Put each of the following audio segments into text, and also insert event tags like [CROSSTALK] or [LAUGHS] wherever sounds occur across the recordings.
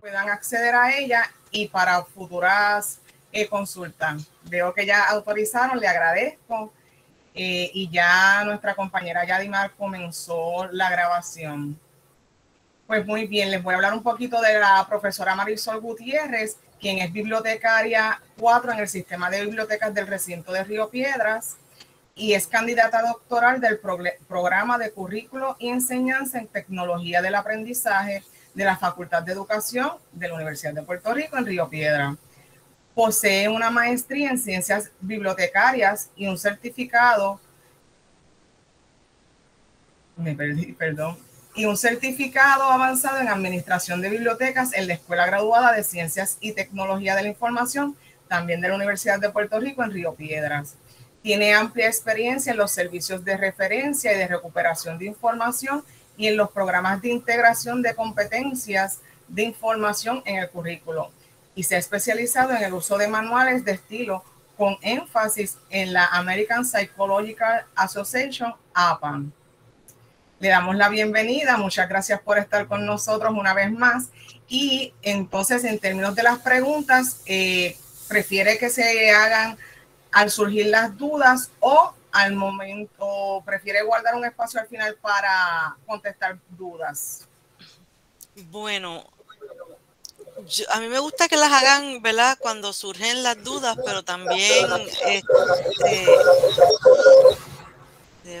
Puedan acceder a ella y para futuras eh, consultas. Veo que ya autorizaron, le agradezco. Eh, y ya nuestra compañera Yadimar comenzó la grabación. Pues muy bien, les voy a hablar un poquito de la profesora Marisol Gutiérrez, quien es bibliotecaria 4 en el sistema de bibliotecas del recinto de Río Piedras y es candidata doctoral del programa de currículo y enseñanza en tecnología del aprendizaje de la Facultad de Educación de la Universidad de Puerto Rico en Río Piedra. Posee una maestría en ciencias bibliotecarias y un certificado, me perdón, y un certificado avanzado en administración de bibliotecas en la Escuela Graduada de Ciencias y Tecnología de la Información, también de la Universidad de Puerto Rico en Río Piedras tiene amplia experiencia en los servicios de referencia y de recuperación de información y en los programas de integración de competencias de información en el currículo. Y se ha especializado en el uso de manuales de estilo con énfasis en la American Psychological Association, APAM. Le damos la bienvenida, muchas gracias por estar con nosotros una vez más. Y entonces, en términos de las preguntas, eh, prefiere que se hagan al surgir las dudas o al momento prefiere guardar un espacio al final para contestar dudas? Bueno, a mí me gusta que las hagan, ¿verdad? Cuando surgen las dudas, pero también se este,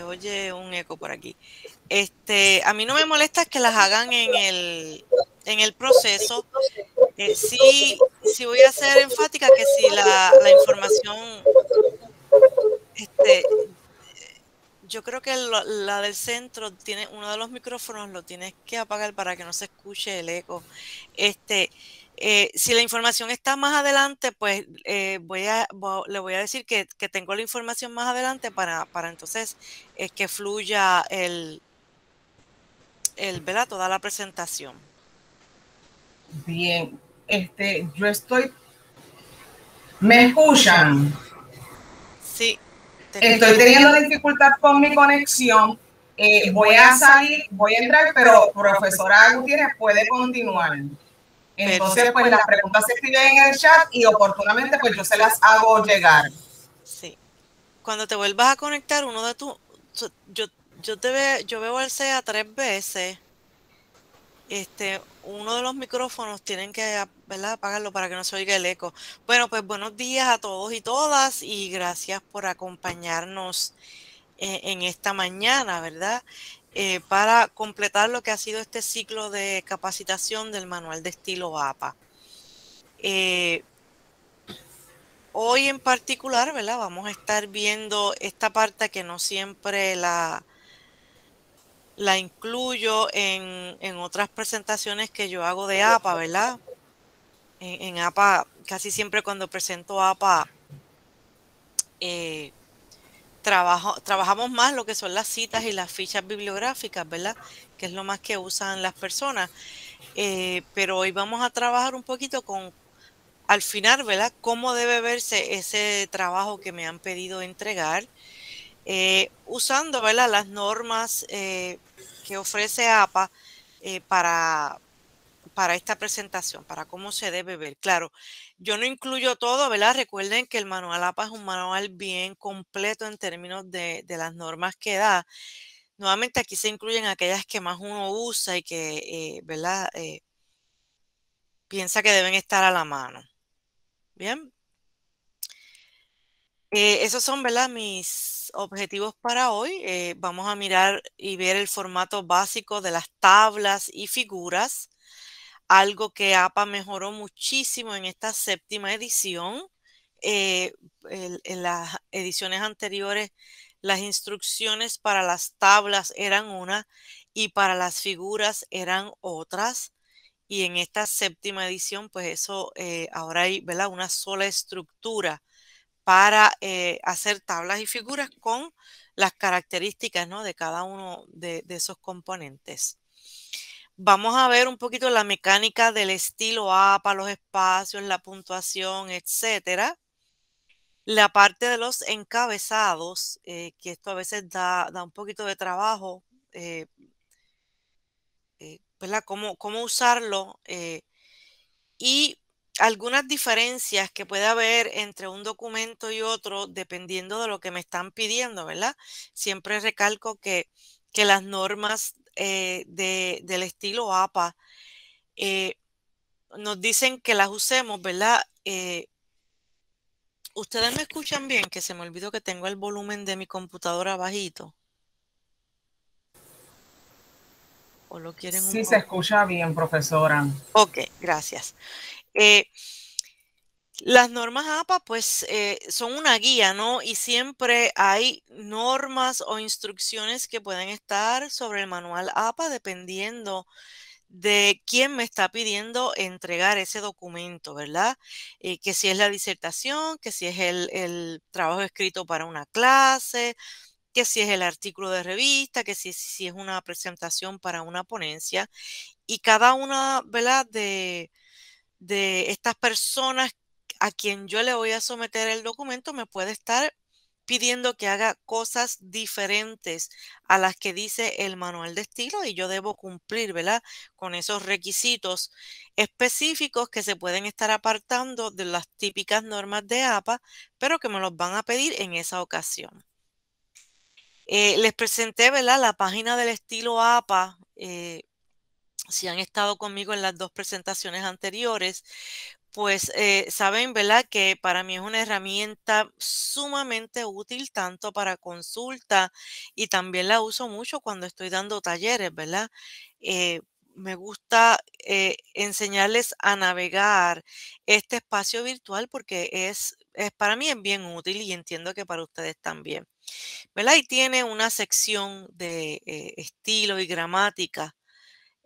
oye un eco por aquí. Este, a mí no me molesta que las hagan en el, en el proceso. Eh, sí, voy a ser enfática que si la, información, este, yo creo que la del centro tiene uno de los micrófonos lo tienes que apagar para que no se escuche el eco. Este, eh, si la información está más adelante, pues eh, voy a, le voy a decir que, tengo la información más adelante para, para entonces eh, que fluya el, el, ¿verdad? Toda la presentación. Bien, este, yo estoy. ¿Me escuchan? Sí. estoy teniendo dificultad con mi conexión. Eh, voy a salir, voy a entrar, pero profesora Gutiérrez puede continuar. Entonces, pues las preguntas se escriben en el chat y oportunamente, pues yo se las hago llegar. Sí. Cuando te vuelvas a conectar, uno de tus, yo yo te yo veo al SEA tres veces. Este, uno de los micrófonos tienen que ¿verdad? apagarlo para que no se oiga el eco. Bueno, pues buenos días a todos y todas y gracias por acompañarnos eh, en esta mañana, ¿verdad? Eh, para completar lo que ha sido este ciclo de capacitación del manual de estilo APA. Eh, hoy en particular, ¿verdad? Vamos a estar viendo esta parte que no siempre la, la incluyo en, otras presentaciones que yo hago de APA, ¿verdad? En, APA, casi siempre cuando presento APA, eh, trabajo, trabajamos más lo que son las citas y las fichas bibliográficas, ¿verdad? Que es lo más que usan las personas. Eh, pero hoy vamos a trabajar un poquito con, al final, ¿verdad? Cómo debe verse ese trabajo que me han pedido entregar eh, usando ¿verdad? las normas eh, que ofrece APA eh, para, para esta presentación, para cómo se debe ver. Claro, yo no incluyo todo, ¿verdad? Recuerden que el manual APA es un manual bien completo en términos de, las normas que da. Nuevamente aquí se incluyen aquellas que más uno usa y que, ¿verdad? piensa que deben estar a la mano. Bien. esos son, ¿verdad? Mis objetivos para hoy eh, vamos a mirar y ver el formato básico de las tablas y figuras, algo que APA mejoró muchísimo en esta séptima edición. Eh, en, las ediciones anteriores las instrucciones para las tablas eran una y para las figuras eran otras. Y en esta séptima edición, pues eso, eh, ahora hay una sola estructura para eh, hacer tablas y figuras con las características ¿no? de cada uno de, esos componentes. Vamos a ver un poquito la mecánica del estilo APA, los espacios, la puntuación, etc. La parte de los encabezados, eh, que esto a veces da, un poquito de trabajo, eh, ¿verdad? Cómo, cómo usarlo. y algunas diferencias que puede haber entre un documento y otro dependiendo de lo que me están pidiendo, ¿verdad? Siempre recalco que, las normas eh, del estilo APA eh, nos dicen que las usemos, ¿verdad? Eh, Ustedes me escuchan bien, que se me olvidó que tengo el volumen de mi computadora bajito. ¿O lo quieren? Sí, se escucha bien, profesora. Ok, gracias las normas APA pues eh, son una guía, ¿no? Y siempre hay normas o instrucciones que pueden estar sobre el manual APA dependiendo de quién me está pidiendo entregar ese documento, ¿verdad? Eh, que si es la disertación, que si es el, trabajo escrito para una clase, que si es el artículo de revista, que si, si es una presentación para una ponencia. Y cada una, ¿verdad? De, de estas personas a quien yo le voy a someter el documento me puede estar pidiendo que haga cosas diferentes a las que dice el manual de estilo y yo debo cumplir, ¿verdad? Con esos requisitos específicos que se pueden estar apartando de las típicas normas de APA, pero que me los van a pedir en esa ocasión. Eh, les presenté, ¿verdad? La página del estilo APA, si han estado conmigo en las dos presentaciones anteriores, pues eh, saben, ¿verdad? Que para mí es una herramienta sumamente útil tanto para consulta y también la uso mucho cuando estoy dando talleres, ¿verdad? Eh, me gusta eh, enseñarles a navegar este espacio virtual porque es, es, para mí es bien útil y entiendo que para ustedes también. ¿verdad? Y tiene una sección de estilo y gramática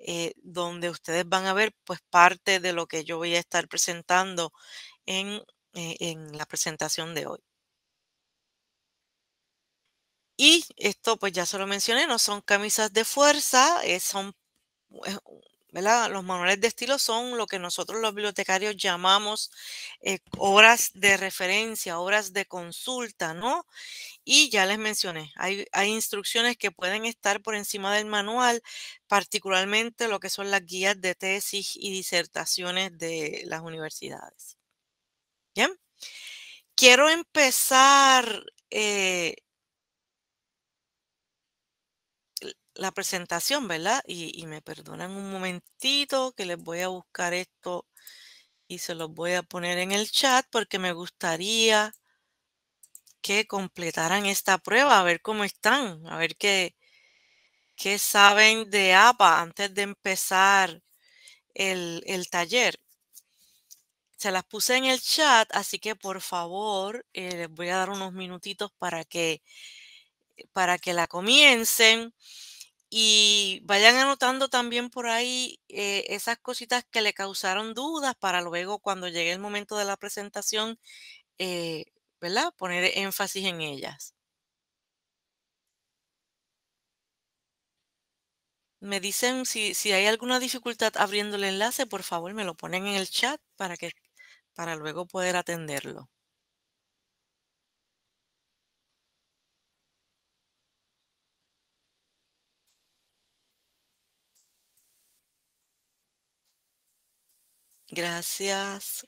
eh, donde ustedes van a ver pues parte de lo que yo voy a estar presentando en, eh, en la presentación de hoy. Y esto pues ya se lo mencioné, no son camisas de fuerza, eh, son los manuales de estilo son lo que nosotros los bibliotecarios llamamos eh, obras de referencia, obras de consulta, ¿no? Y ya les mencioné, hay, instrucciones que pueden estar por encima del manual, particularmente lo que son las guías de tesis y disertaciones de las universidades. Bien, quiero empezar eh, la presentación, ¿verdad? Y, me perdonan un momentito que les voy a buscar esto y se los voy a poner en el chat porque me gustaría que completaran esta prueba, a ver cómo están, a ver qué, qué saben de APA antes de empezar el, taller. Se las puse en el chat, así que por favor, eh, les voy a dar unos minutitos para que, para que la comiencen. Y vayan anotando también por ahí eh, esas cositas que le causaron dudas para luego cuando llegue el momento de la presentación, eh, ¿verdad? Poner énfasis en ellas. Me dicen si, si, hay alguna dificultad abriendo el enlace, por favor me lo ponen en el chat para, que, para luego poder atenderlo. Gracias.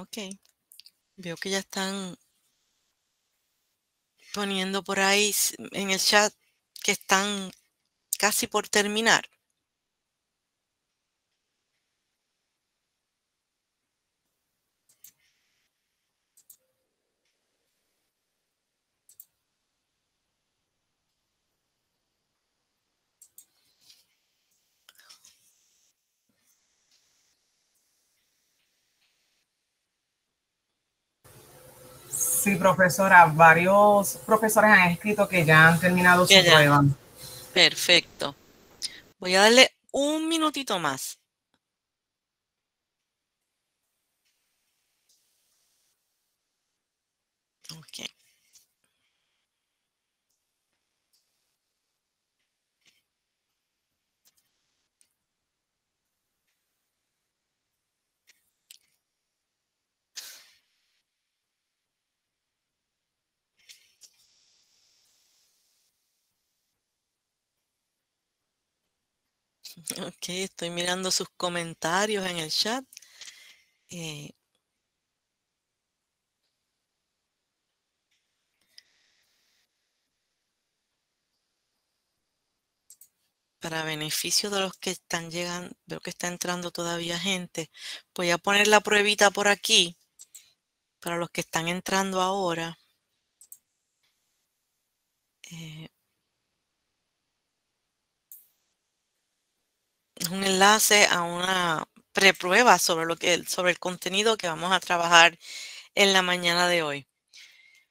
Ok. Veo que ya están poniendo por ahí en el chat que están casi por terminar. Sí, profesora, varios profesores han escrito que ya han terminado su prueba. Perfecto. Voy a darle un minutito más. Okay. [LAUGHS] Ok, estoy mirando sus comentarios en el chat. Eh, para beneficio de los que están llegando, los que está entrando todavía gente. Voy a poner la pruebita por aquí para los que están entrando ahora. Eh, un enlace a una preprueba sobre, lo que, sobre el contenido que vamos a trabajar en la mañana de hoy.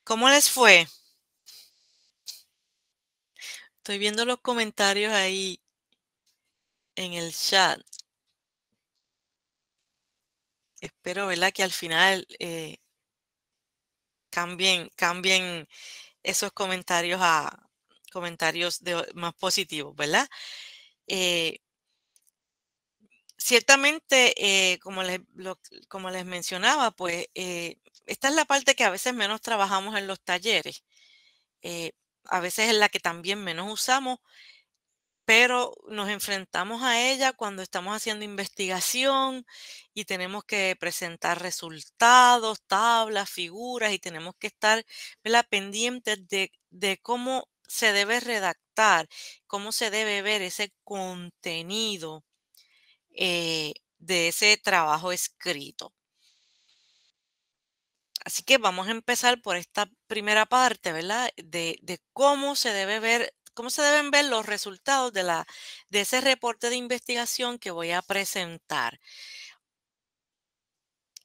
¿Cómo les fue? Estoy viendo los comentarios ahí en el chat. Espero, ¿verdad? Que al final eh, cambien, cambien esos comentarios a comentarios más positivos, ¿verdad? Eh, ciertamente, eh, como, les, mencionaba, pues eh, esta es la parte que a veces menos trabajamos en los talleres. Eh, a veces es la que también menos usamos, pero nos enfrentamos a ella cuando estamos haciendo investigación y tenemos que presentar resultados, tablas, figuras y tenemos que estar la pendientes de, de cómo se debe redactar, cómo se debe ver ese contenido eh, de ese trabajo escrito. Así que vamos a empezar por esta primera parte, ¿verdad? De, cómo se debe ver, cómo se deben ver los resultados de, la, de ese reporte de investigación que voy a presentar.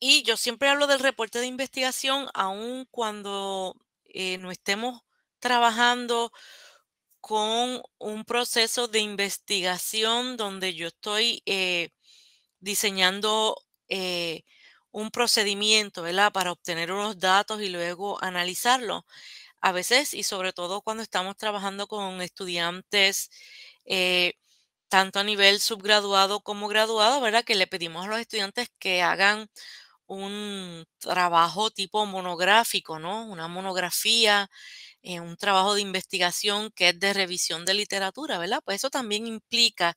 Y yo siempre hablo del reporte de investigación, aun cuando eh, no estemos trabajando con un proceso de investigación donde yo estoy eh, diseñando eh, un procedimiento, ¿verdad? Para obtener unos datos y luego analizarlos. A veces, y sobre todo cuando estamos trabajando con estudiantes, eh, tanto a nivel subgraduado como graduado, ¿verdad? Que le pedimos a los estudiantes que hagan un trabajo tipo monográfico, ¿no? Una monografía, eh, un trabajo de investigación que es de revisión de literatura, ¿verdad? Pues eso también implica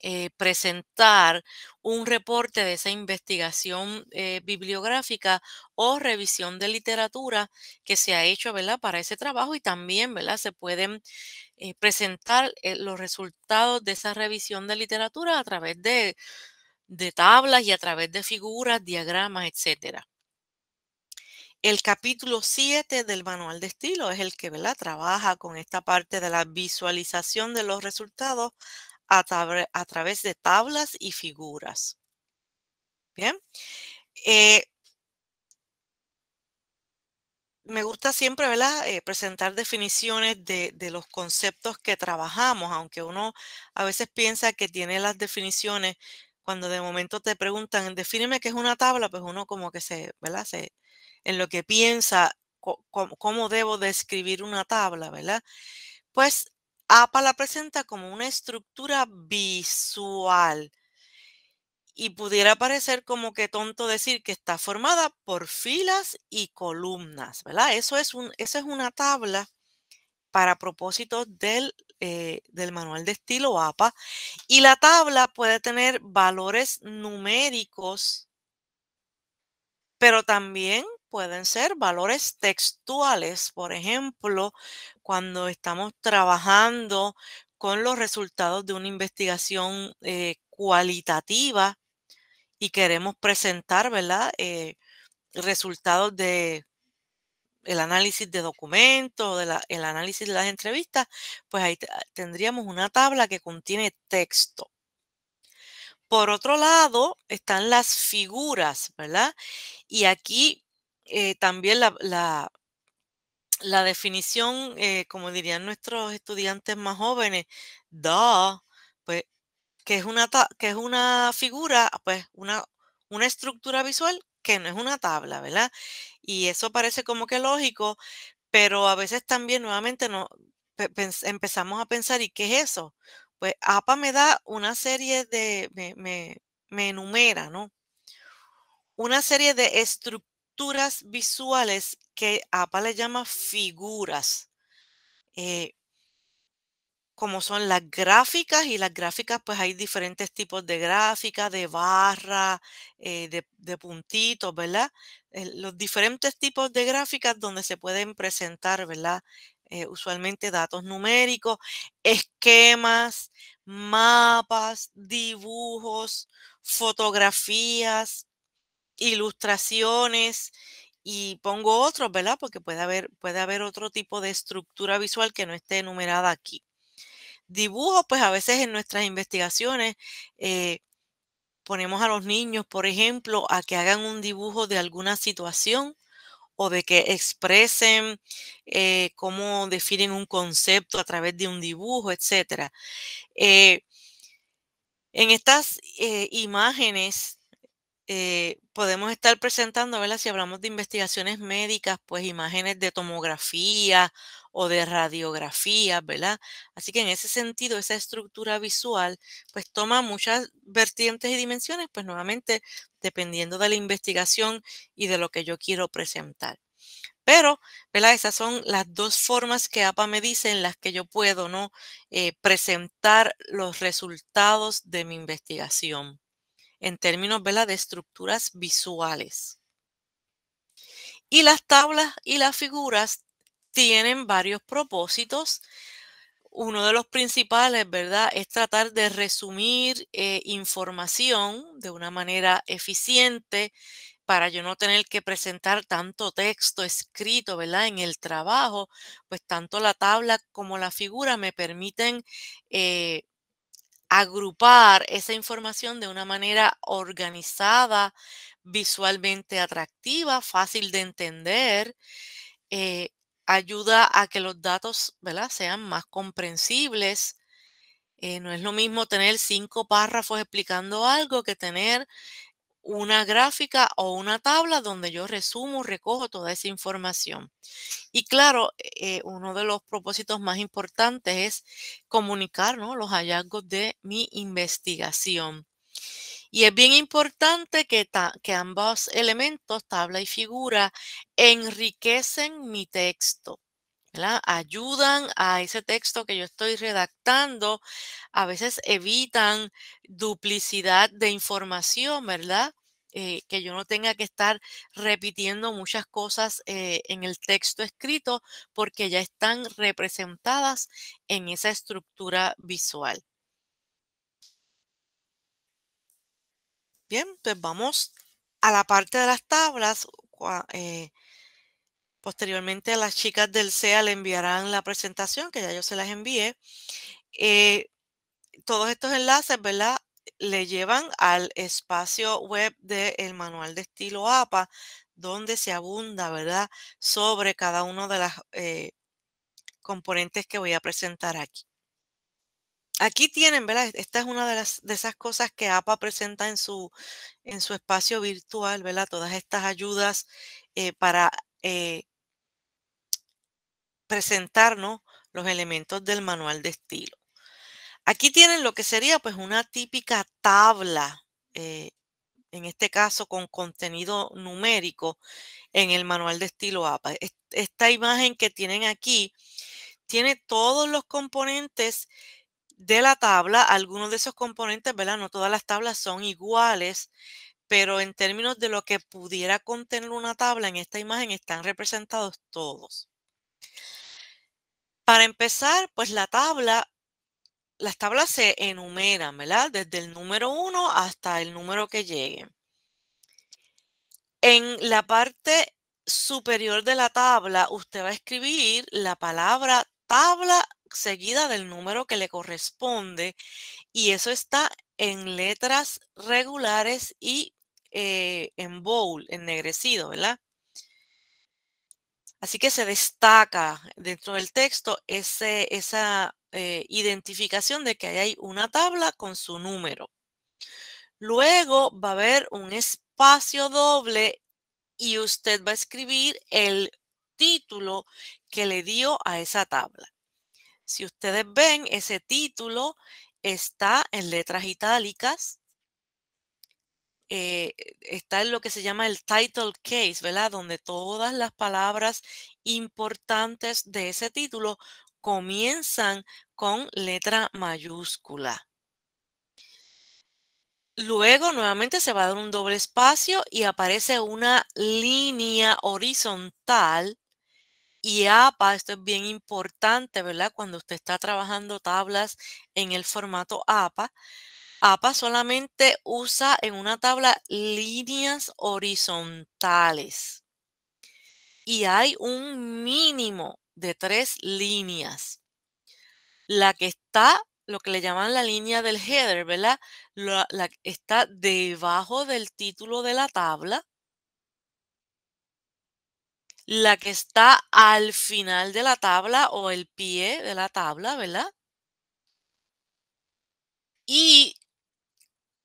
eh, presentar un reporte de esa investigación eh, bibliográfica o revisión de literatura que se ha hecho ¿verdad? para ese trabajo y también ¿verdad? se pueden presentar los resultados de esa revisión de literatura a través de de tablas y a través de figuras, diagramas, etc. El capítulo 7 del manual de estilo es el que ¿verdad? trabaja con esta parte de la visualización de los resultados a, a través de tablas y figuras. Bien. Eh, me gusta siempre, ¿verdad? Eh, presentar definiciones de, de, los conceptos que trabajamos, aunque uno a veces piensa que tiene las definiciones cuando de momento te preguntan, defíneme qué es una tabla, pues uno como que se, ¿verdad? Se, en lo que piensa, cómo, debo describir una tabla, ¿verdad? Pues APA la presenta como una estructura visual y pudiera parecer como que tonto decir que está formada por filas y columnas, ¿verdad? Eso es, un, eso es una tabla para propósitos del eh, del manual de estilo APA. Y la tabla puede tener valores numéricos, pero también pueden ser valores textuales. Por ejemplo, cuando estamos trabajando con los resultados de una investigación eh, cualitativa y queremos presentar, ¿verdad? Eh, resultados de el análisis de documentos, el análisis de las entrevistas, pues ahí ah, tendríamos una tabla que contiene texto. Por otro lado, están las figuras, ¿verdad? Y aquí eh, también la, la, definición, eh, como dirían nuestros estudiantes más jóvenes, da, pues, que es una, que es una figura, pues, una, una estructura visual que no es una tabla, ¿verdad? Y eso parece como que lógico, pero a veces también nuevamente no, empezamos a pensar, ¿y qué es eso? Pues APA me da una serie de, me, me, enumera, ¿no? Una serie de estructuras visuales que APA le llama figuras. Eh, como son las gráficas y las gráficas pues hay diferentes tipos de gráficas, de barra, eh, de, puntitos, ¿verdad? los diferentes tipos de gráficas donde se pueden presentar, ¿verdad? Eh, usualmente datos numéricos, esquemas, mapas, dibujos, fotografías, ilustraciones y pongo otros, ¿verdad? Porque puede haber, puede haber otro tipo de estructura visual que no esté enumerada aquí dibujos, pues a veces en nuestras investigaciones eh, ponemos a los niños, por ejemplo, a que hagan un dibujo de alguna situación o de que expresen eh, cómo definen un concepto a través de un dibujo, etc. Eh, en estas imágenes eh, podemos estar presentando, ¿verdad? Si hablamos de investigaciones médicas, pues imágenes de tomografía o de radiografía, ¿verdad? Así que en ese sentido, esa estructura visual, pues toma muchas vertientes y dimensiones, pues nuevamente, dependiendo de la investigación y de lo que yo quiero presentar. Pero, ¿verdad? Esas son las dos formas que APA me dice en las que yo puedo, ¿no? Eh, presentar los resultados de mi investigación en términos ¿verdad? de estructuras visuales. Y las tablas y las figuras tienen varios propósitos. Uno de los principales, ¿verdad?, es tratar de resumir eh, información de una manera eficiente para yo no tener que presentar tanto texto escrito, ¿verdad? En el trabajo, pues tanto la tabla como la figura me permiten eh, agrupar esa información de una manera organizada, visualmente atractiva, fácil de entender, eh, ayuda a que los datos ¿verdad? sean más comprensibles. Eh, no es lo mismo tener cinco párrafos explicando algo que tener una gráfica o una tabla donde yo resumo, recojo toda esa información. Y claro, e, e, uno de los propósitos más importantes es comunicar los hallazgos de mi investigación. Y es bien importante que, que ambos elementos, tabla y figura, enriquecen mi texto. ¿verdad? Ayudan a ese texto que yo estoy redactando, a veces evitan duplicidad de información, ¿verdad? Eh, que yo no tenga que estar repitiendo muchas cosas eh, en el texto escrito porque ya están representadas en esa estructura visual. Bien, pues vamos a la parte de las tablas. Posteriormente, eh, posteriormente las chicas del SEA le enviarán la presentación que ya yo se las envié. todos estos enlaces, ¿verdad? le llevan al espacio web del manual de estilo APA, donde se abunda, ¿verdad?, sobre cada uno de los eh, componentes que voy a presentar aquí. Aquí tienen, ¿verdad? Esta es una de, las, de esas cosas que APA presenta en su, en su espacio virtual, ¿verdad? Todas estas ayudas eh, para eh, presentarnos los elementos del manual de estilo. Aquí tienen lo que sería pues una típica tabla, eh, en este caso con contenido numérico en el manual de estilo APA. Esta imagen que tienen aquí tiene todos los componentes de la tabla, algunos de esos componentes, ¿verdad? No todas las tablas son iguales, pero en términos de lo que pudiera contener una tabla, en esta imagen están representados todos. Para empezar, pues la tabla las tablas se enumeran, ¿verdad? Desde el número 1 hasta el número que llegue. En la parte superior de la tabla, usted va a escribir la palabra tabla seguida del número que le corresponde y eso está en letras regulares y eh, en bold, ennegrecido, ¿verdad? Así que se destaca dentro del texto ese, esa eh, identificación de que hay una tabla con su número. Luego va a haber un espacio doble y usted va a escribir el título que le dio a esa tabla. Si ustedes ven, ese título está en letras itálicas. Eh, está en lo que se llama el title case, ¿verdad? Donde todas las palabras importantes de ese título comienzan con letra mayúscula. Luego nuevamente se va a dar un doble espacio y aparece una línea horizontal y APA, esto es bien importante, ¿verdad? Cuando usted está trabajando tablas en el formato APA, APA solamente usa en una tabla líneas horizontales. Y hay un mínimo de tres líneas. La que está, lo que le llaman la línea del header, ¿verdad? La, que está debajo del título de la tabla. La que está al final de la tabla o el pie de la tabla, ¿verdad? Y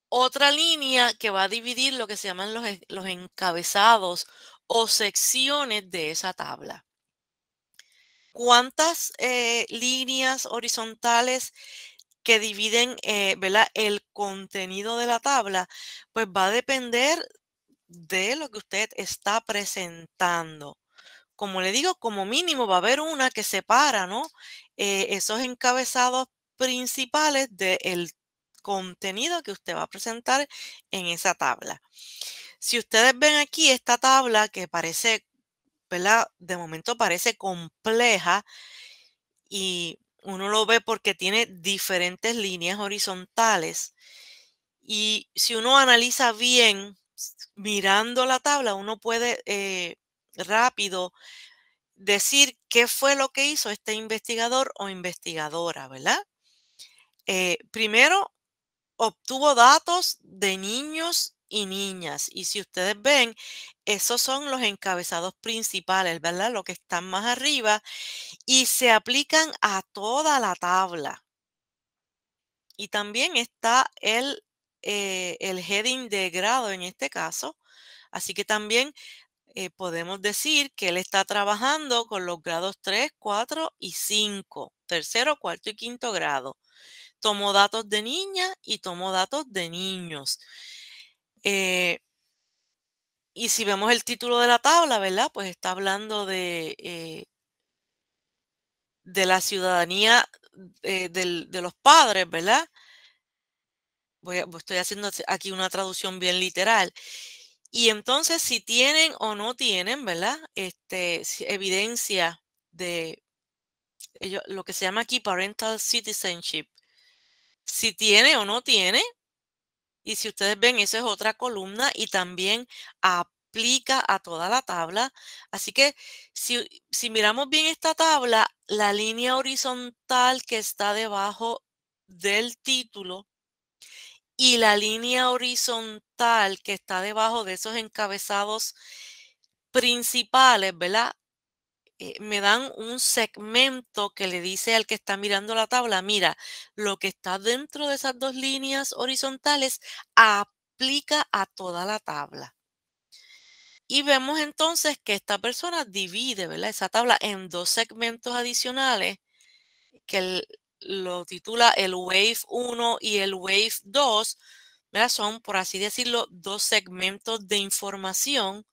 otra línea que va a dividir lo que se llaman los, los encabezados o secciones de esa tabla cuántas eh, líneas horizontales que dividen eh, el contenido de la tabla, pues va a depender de lo que usted está presentando. Como le digo, como mínimo va a haber una que separa ¿no? Eh, esos encabezados principales del contenido que usted va a presentar en esa tabla. Si ustedes ven aquí esta tabla que parece de momento parece compleja y uno lo ve porque tiene diferentes líneas horizontales. Y si uno analiza bien, mirando la tabla, uno puede eh, rápido decir qué fue lo que hizo este investigador o investigadora, ¿verdad? Eh, primero, obtuvo datos de niños y niñas. Y si ustedes ven, esos son los encabezados principales, ¿verdad? lo que están más arriba y se aplican a toda la tabla. Y también está el, eh, el heading de grado en este caso. Así que también eh, podemos decir que él está trabajando con los grados 3, 4 y 5, tercero, cuarto y quinto grado. Tomó datos de niñas y tomó datos de niños. Eh, y si vemos el título de la tabla, ¿verdad? Pues está hablando de, eh, de la ciudadanía eh, de los padres, ¿verdad? Voy estoy haciendo aquí una traducción bien literal. Y entonces, si tienen o no tienen, ¿verdad? Este, evidencia de lo que se llama aquí parental citizenship. Si tiene o no tiene y si ustedes ven, eso es otra columna y también aplica a toda la tabla. Así que si, si miramos bien esta tabla, la línea horizontal que está debajo del título y la línea horizontal que está debajo de esos encabezados principales, ¿verdad? Eh, me dan un segmento que le dice al que está mirando la tabla, mira, lo que está dentro de esas dos líneas horizontales aplica a toda la tabla. Y vemos entonces que esta persona divide esa tabla en dos segmentos adicionales que lo titula el Wave 1 y el Wave 2. ¿verdad? Son, por así decirlo, dos segmentos de información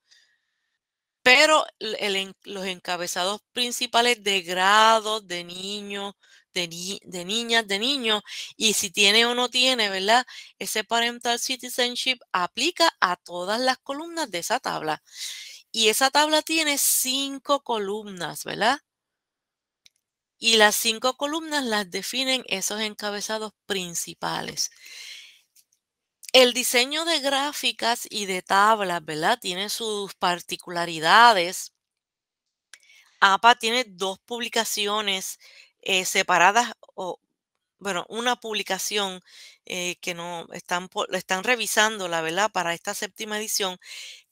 pero los encabezados principales de grado, de niño, de, de, niñas, de niños, y si tiene o no tiene, ¿verdad? Ese parental citizenship aplica a todas las columnas de esa tabla. Y esa tabla tiene cinco columnas, ¿verdad? Y las cinco columnas las definen esos encabezados principales. El diseño de gráficas y de tablas, ¿verdad? Tiene sus particularidades. APA tiene dos publicaciones eh, separadas, o bueno, una publicación eh, que no están, están revisando, la verdad, para esta séptima edición,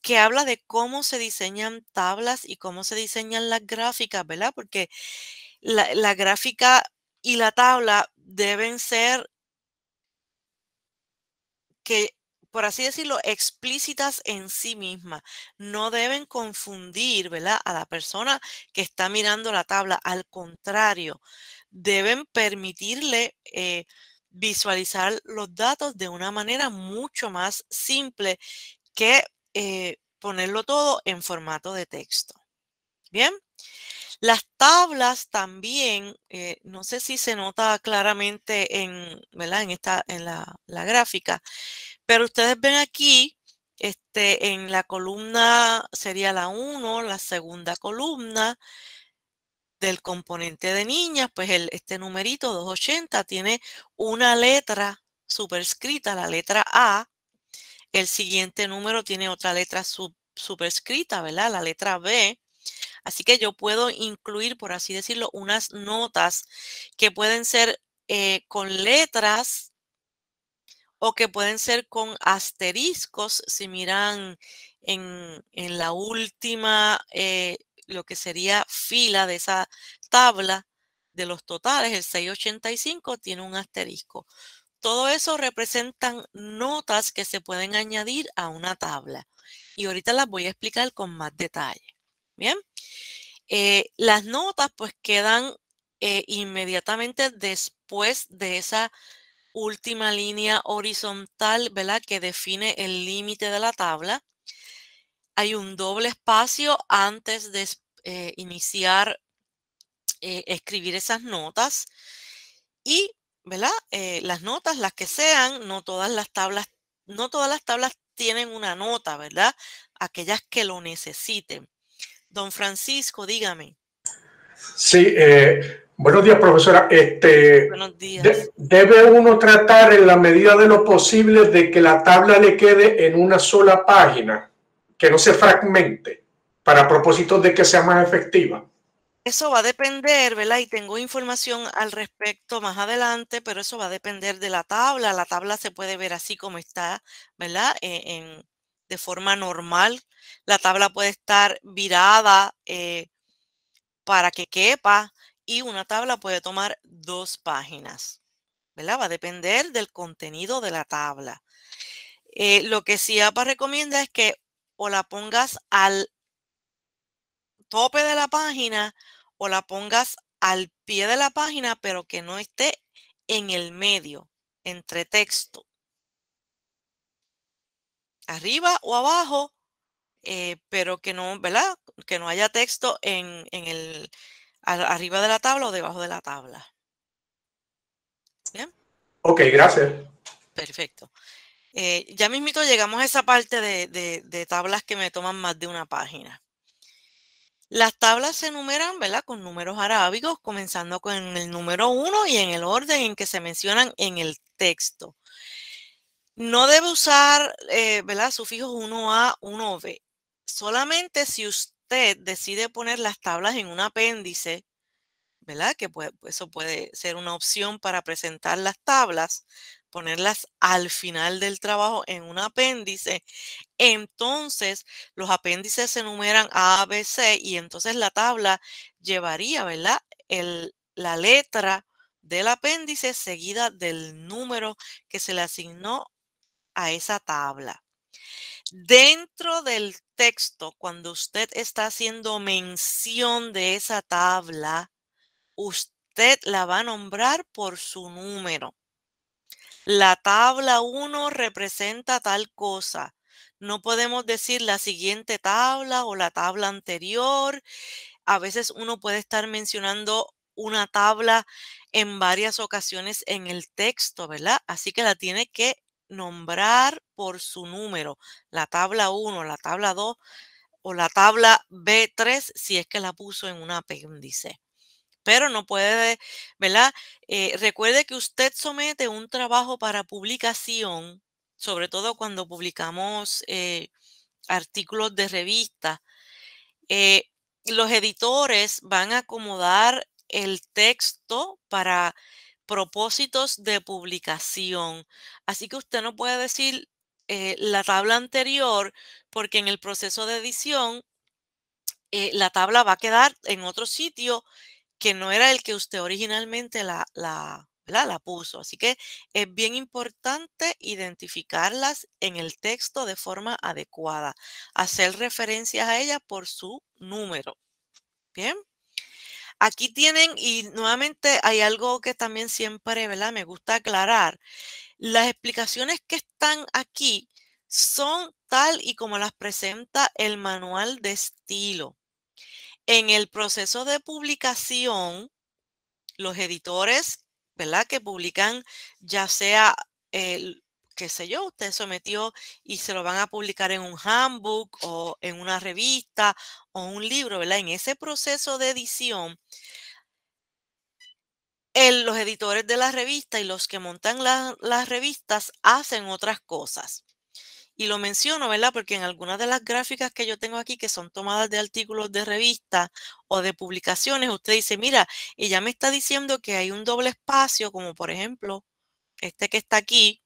que habla de cómo se diseñan tablas y cómo se diseñan las gráficas, ¿verdad? Porque la gráfica y la tabla deben ser que, por así decirlo, explícitas en sí mismas. No deben confundir, A la persona que está mirando la tabla. Al contrario, deben permitirle... Eh, visualizar los datos de una manera mucho más simple que eh, ponerlo todo en formato de texto. Bien, las tablas también, eh, no sé si se nota claramente en, en, en la, gráfica, pero ustedes ven aquí este, en la columna sería la 1, la segunda columna del componente de niñas, pues este numerito 280 tiene una letra superscrita, la letra A. El siguiente número tiene otra letra superscrita, ¿verdad? La letra B. Así que yo puedo incluir, por así decirlo, unas notas que pueden ser eh, con letras o que pueden ser con asteriscos. Si miran en, la última, eh, lo que sería fila de esa tabla de los totales, el 685 tiene un asterisco. Todo eso representan notas que se pueden añadir a una tabla. Y ahorita las voy a explicar con más detalle. Bien. Eh, las notas pues quedan eh, inmediatamente después de esa última línea horizontal, ¿verdad? Que define el límite de la tabla. Hay un doble espacio antes de eh, iniciar escribir esas notas. Y, ¿verdad? las notas, las que sean, no todas las tablas, no todas las tablas tienen una nota, ¿verdad? Aquellas que lo necesiten. Don Francisco, dígame. Sí, eh, buenos días, profesora. Este, debe uno tratar en la medida de lo posible de que la tabla le quede en una sola página, que no se fragmente, para propósitos de que sea más efectiva. Eso va a depender, ¿verdad? Y tengo información al respecto más adelante, pero eso va a depender de la tabla. La tabla se puede ver así como está, ¿verdad? E, de forma normal. La tabla puede estar virada eh, para que quepa y una tabla puede tomar dos páginas. ¿verdad? Va a depender del contenido de la tabla. Eh, lo que APA recomienda es que o la pongas al tope de la página o la pongas al pie de la página, pero que no esté en el medio, entre texto arriba o abajo, eh, pero que no, ¿verdad? Que no haya texto en, el arriba de la tabla o debajo de la tabla. ¿Bien? Ok, gracias. Perfecto. Eh, ya mismito llegamos a esa parte de, tablas que me toman más de una página. Las tablas se numeran, ¿verdad? Con números arábigos, comenzando con el número uno y en el orden en que se mencionan en el texto. No debe usar, eh, ¿verdad? Sufijos 1A, 1B. Solamente si usted decide poner las tablas en un apéndice, ¿verdad? Que eso puede ser una opción para presentar las tablas, ponerlas al final del trabajo en un apéndice. Entonces, los apéndices se numeran A, B, C y entonces la tabla llevaría, ¿verdad? la letra del apéndice seguida del número que se le asignó esa tabla. Dentro del texto, cuando usted está haciendo mención de esa tabla, usted la va a nombrar por su número. La tabla 1 representa tal cosa. No podemos decir la siguiente tabla o la tabla anterior. A veces uno puede estar mencionando una tabla en varias ocasiones en el texto, ¿verdad? Así que la tiene que nombrar por su número, la tabla 1, la tabla 2 o la tabla B3 si es que la puso en un apéndice. Pero no puede, ¿verdad? Eh, recuerde que usted somete un trabajo para publicación, sobre todo cuando publicamos eh, artículos de revista. Eh, los editores van a acomodar el texto para propósitos de publicación. Así que usted no puede decir eh, la tabla anterior porque en el proceso de edición eh, la tabla va a quedar en otro sitio que no era el que usted originalmente la, la, la puso. Así que es bien importante identificarlas en el texto de forma adecuada, hacer referencias a ellas por su número. Bien. Aquí tienen, y nuevamente hay algo que también siempre, ¿verdad? Me gusta aclarar. Las explicaciones que están aquí son tal y como las presenta el manual de estilo. En el proceso de publicación, los editores, ¿verdad? Que publican ya sea el qué sé yo, usted sometió y se lo van a publicar en un handbook o en una revista o un libro, ¿verdad? En ese proceso de edición, los editores de la revista y los que montan las revistas hacen otras cosas. Y lo menciono, ¿verdad? Porque en algunas de las gráficas que yo tengo aquí, que son tomadas de artículos de revista o de publicaciones, usted dice, mira, ella me está diciendo que hay un doble espacio, como por ejemplo este que está aquí,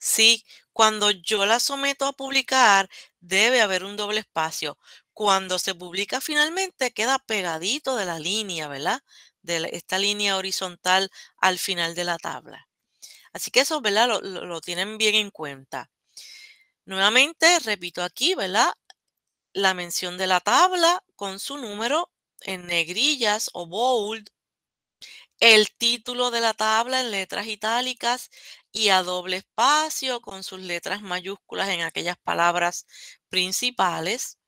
Sí, cuando yo la someto a publicar, debe haber un doble espacio. Cuando se publica finalmente, queda pegadito de la línea, ¿verdad? De esta línea horizontal al final de la tabla. Así que eso, ¿verdad? Lo, tienen bien en cuenta. Nuevamente, repito aquí, ¿verdad? La mención de la tabla con su número en negrillas o bold, el título de la tabla en letras itálicas, y a doble espacio con sus letras mayúsculas en aquellas palabras principales.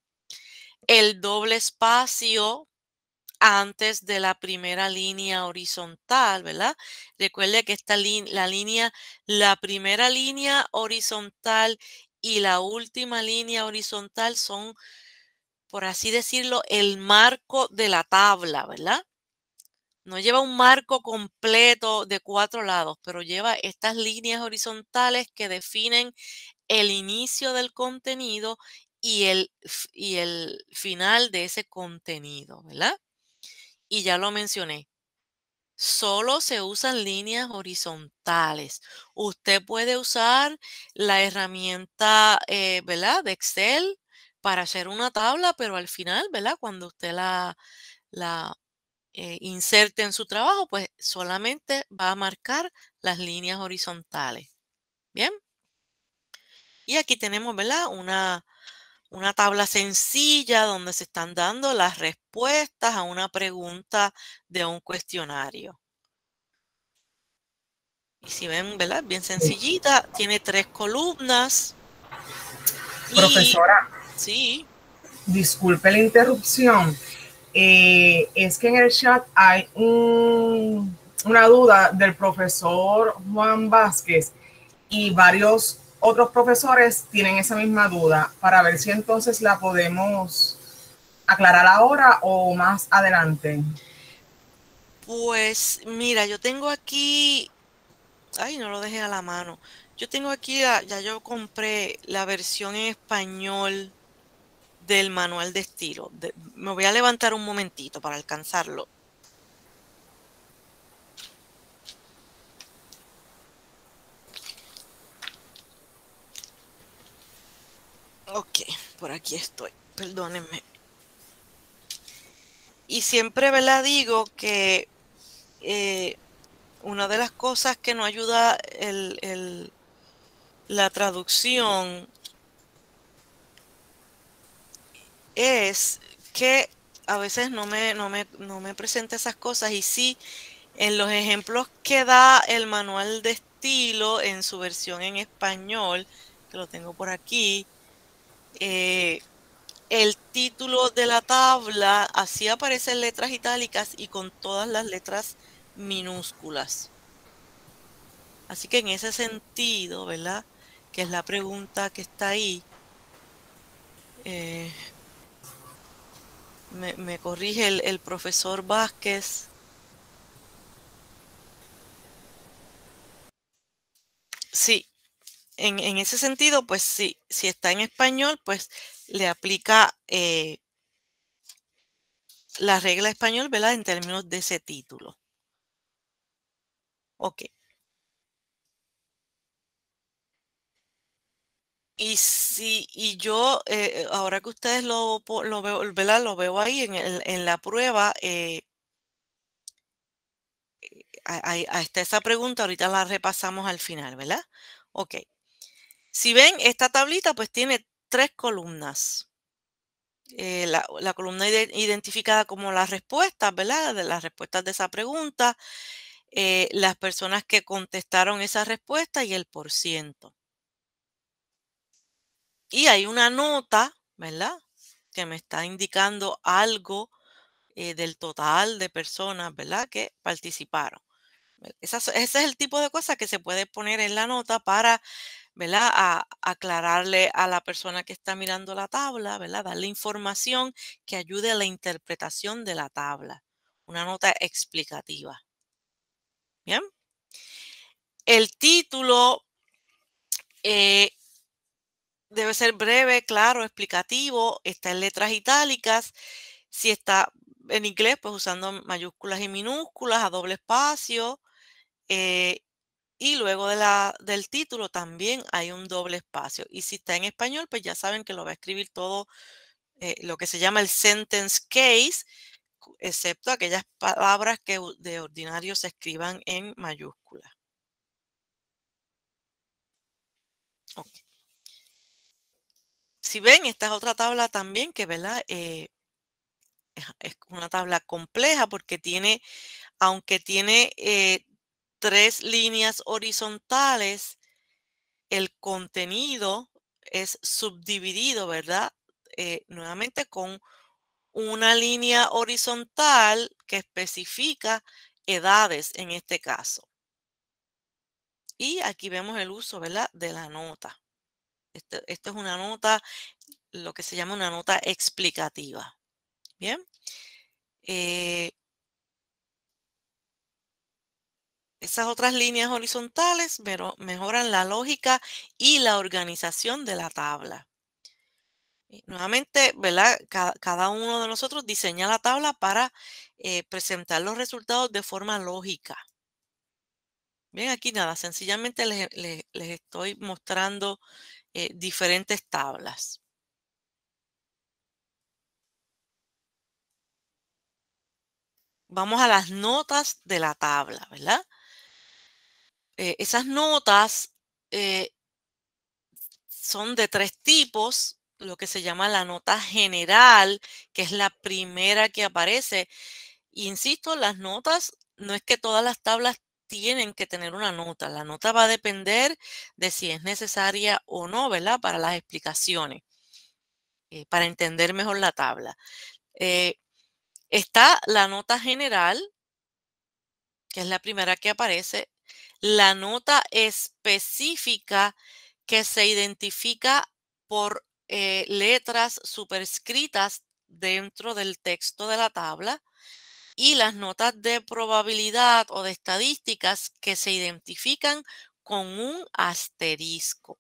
El doble espacio antes de la primera línea horizontal, ¿verdad? Recuerde que esta la línea, la primera línea horizontal y la última línea horizontal son, por así decirlo, el marco de la tabla, ¿verdad? No lleva un marco completo de cuatro lados, pero lleva estas líneas horizontales que definen el inicio del contenido y el, y el final de ese contenido, ¿verdad? Y ya lo mencioné, solo se usan líneas horizontales. Usted puede usar la herramienta, eh, ¿verdad? De Excel para hacer una tabla, pero al final, ¿verdad? Cuando usted la, la, eh, inserte en su trabajo, pues solamente va a marcar las líneas horizontales. Bien. Y aquí tenemos, ¿verdad? Una, una tabla sencilla donde se están dando las respuestas a una pregunta de un cuestionario. Y si ven, ¿verdad? Bien sencillita, tiene tres columnas. Profesora. sí. Disculpe la interrupción. Eh, es que en el chat hay una duda del profesor Juan Vázquez y varios otros profesores tienen esa misma duda para ver si entonces la podemos aclarar ahora o más adelante. Pues mira, yo tengo aquí, ay, no lo dejé a la mano. Yo tengo aquí, ya yo compré la versión en español del manual de estilo. me voy a levantar un momentito para alcanzarlo. Ok, por aquí estoy, perdónenme. Y siempre, la Digo que eh, una de las cosas que no ayuda la traducción es que a veces no me, no me, presenta esas cosas y sí, en los ejemplos que da el manual de estilo en su versión en español, que lo tengo por aquí, eh, el título de la tabla, así aparecen letras itálicas y con todas las letras minúsculas. Así que en ese sentido, ¿verdad? Que es la pregunta que está ahí. Eh, me, corrige el, profesor Vázquez. Sí, en, ese sentido, pues sí, si está en español, pues le aplica eh, la regla español, ¿verdad? En términos de ese título. Ok. Y yo, eh, eh, ahora que ustedes lo, lo veo, Lo veo ahí en, la prueba, eh, ahí, está esa pregunta, ahorita la repasamos al final, ¿verdad? Ok. Si ven, esta tablita pues tiene tres columnas. la, columna identificada como las respuestas, ¿verdad? De las respuestas de esa pregunta, las personas que contestaron esa respuesta y el por ciento. Y hay una nota, ¿verdad? Que me está indicando algo eh, del total de personas, ¿verdad? Que participaron. ese es el tipo de cosas que se puede poner en la nota para, ¿verdad? A, aclararle a la persona que está mirando la tabla, ¿verdad? Darle información que ayude a la interpretación de la tabla. Una nota explicativa. Bien. El título eh, debe ser breve, claro, explicativo, está en letras itálicas, si está en inglés, pues usando mayúsculas y minúsculas, a doble espacio, eh, y luego de la, del título también hay un doble espacio. Y si está en español, pues ya saben que lo va a escribir todo eh, lo que se llama el sentence case, excepto aquellas palabras que de ordinario se escriban en mayúsculas. Okay si ven, esta es otra tabla también que, ¿verdad? Eh, es una tabla compleja porque tiene, aunque tiene eh, tres líneas horizontales, el contenido es subdividido, ¿verdad? Eh, nuevamente con una línea horizontal que especifica edades en este caso. Y aquí vemos el uso, ¿verdad? De la nota. Esto, es una nota, lo que se llama una nota explicativa. Bien. Eh, esas otras líneas horizontales pero mejoran la lógica y la organización de la tabla. nuevamente, ¿verdad? Cada, uno de nosotros diseña la tabla para eh, presentar los resultados de forma lógica. Bien, aquí nada, sencillamente les estoy mostrando eh, diferentes tablas. Vamos a las notas de la tabla, ¿verdad? Eh, esas notas eh, son de tres tipos, lo que se llama la nota general, que es la primera que aparece. Insisto, las notas, no es que todas las tablas tienen que tener una nota. La nota va a depender de si es necesaria o no, ¿verdad? Para las explicaciones, eh, para entender mejor la tabla. Eh, está la nota general, que es la primera que aparece, la nota específica que se identifica por eh, letras superscritas dentro del texto de la tabla, y las notas de probabilidad o de estadísticas que se identifican con un asterisco.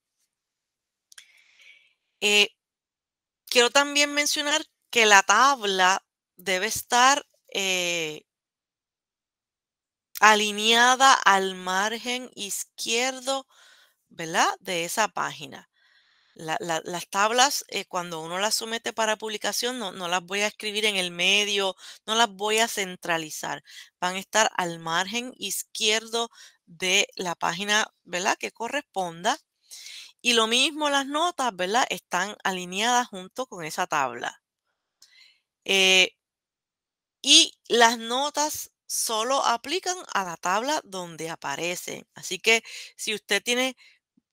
Eh, quiero también mencionar que la tabla debe estar eh, alineada al margen izquierdo ¿verdad? de esa página las tablas, eh, cuando uno las somete para publicación, no, las voy a escribir en el medio, no las voy a centralizar. Van a estar al margen izquierdo de la página, ¿verdad? Que corresponda. Y lo mismo las notas, ¿verdad? Están alineadas junto con esa tabla. Eh, y las notas solo aplican a la tabla donde aparecen. Así que si usted tiene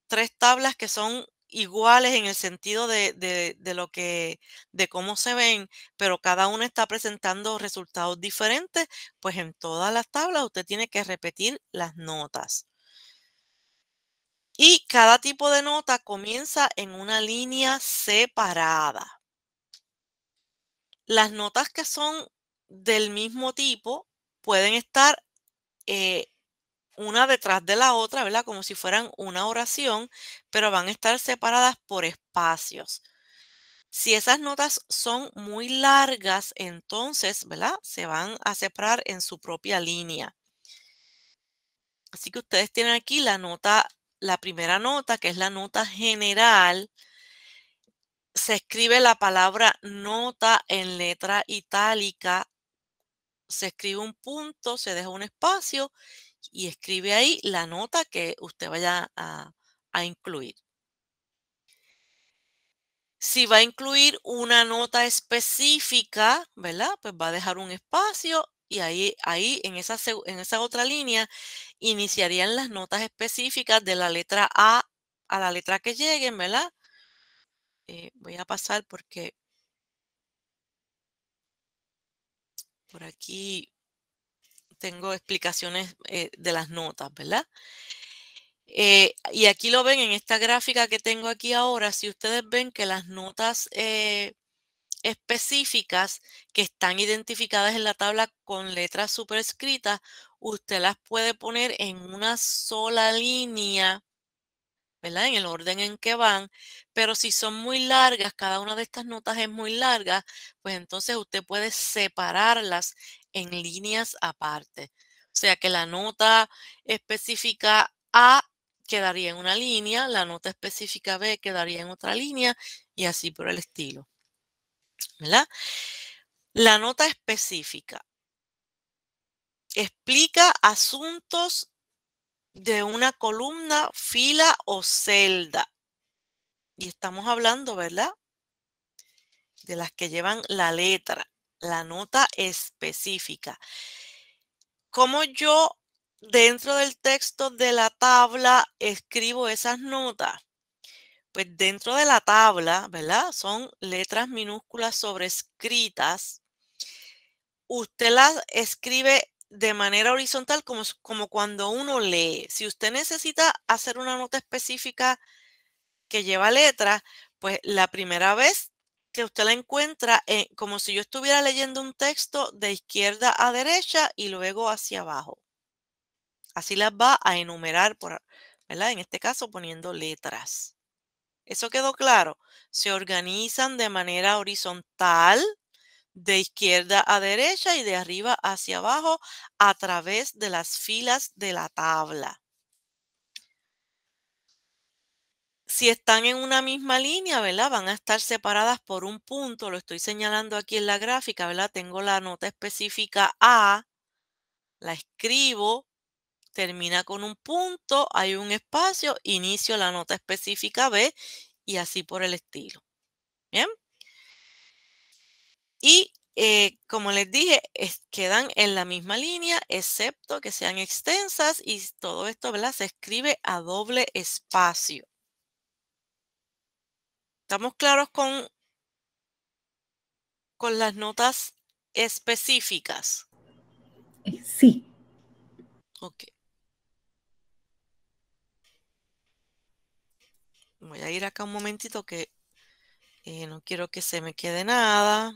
tres tablas que son iguales en el sentido de, de, lo que, de cómo se ven, pero cada uno está presentando resultados diferentes, pues en todas las tablas usted tiene que repetir las notas. Y cada tipo de nota comienza en una línea separada. Las notas que son del mismo tipo pueden estar eh, una detrás de la otra, ¿verdad? Como si fueran una oración, pero van a estar separadas por espacios. Si esas notas son muy largas, entonces, ¿verdad? Se van a separar en su propia línea. Así que ustedes tienen aquí la nota, la primera nota, que es la nota general. Se escribe la palabra nota en letra itálica. Se escribe un punto, se deja un espacio y escribe ahí la nota que usted vaya a, incluir. Si va a incluir una nota específica, ¿verdad? Pues va a dejar un espacio y ahí, ahí en, esa, en esa otra línea iniciarían las notas específicas de la letra A a la letra que lleguen, ¿verdad? Eh, voy a pasar porque por aquí tengo explicaciones eh, de las notas, ¿verdad? Eh, y aquí lo ven en esta gráfica que tengo aquí ahora, si ustedes ven que las notas eh, específicas que están identificadas en la tabla con letras superescritas, usted las puede poner en una sola línea ¿verdad? En el orden en que van, pero si son muy largas, cada una de estas notas es muy larga, pues entonces usted puede separarlas en líneas aparte. O sea que la nota específica A quedaría en una línea, la nota específica B quedaría en otra línea y así por el estilo. ¿Verdad? La nota específica explica asuntos de una columna, fila o celda. Y estamos hablando, ¿verdad? De las que llevan la letra, la nota específica. ¿Cómo yo dentro del texto de la tabla escribo esas notas? Pues dentro de la tabla, ¿verdad? Son letras minúsculas sobrescritas. Usted las escribe de manera horizontal como, como cuando uno lee. Si usted necesita hacer una nota específica que lleva letras, pues la primera vez que usted la encuentra eh, como si yo estuviera leyendo un texto de izquierda a derecha y luego hacia abajo. Así las va a enumerar, por, ¿verdad? En este caso poniendo letras. ¿Eso quedó claro? Se organizan de manera horizontal de izquierda a derecha y de arriba hacia abajo a través de las filas de la tabla. Si están en una misma línea, ¿verdad? Van a estar separadas por un punto. Lo estoy señalando aquí en la gráfica, ¿verdad? Tengo la nota específica A, la escribo, termina con un punto, hay un espacio, inicio la nota específica B y así por el estilo. ¿Bien? Y eh, como les dije, quedan en la misma línea, excepto que sean extensas y todo esto ¿verdad? se escribe a doble espacio. ¿Estamos claros con, con las notas específicas? Eh, sí. Ok. Voy a ir acá un momentito que eh, no quiero que se me quede nada.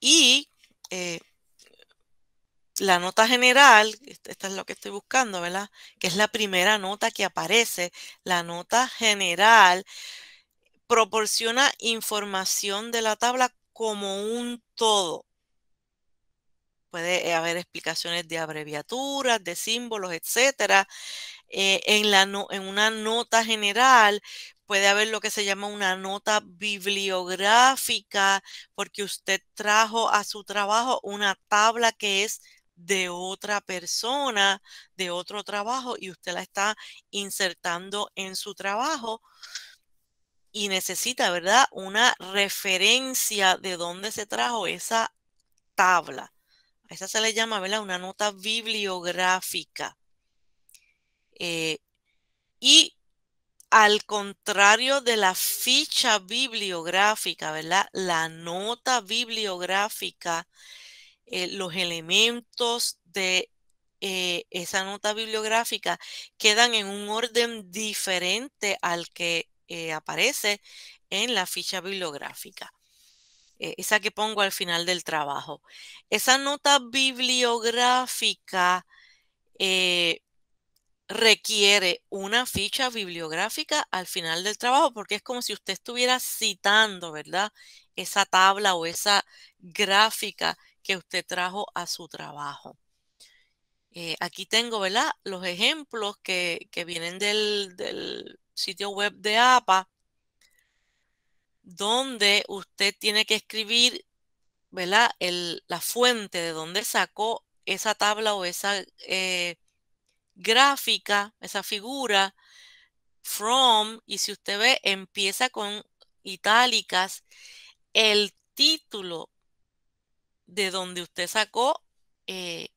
Y eh, la nota general, esta es lo que estoy buscando, ¿verdad? Que es la primera nota que aparece. La nota general proporciona información de la tabla como un todo. Puede haber explicaciones de abreviaturas, de símbolos, etc. Eh, en, la en una nota general puede haber lo que se llama una nota bibliográfica, porque usted trajo a su trabajo una tabla que es de otra persona, de otro trabajo, y usted la está insertando en su trabajo y necesita, ¿verdad? Una referencia de dónde se trajo esa tabla. A esa se le llama, ¿verdad? Una nota bibliográfica. Eh, y al contrario de la ficha bibliográfica, ¿verdad? La nota bibliográfica, eh, los elementos de eh, esa nota bibliográfica quedan en un orden diferente al que eh, aparece en la ficha bibliográfica. esa que pongo al final del trabajo. Esa nota bibliográfica requiere una ficha bibliográfica al final del trabajo, porque es como si usted estuviera citando, ¿verdad? Esa tabla o esa gráfica que usted trajo a su trabajo. Eh, aquí tengo, ¿verdad? Los ejemplos que, vienen del, sitio web de APA, donde usted tiene que escribir, ¿verdad? la fuente de donde sacó esa tabla o esa eh, gráfica, esa figura, from, y si usted ve, empieza con itálicas, el título de donde usted sacó eh,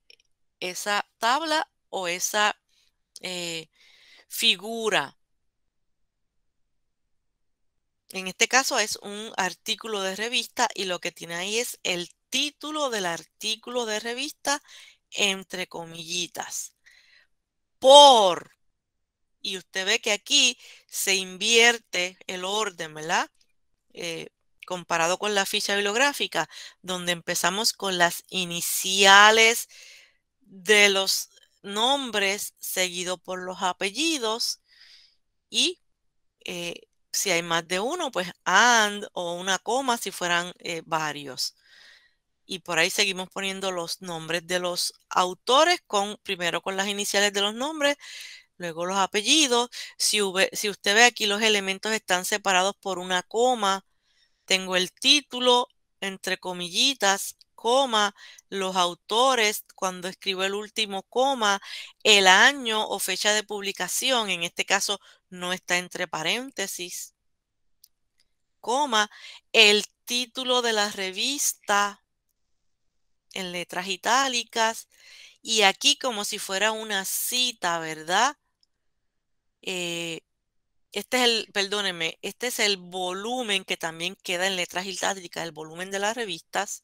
esa tabla o esa eh, figura. En este caso es un artículo de revista y lo que tiene ahí es el título del artículo de revista entre comillitas por. Y usted ve que aquí se invierte el orden, ¿verdad? Eh, comparado con la ficha bibliográfica, donde empezamos con las iniciales de los nombres seguido por los apellidos y eh, si hay más de uno, pues and o una coma si fueran eh, varios y por ahí seguimos poniendo los nombres de los autores, con, primero con las iniciales de los nombres, luego los apellidos. Si, si usted ve aquí los elementos están separados por una coma, tengo el título entre comillitas, coma, los autores, cuando escribo el último coma, el año o fecha de publicación, en este caso no está entre paréntesis, coma, el título de la revista, en letras itálicas y aquí como si fuera una cita, ¿verdad? Eh, este es el, perdónenme, este es el volumen que también queda en letras itálicas, el volumen de las revistas.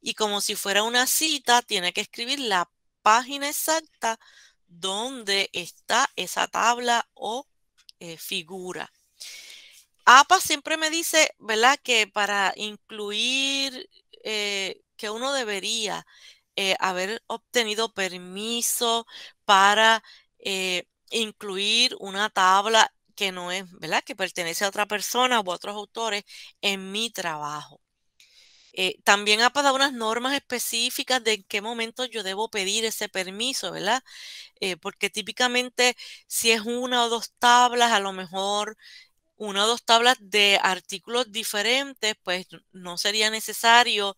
Y como si fuera una cita, tiene que escribir la página exacta donde está esa tabla o eh, figura. APA siempre me dice, ¿verdad? Que para incluir eh, que uno debería eh, haber obtenido permiso para eh, incluir una tabla que no es, ¿verdad? Que pertenece a otra persona a otros autores en mi trabajo. también ha pasado unas normas específicas de en qué momento yo debo pedir ese permiso, ¿verdad? porque típicamente si es una o dos tablas, a lo mejor una o dos tablas de artículos diferentes, pues no sería necesario,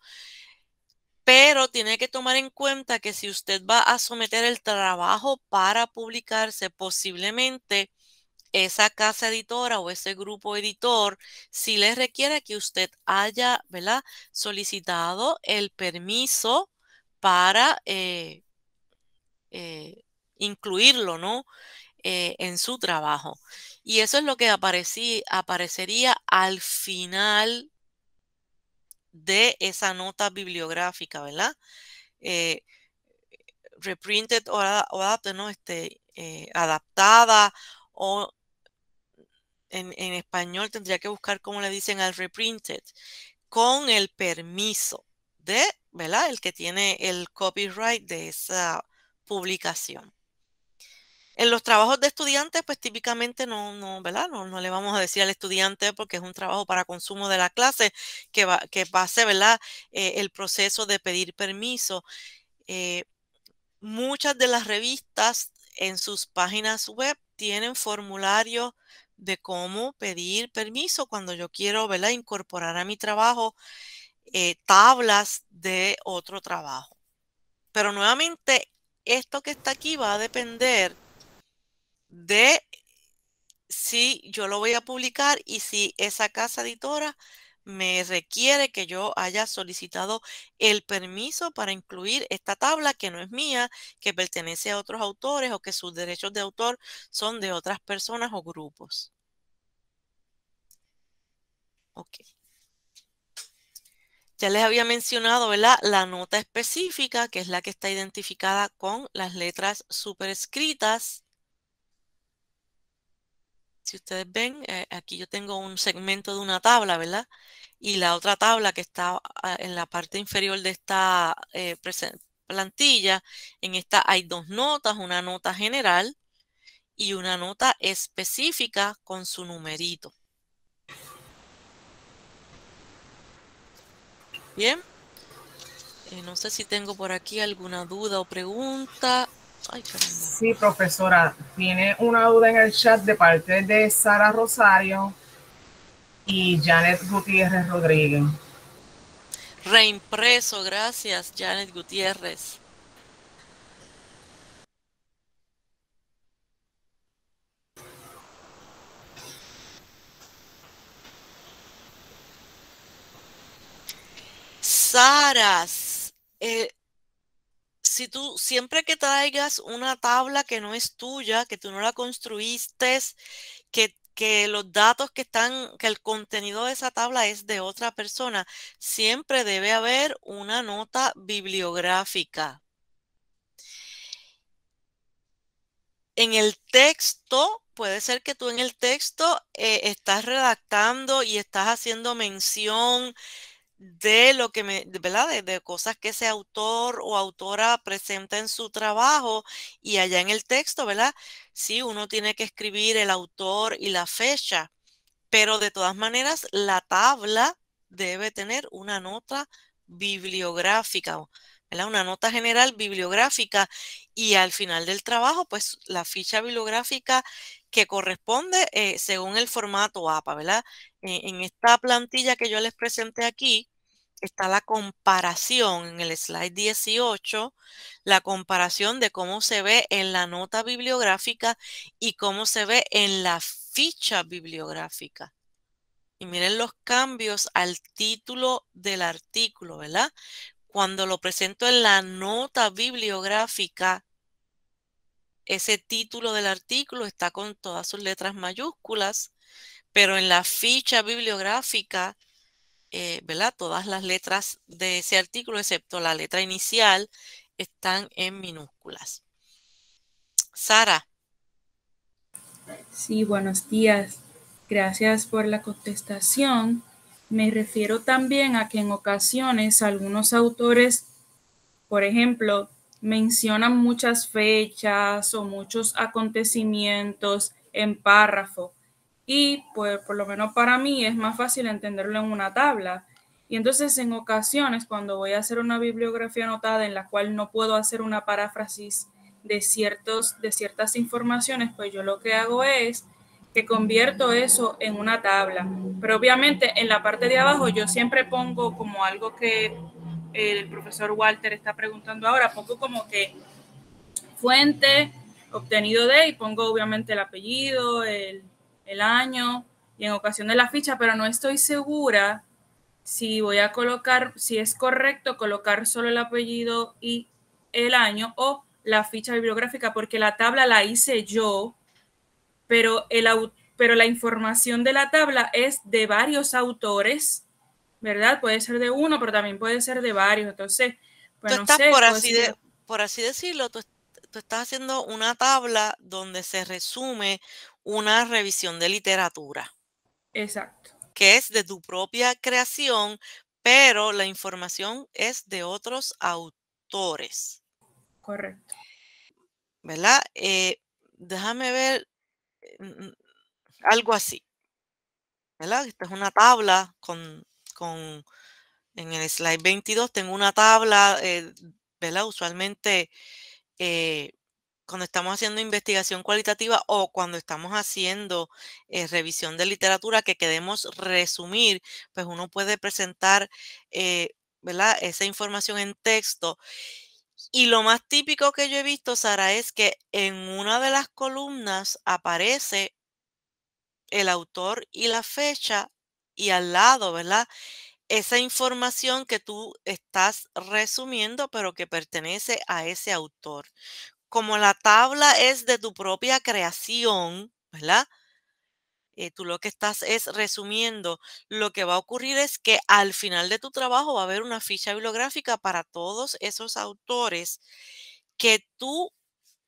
pero tiene que tomar en cuenta que si usted va a someter el trabajo para publicarse, posiblemente esa casa editora o ese grupo editor, si le requiere que usted haya ¿verdad? solicitado el permiso para eh, eh, incluirlo ¿no? Eh, en su trabajo. Y eso es lo que aparecería al final de esa nota bibliográfica, ¿verdad? Eh, reprinted o, ¿no? Este, eh, adaptada o en, en, español tendría que buscar cómo le dicen al reprinted, con el permiso de, ¿verdad? El que tiene el copyright de esa publicación. En los trabajos de estudiantes, pues típicamente no, no, ¿verdad? No, le vamos a decir al estudiante porque es un trabajo para consumo de la clase que, va, que pase, ¿verdad? Eh, el proceso de pedir permiso. Eh, muchas de las revistas en sus páginas web tienen formularios de cómo pedir permiso cuando yo quiero, ¿verdad? Incorporar a mi trabajo eh, tablas de otro trabajo. Pero nuevamente, esto que está aquí va a depender de si yo lo voy a publicar y si esa casa editora me requiere que yo haya solicitado el permiso para incluir esta tabla que no es mía, que pertenece a otros autores o que sus derechos de autor son de otras personas o grupos. Ya les había mencionado, La nota específica, que es la que está identificada con las letras superescritas si ustedes ven, eh, aquí yo tengo un segmento de una tabla, ¿verdad? Y la otra tabla que está ah, en la parte inferior de esta eh, plantilla, en esta hay dos notas, una nota general y una nota específica con su numerito. Bien. Eh, no sé si tengo por aquí alguna duda o pregunta sí, profesora, tiene una duda en el chat de parte de Sara Rosario y Janet Gutiérrez Rodríguez. Reimpreso, gracias, Janet Gutiérrez. Saras, eh, si tú siempre que traigas una tabla que no es tuya, que tú no la construiste, que, los datos que están, que el contenido de esa tabla es de otra persona, siempre debe haber una nota bibliográfica. En el texto, puede ser que tú en el texto eh, estás redactando y estás haciendo mención de lo que me, ¿verdad? De, cosas que ese autor o autora presenta en su trabajo y allá en el texto, ¿verdad? Sí, uno tiene que escribir el autor y la fecha, pero de todas maneras la tabla debe tener una nota bibliográfica, una nota general bibliográfica y al final del trabajo, pues la ficha bibliográfica que corresponde eh, según el formato APA, ¿verdad? En, eh, en, esta plantilla que yo les presenté aquí está la comparación en el slide 18, la comparación de cómo se ve en la nota bibliográfica y cómo se ve en la ficha bibliográfica. Y miren los cambios al título del artículo, ¿verdad? cuando lo presento en la nota bibliográfica, ese título del artículo está con todas sus letras mayúsculas, pero en la ficha bibliográfica, eh, ¿verdad? Todas las letras de ese artículo, excepto la letra inicial, están en minúsculas. Sara. Sí, buenos días. Gracias por la contestación. Me refiero también a que en ocasiones algunos autores, por ejemplo, mencionan muchas fechas o muchos acontecimientos en párrafo y pues por lo menos para mí es más fácil entenderlo en una tabla. Y entonces en ocasiones cuando voy a hacer una bibliografía anotada en la cual no puedo hacer una paráfrasis de, ciertos, de ciertas informaciones, pues yo lo que hago es convierto eso en una tabla. Pero obviamente en la parte de abajo yo siempre pongo como algo que el profesor Walter está preguntando ahora, poco como que fuente, obtenido de, y pongo obviamente el apellido, el, el año y en ocasión de la ficha, pero no estoy segura si voy a colocar, si es correcto colocar solo el apellido y el año o la ficha bibliográfica, porque la tabla la hice yo pero, el, pero la información de la tabla es de varios autores, ¿verdad? Puede ser de uno, pero también puede ser de varios. Entonces, estás, por, así por así decirlo, tú, estás haciendo una tabla donde se resume una revisión de literatura. Exacto. Que es de tu propia creación, pero la información es de otros autores. Correcto. ¿Verdad? Eh, déjame ver Mm, algo así. ¿Verdad? Esta es una tabla con, en el slide 22 tengo una tabla, eh, ¿verdad? Usualmente eh, cuando estamos haciendo investigación cualitativa o cuando estamos haciendo eh, revisión de literatura que queremos resumir, pues uno puede presentar, ¿verdad? Esa información en texto y lo más típico que yo he visto, Sara, es que en una de las columnas aparece el autor y la fecha y al lado, ¿verdad? Esa información que tú estás resumiendo, pero que pertenece a ese autor. Como la tabla es de tu propia creación, ¿verdad? Eh, tú lo que estás es resumiendo. Lo que va a ocurrir es que al final de tu trabajo va a haber una ficha bibliográfica para todos esos autores que tú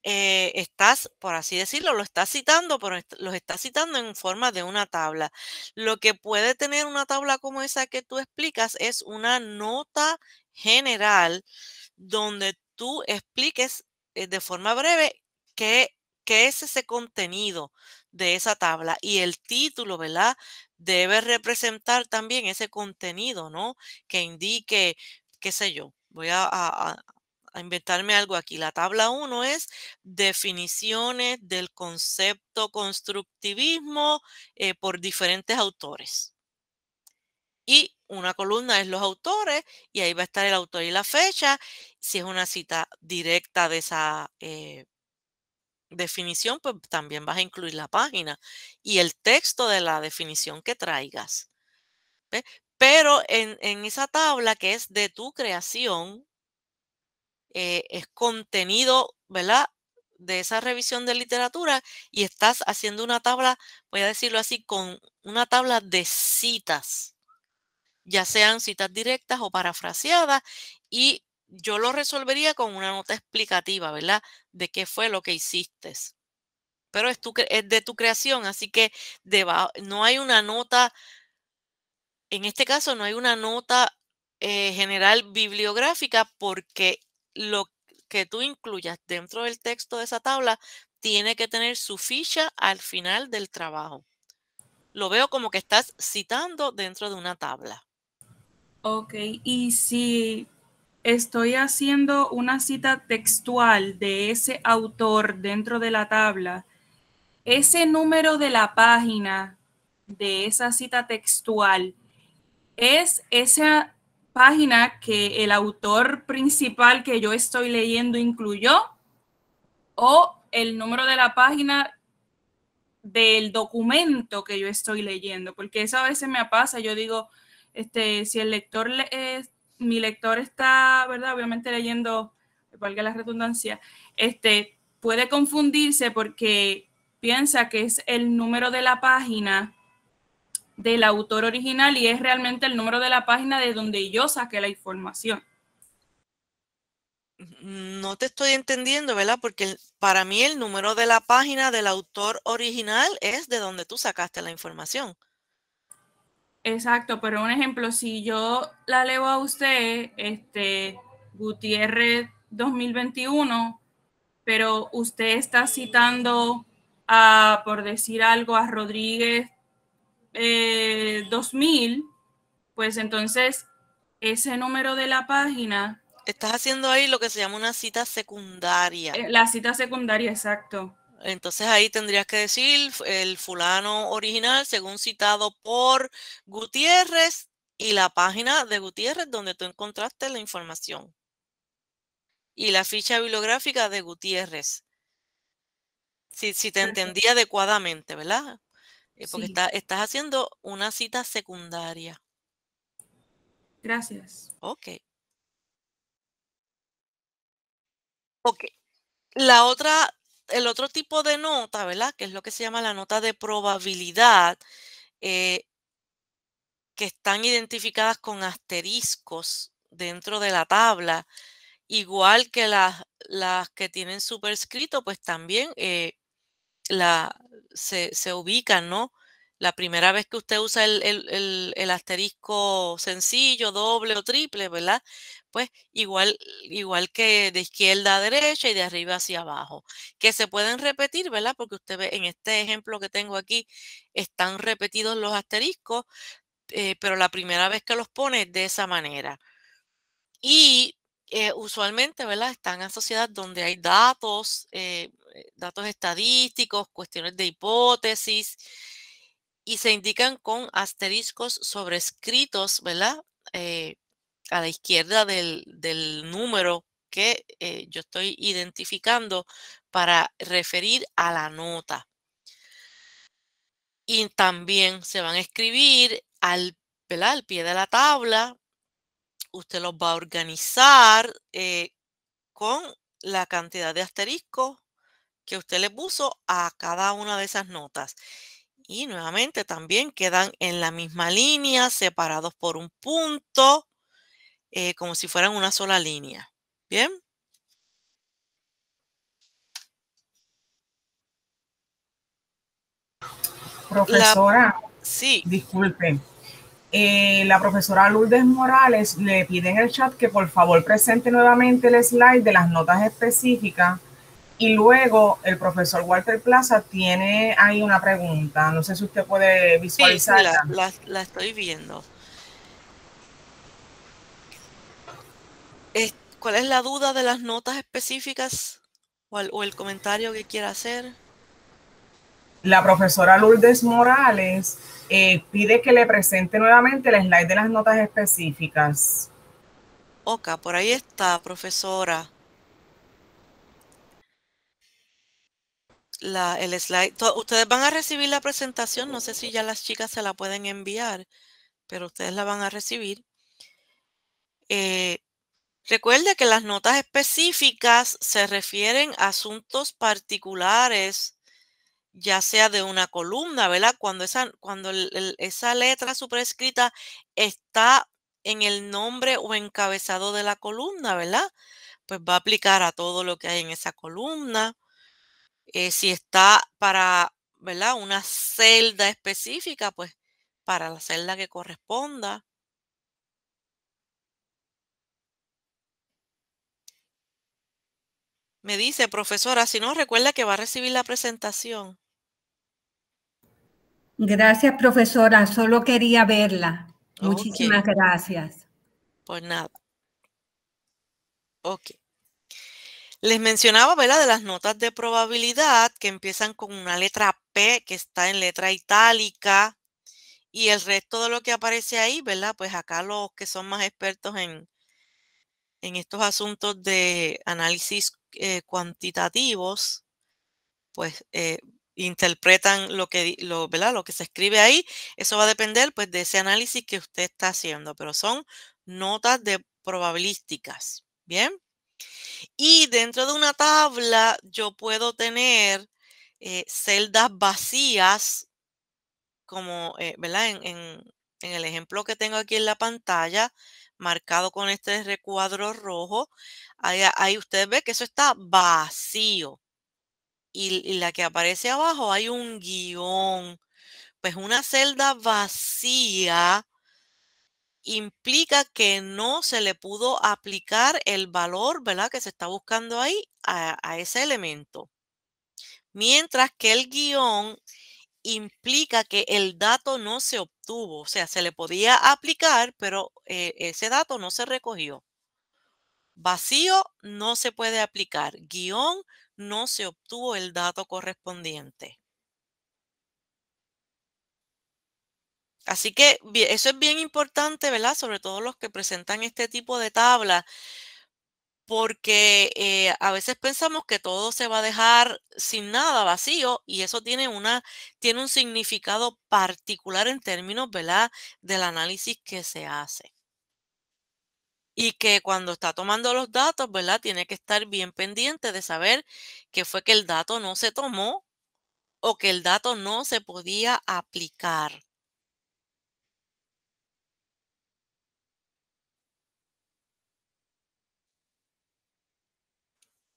eh, estás, por así decirlo, lo estás citando, pero los estás citando en forma de una tabla. Lo que puede tener una tabla como esa que tú explicas es una nota general donde tú expliques eh, de forma breve qué es ese contenido de esa tabla y el título, ¿verdad? Debe representar también ese contenido, ¿no? Que indique, qué sé yo, voy a, inventarme algo aquí. La tabla 1 es definiciones del concepto constructivismo eh, por diferentes autores. Y una columna es los autores y ahí va a estar el autor y la fecha, si es una cita directa de esa eh, definición, pues también vas a incluir la página y el texto de la definición que traigas. Pero en, esa tabla que es de tu creación, eh, es contenido, ¿verdad? De esa revisión de literatura y estás haciendo una tabla, voy a decirlo así, con una tabla de citas, ya sean citas directas o parafraseadas, y yo lo resolvería con una nota explicativa, ¿verdad? De qué fue lo que hiciste. Pero es, tu, de tu creación, así que no hay una nota, en este caso no hay una nota eh, general bibliográfica porque lo que tú incluyas dentro del texto de esa tabla tiene que tener su ficha al final del trabajo. Lo veo como que estás citando dentro de una tabla. Ok, y si estoy haciendo una cita textual de ese autor dentro de la tabla, ese número de la página de esa cita textual es esa página que el autor principal que yo estoy leyendo incluyó o el número de la página del documento que yo estoy leyendo, porque eso a veces me pasa, yo digo, este, si el lector le, eh, mi lector está, ¿verdad? Obviamente leyendo, valga la redundancia, este, puede confundirse porque piensa que es el número de la página del autor original y es realmente el número de la página de donde yo saqué la información. No te estoy entendiendo, ¿verdad? Porque para mí el número de la página del autor original es de donde tú sacaste la información. Exacto, pero un ejemplo, si yo la leo a usted, este, Gutiérrez 2021, pero usted está citando a, por decir algo, a Rodríguez 2000, eh, pues entonces ese número de la página... Estás haciendo ahí lo que se llama una cita secundaria. Eh, la cita secundaria, exacto. Entonces ahí tendrías que decir el fulano original según citado por Gutiérrez y la página de Gutiérrez donde tú encontraste la información. Y la ficha bibliográfica de Gutiérrez. Si, te entendí adecuadamente, ¿verdad? Eh, porque estás haciendo una cita secundaria. Gracias. Ok. Ok. La otra el otro tipo de nota, ¿verdad? Que es lo que se llama la nota de probabilidad, eh, que están identificadas con asteriscos dentro de la tabla, igual que las, las que tienen superscrito, pues también eh, la, se, ubican, ¿no? La primera vez que usted usa el asterisco sencillo, doble o triple, ¿verdad? pues igual, igual que de izquierda a derecha y de arriba hacia abajo, que se pueden repetir, ¿verdad? Porque usted ve en este ejemplo que tengo aquí, están repetidos los asteriscos, eh, pero la primera vez que los pone es de esa manera. Y eh, usualmente, ¿verdad? Están en donde hay datos, eh, datos estadísticos, cuestiones de hipótesis, y se indican con asteriscos sobrescritos, ¿verdad? a la izquierda del, número que eh, yo estoy identificando para referir a la nota. Y también se van a escribir al, pie de la tabla. Usted los va a organizar eh, con la cantidad de asteriscos que usted le puso a cada una de esas notas. Y nuevamente también quedan en la misma línea, separados por un punto. Eh, como si fueran una sola línea. ¿Bien? Profesora, sí. disculpen. Eh, la profesora Lourdes Morales le pide en el chat que por favor presente nuevamente el slide de las notas específicas y luego el profesor Walter Plaza tiene ahí una pregunta. No sé si usted puede visualizarla. Sí, la estoy viendo. ¿Cuál es la duda de las notas específicas o, el comentario que quiera hacer? La profesora Lourdes Morales eh, pide que le presente nuevamente el slide de las notas específicas. Oca, por ahí está, profesora. el slide. Ustedes van a recibir la presentación, no sé si ya las chicas se la pueden enviar, pero ustedes la van a recibir. Eh, Recuerde que las notas específicas se refieren a asuntos particulares, ya sea de una columna, ¿verdad? Cuando esa, cuando esa letra superescrita está en el nombre o encabezado de la columna, ¿verdad? Pues va a aplicar a todo lo que hay en esa columna. Eh, si está para, ¿verdad? Una celda específica, pues para la celda que corresponda. Me dice, profesora, si no, recuerda que va a recibir la presentación. Gracias, profesora. Solo quería verla. Muchísimas gracias. Pues nada. Ok. Les mencionaba, ¿verdad? De las notas de probabilidad que empiezan con una letra P que está en letra itálica y el resto de lo que aparece ahí, ¿verdad? Pues acá los que son más expertos en, en estos asuntos de análisis eh, cuantitativos, pues eh, interpretan lo que, lo, ¿verdad? lo que se escribe ahí. Eso va a depender pues, de ese análisis que usted está haciendo, pero son notas de probabilísticas. Bien. Y dentro de una tabla yo puedo tener eh, celdas vacías, como, en el ejemplo que tengo aquí en la pantalla, marcado con este recuadro rojo, ahí, usted ve que eso está vacío. Y, la que aparece abajo hay un guión. Pues una celda vacía implica que no se le pudo aplicar el valor, ¿verdad? Que se está buscando ahí a ese elemento. Mientras que el guión implica que el dato no se obtuvo, o sea, se le podía aplicar, pero eh, ese dato no se recogió. Vacío no se puede aplicar. Guión no se obtuvo el dato correspondiente. Así que eso es bien importante, ¿verdad? Sobre todo los que presentan este tipo de tablas porque eh, a veces pensamos que todo se va a dejar sin nada, vacío, y eso tiene, una, tiene un significado particular en términos del análisis que se hace. Y que cuando está tomando los datos, ¿verdad? Tiene que estar bien pendiente de saber que fue que el dato no se tomó o que el dato no se podía aplicar.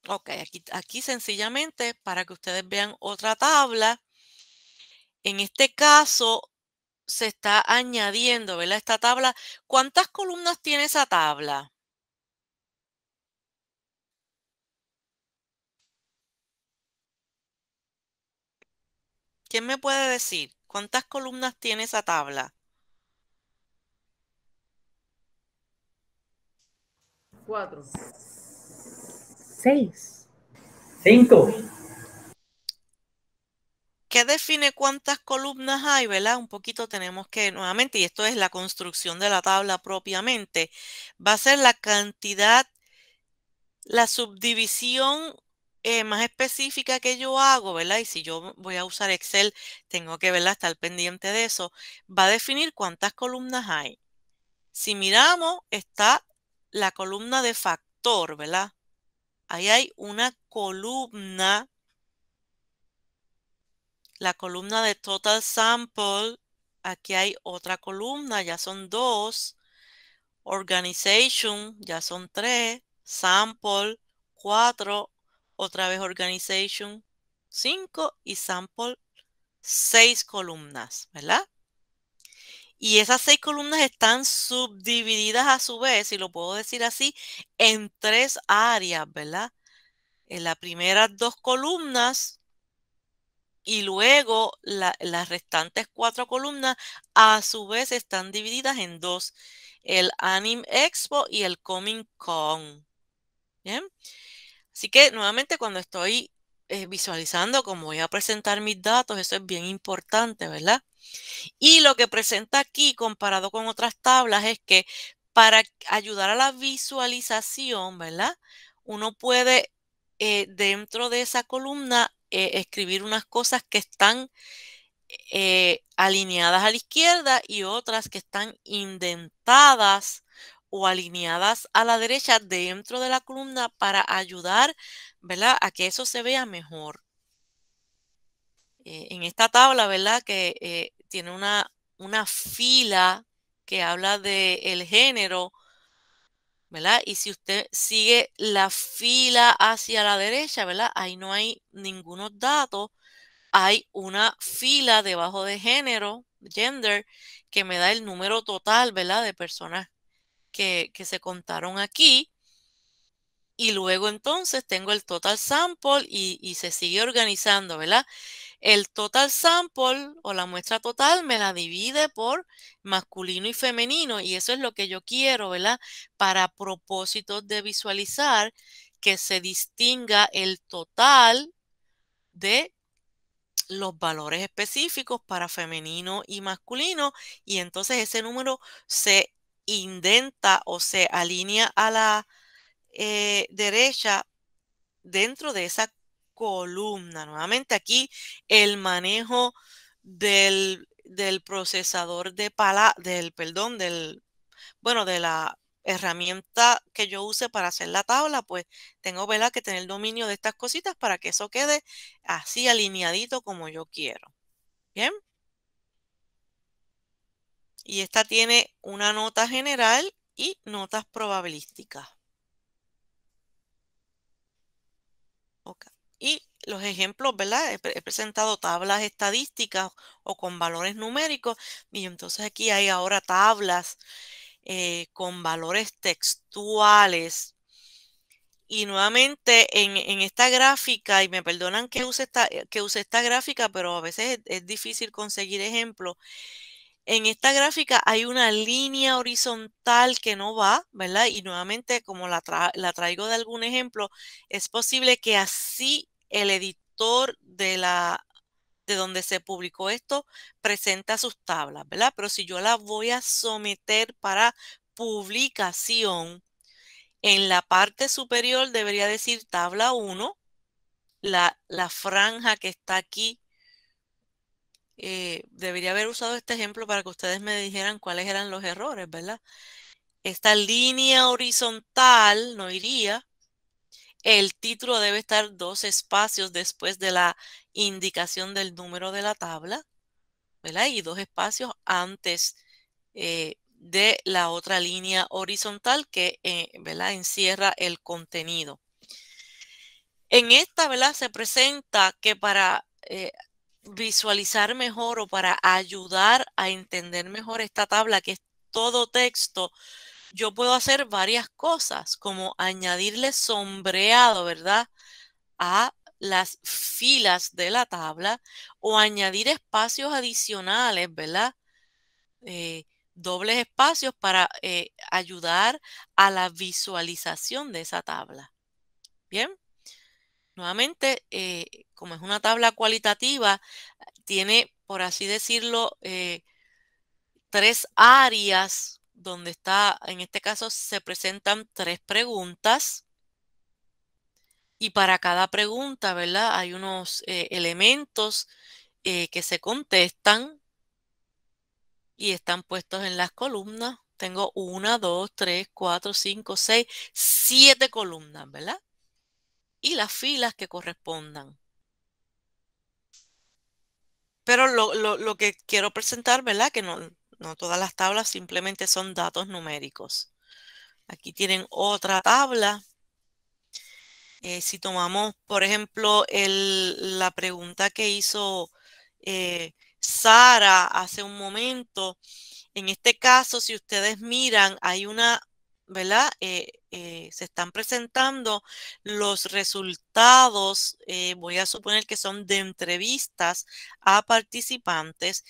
Ok, aquí, sencillamente para que ustedes vean otra tabla. En este caso se está añadiendo, ¿verdad? Esta tabla, ¿cuántas columnas tiene esa tabla? ¿Quién me puede decir cuántas columnas tiene esa tabla? Cuatro. Seis. Cinco. ¿Qué define cuántas columnas hay, verdad? Un poquito tenemos que, nuevamente, y esto es la construcción de la tabla propiamente, va a ser la cantidad, la subdivisión eh, más específica que yo hago, ¿verdad? Y si yo voy a usar Excel, tengo que, ¿verdad? Estar pendiente de eso. Va a definir cuántas columnas hay. Si miramos, está la columna de factor, ¿verdad? Ahí hay una columna, la columna de total sample. Aquí hay otra columna, ya son dos. Organization, ya son tres. Sample, cuatro. Otra vez organization, cinco. Y sample, seis columnas, ¿verdad? Y esas seis columnas están subdivididas a su vez, si lo puedo decir así, en tres áreas, ¿verdad? En las primeras dos columnas y luego las restantes cuatro columnas a su vez están divididas en dos, el Anime Expo y el Coming Con. ¿Bien? Así que nuevamente cuando estoy eh, visualizando cómo voy a presentar mis datos, eso es bien importante, ¿verdad? Y lo que presenta aquí comparado con otras tablas es que para ayudar a la visualización, ¿verdad? Uno puede eh, dentro de esa columna eh, escribir unas cosas que están alineadas a la izquierda y otras que están indentadas o alineadas a la derecha dentro de la columna para ayudar ¿verdad? A que eso se vea mejor. Eh, en esta tabla, ¿verdad? Que eh, tiene una, una fila que habla del el género, ¿verdad? Y si usted sigue la fila hacia la derecha, ¿verdad? Ahí no hay ninguno datos. Hay una fila debajo de género, gender, que me da el número total, ¿verdad? De personas que se contaron aquí y luego entonces tengo el total sample y, se sigue organizando, ¿verdad? El total sample o la muestra total me la divide por masculino y femenino y eso es lo que yo quiero, ¿verdad? Para propósitos de visualizar que se distinga el total de los valores específicos para femenino y masculino y entonces ese número se indenta o se alinea a la eh, derecha dentro de esa columna. Nuevamente aquí el manejo del, del procesador de pala del, perdón, del, bueno, de la herramienta que yo use para hacer la tabla, pues tengo que tener dominio de estas cositas para que eso quede así alineadito como yo quiero. Bien. Y esta tiene una nota general y notas probabilísticas. Y los ejemplos, ¿verdad? He, presentado tablas estadísticas o con valores numéricos y entonces aquí hay ahora tablas eh, con valores textuales. Y nuevamente en, esta gráfica, y me perdonan que use esta, eh, que use esta gráfica, pero a veces es, difícil conseguir ejemplos. En esta gráfica hay una línea horizontal que no va, ¿verdad? Y nuevamente, como la, la traigo de algún ejemplo, es posible que así el editor de la de donde se publicó esto presenta sus tablas, ¿verdad? Pero si yo la voy a someter para publicación, en la parte superior debería decir tabla 1, la, la franja que está aquí. Eh, debería haber usado este ejemplo para que ustedes me dijeran cuáles eran los errores, ¿verdad? Esta línea horizontal no iría, el título debe estar dos espacios después de la indicación del número de la tabla, ¿verdad? Y dos espacios antes eh, de la otra línea horizontal que eh, ¿verdad? encierra el contenido. En esta ¿verdad? se presenta que para eh, visualizar mejor o para ayudar a entender mejor esta tabla, que es todo texto, yo puedo hacer varias cosas, como añadirle sombreado, ¿verdad? A las filas de la tabla o añadir espacios adicionales, ¿verdad? Eh, dobles espacios para eh, ayudar a la visualización de esa tabla. Bien, nuevamente, eh, como es una tabla cualitativa, tiene, por así decirlo, tres áreas donde está, en este caso, se presentan tres preguntas. Y para cada pregunta, ¿verdad? Hay unos eh, elementos eh, que se contestan y están puestos en las columnas. Tengo una, dos, tres, cuatro, cinco, seis, siete columnas, ¿verdad? Y las filas que correspondan. Pero lo, lo que quiero presentar, ¿verdad? Que no, no todas las tablas simplemente son datos numéricos. Aquí tienen otra tabla. Eh, si tomamos, por ejemplo, la pregunta que hizo eh, Sara hace un momento, en este caso, si ustedes miran, hay una, ¿verdad? Eh, se están presentando los resultados, voy a suponer que son de entrevistas a participantes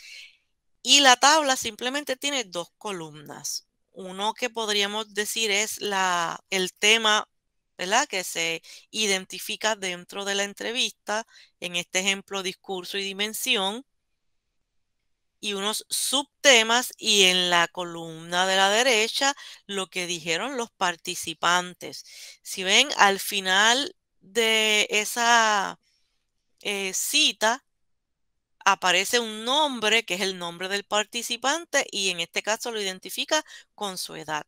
y la tabla simplemente tiene dos columnas. Uno que podríamos decir es la, el tema ¿verdad? que se identifica dentro de la entrevista, en este ejemplo discurso y dimensión, y unos subtemas y en la columna de la derecha lo que dijeron los participantes. Si ven, al final de esa eh, cita aparece un nombre que es el nombre del participante y en este caso lo identifica con su edad.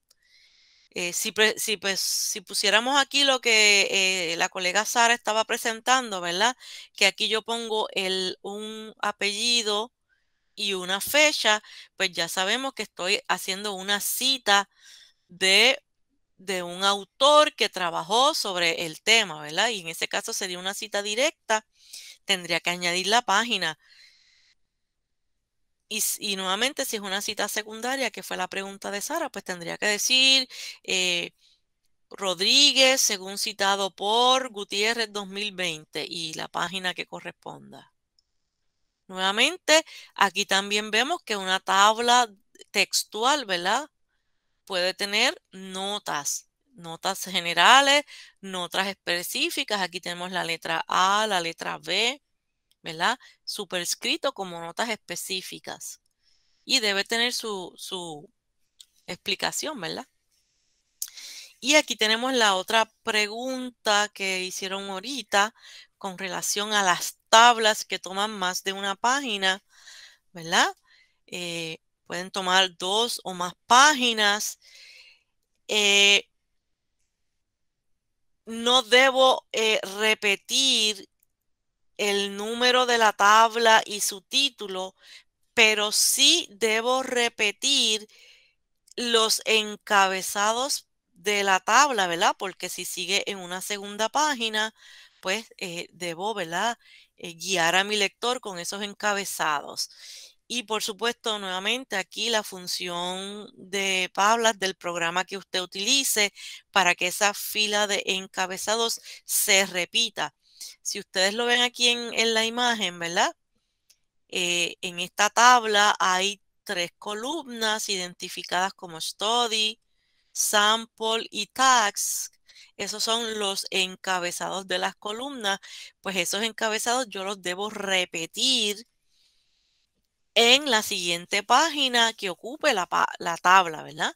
Eh, si, pues, si, pusiéramos aquí lo que eh, la colega Sara estaba presentando, ¿verdad? Que aquí yo pongo un apellido y una fecha, pues ya sabemos que estoy haciendo una cita de, de un autor que trabajó sobre el tema, ¿verdad? Y en ese caso sería una cita directa. Tendría que añadir la página y, nuevamente, si es una cita secundaria, que fue la pregunta de Sara, pues tendría que decir eh, Rodríguez, según citado por Gutiérrez 2020 y la página que corresponda. Nuevamente, aquí también vemos que una tabla textual, ¿verdad? Puede tener notas, notas generales, notas específicas. Aquí tenemos la letra A, la letra B, ¿verdad? Superscrito como notas específicas. Y debe tener su, explicación, ¿verdad? Y aquí tenemos la otra pregunta que hicieron ahorita con relación a las tablas que toman más de una página, ¿verdad? Eh, pueden tomar dos o más páginas. Eh, no debo eh, repetir el número de la tabla y su título, pero sí debo repetir los encabezados de la tabla, ¿verdad? Porque si sigue en una segunda página, pues eh, debo, ¿verdad? Eh, guiar a mi lector con esos encabezados. Y por supuesto, nuevamente aquí la función de tablas del programa que usted utilice para que esa fila de encabezados se repita. Si ustedes lo ven aquí en, la imagen, ¿verdad? Eh, en esta tabla hay tres columnas identificadas como study, sample y Tax. Esos son los encabezados de las columnas. Pues esos encabezados yo los debo repetir en la siguiente página que ocupe la, la tabla, ¿verdad?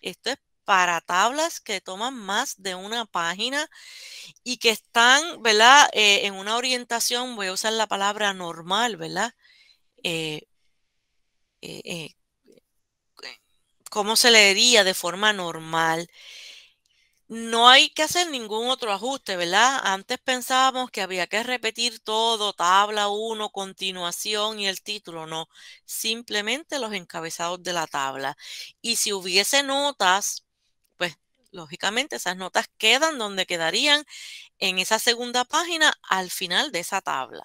Esto es para tablas que toman más de una página y que están, ¿verdad? Eh, en una orientación, voy a usar la palabra normal, ¿verdad? Eh, eh, ¿Cómo se leería de forma normal? No hay que hacer ningún otro ajuste, ¿verdad? Antes pensábamos que había que repetir todo, tabla 1, continuación y el título. No, simplemente los encabezados de la tabla. Y si hubiese notas, lógicamente esas notas quedan donde quedarían en esa segunda página al final de esa tabla.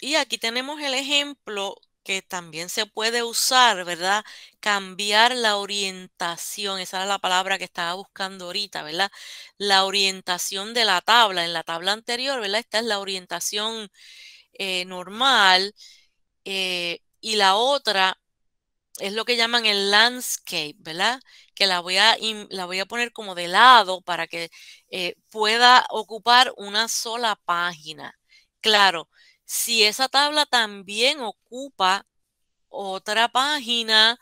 Y aquí tenemos el ejemplo que también se puede usar, ¿verdad? Cambiar la orientación, esa era la palabra que estaba buscando ahorita, ¿verdad? La orientación de la tabla, en la tabla anterior, ¿verdad? Esta es la orientación eh, normal eh, y la otra es lo que llaman el landscape, ¿verdad? Que la voy a, la voy a poner como de lado para que eh, pueda ocupar una sola página. Claro, si esa tabla también ocupa otra página,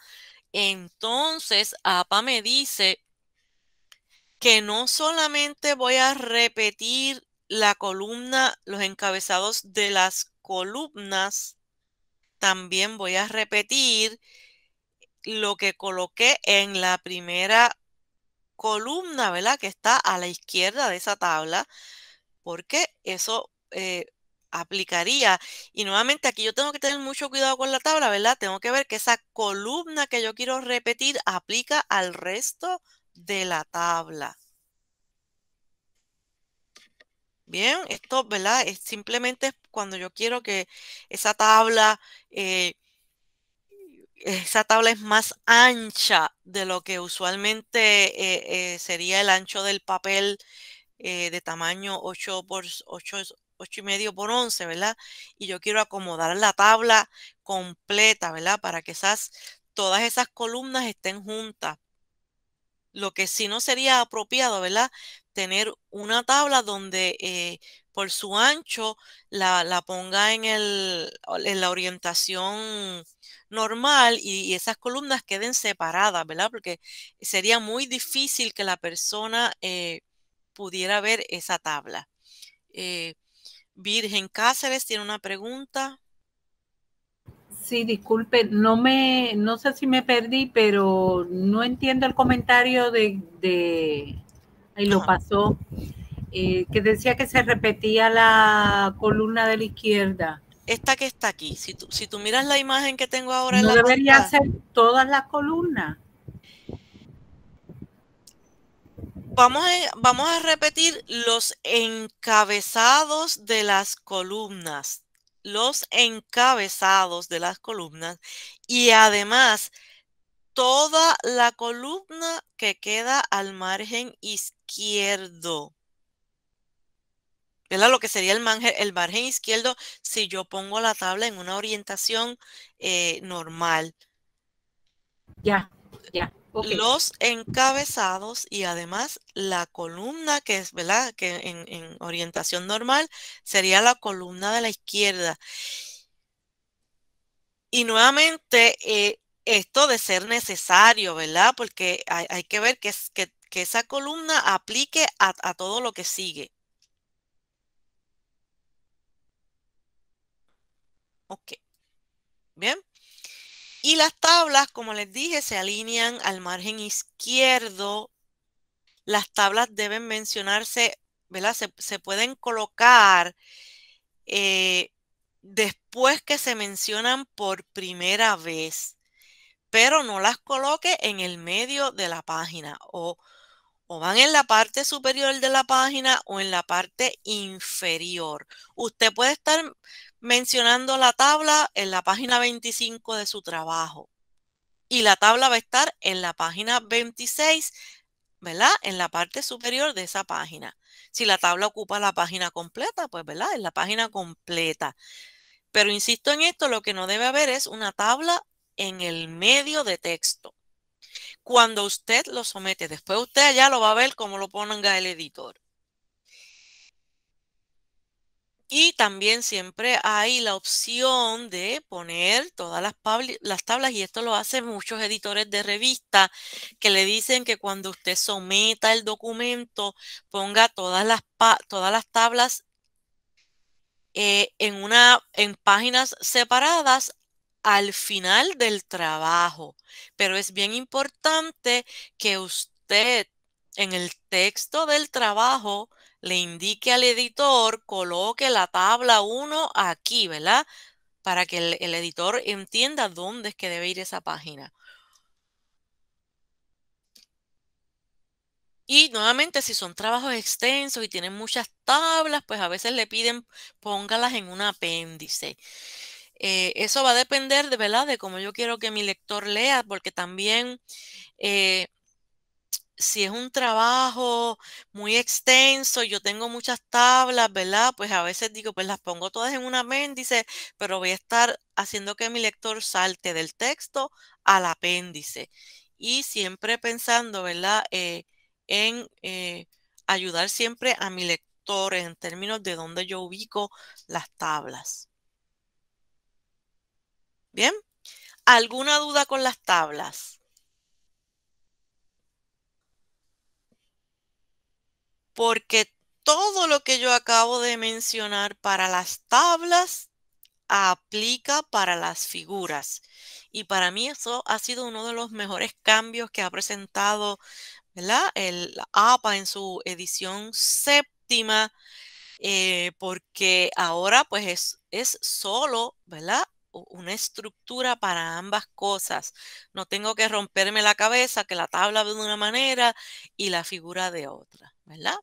entonces APA me dice que no solamente voy a repetir la columna, los encabezados de las columnas, también voy a repetir lo que coloqué en la primera columna, ¿verdad? Que está a la izquierda de esa tabla, porque eso eh, aplicaría. Y nuevamente aquí yo tengo que tener mucho cuidado con la tabla, ¿verdad? Tengo que ver que esa columna que yo quiero repetir aplica al resto de la tabla. Bien, esto, ¿verdad? Es simplemente cuando yo quiero que esa tabla eh, esa tabla es más ancha de lo que usualmente eh, eh, sería el ancho del papel eh, de tamaño 8 por y medio por 11, ¿verdad? Y yo quiero acomodar la tabla completa, ¿verdad? Para que todas esas columnas estén juntas. Lo que sí no sería apropiado, ¿verdad? Tener una tabla donde por su ancho la, ponga en, el, en la orientación normal y, esas columnas queden separadas, ¿verdad? Porque sería muy difícil que la persona eh, pudiera ver esa tabla. Eh, Virgen Cáceres tiene una pregunta. Sí, disculpe, no me, no sé si me perdí, pero no entiendo el comentario de, ahí lo pasó, eh, que decía que se repetía la columna de la izquierda esta que está aquí, si tú, miras la imagen que tengo ahora en no la debería ser todas las columnas. vamos a repetir los encabezados de las columnas, los encabezados de las columnas y además toda la columna que queda al margen izquierdo. ¿verdad? Lo que sería el, margen, el izquierdo si yo pongo la tabla en una orientación eh, normal. Ya, ya. Los encabezados y además la columna que es, ¿verdad? Que en, orientación normal sería la columna de la izquierda. Y nuevamente, eh, esto de ser necesario, ¿verdad? Porque hay, que ver que, esa columna aplique a todo lo que sigue. Ok. Bien. Y las tablas, como les dije, se alinean al margen izquierdo. Las tablas deben mencionarse, ¿verdad? Se, pueden colocar eh, después que se mencionan por primera vez, pero no las coloque en el medio de la página o o van en la parte superior de la página o en la parte inferior. Usted puede estar mencionando la tabla en la página 25 de su trabajo y la tabla va a estar en la página 26, ¿verdad? En la parte superior de esa página. Si la tabla ocupa la página completa, pues, ¿verdad? En la página completa. Pero insisto en esto, lo que no debe haber es una tabla en el medio de texto cuando usted lo somete. Después usted ya lo va a ver cómo lo ponga el editor. Y también siempre hay la opción de poner todas las, tablas, y esto lo hacen muchos editores de revista, que le dicen que cuando usted someta el documento, ponga todas las, todas las tablas eh, en, una, en páginas separadas al final del trabajo. Pero es bien importante que usted en el texto del trabajo le indique al editor, coloque la tabla 1 aquí, ¿verdad? Para que el, el editor entienda dónde es que debe ir esa página. Y nuevamente, si son trabajos extensos y tienen muchas tablas, pues a veces le piden póngalas en un apéndice. Eh, eso va a depender de, ¿verdad? de cómo yo quiero que mi lector lea, porque también eh, si es un trabajo muy extenso, yo tengo muchas tablas, ¿verdad? Pues a veces digo, pues las pongo todas en un apéndice, pero voy a estar haciendo que mi lector salte del texto al apéndice. Y siempre pensando, ¿verdad? Eh, en ayudar siempre a mi lector en términos de dónde yo ubico las tablas. Bien. ¿Alguna duda con las tablas? Porque todo lo que yo acabo de mencionar para las tablas aplica para las figuras. Y para mí eso ha sido uno de los mejores cambios que ha presentado ¿verdad? el APA en su edición séptima, eh, porque ahora pues es, es solo ¿verdad? una estructura para ambas cosas. No tengo que romperme la cabeza, que la tabla de una manera y la figura de otra, ¿verdad?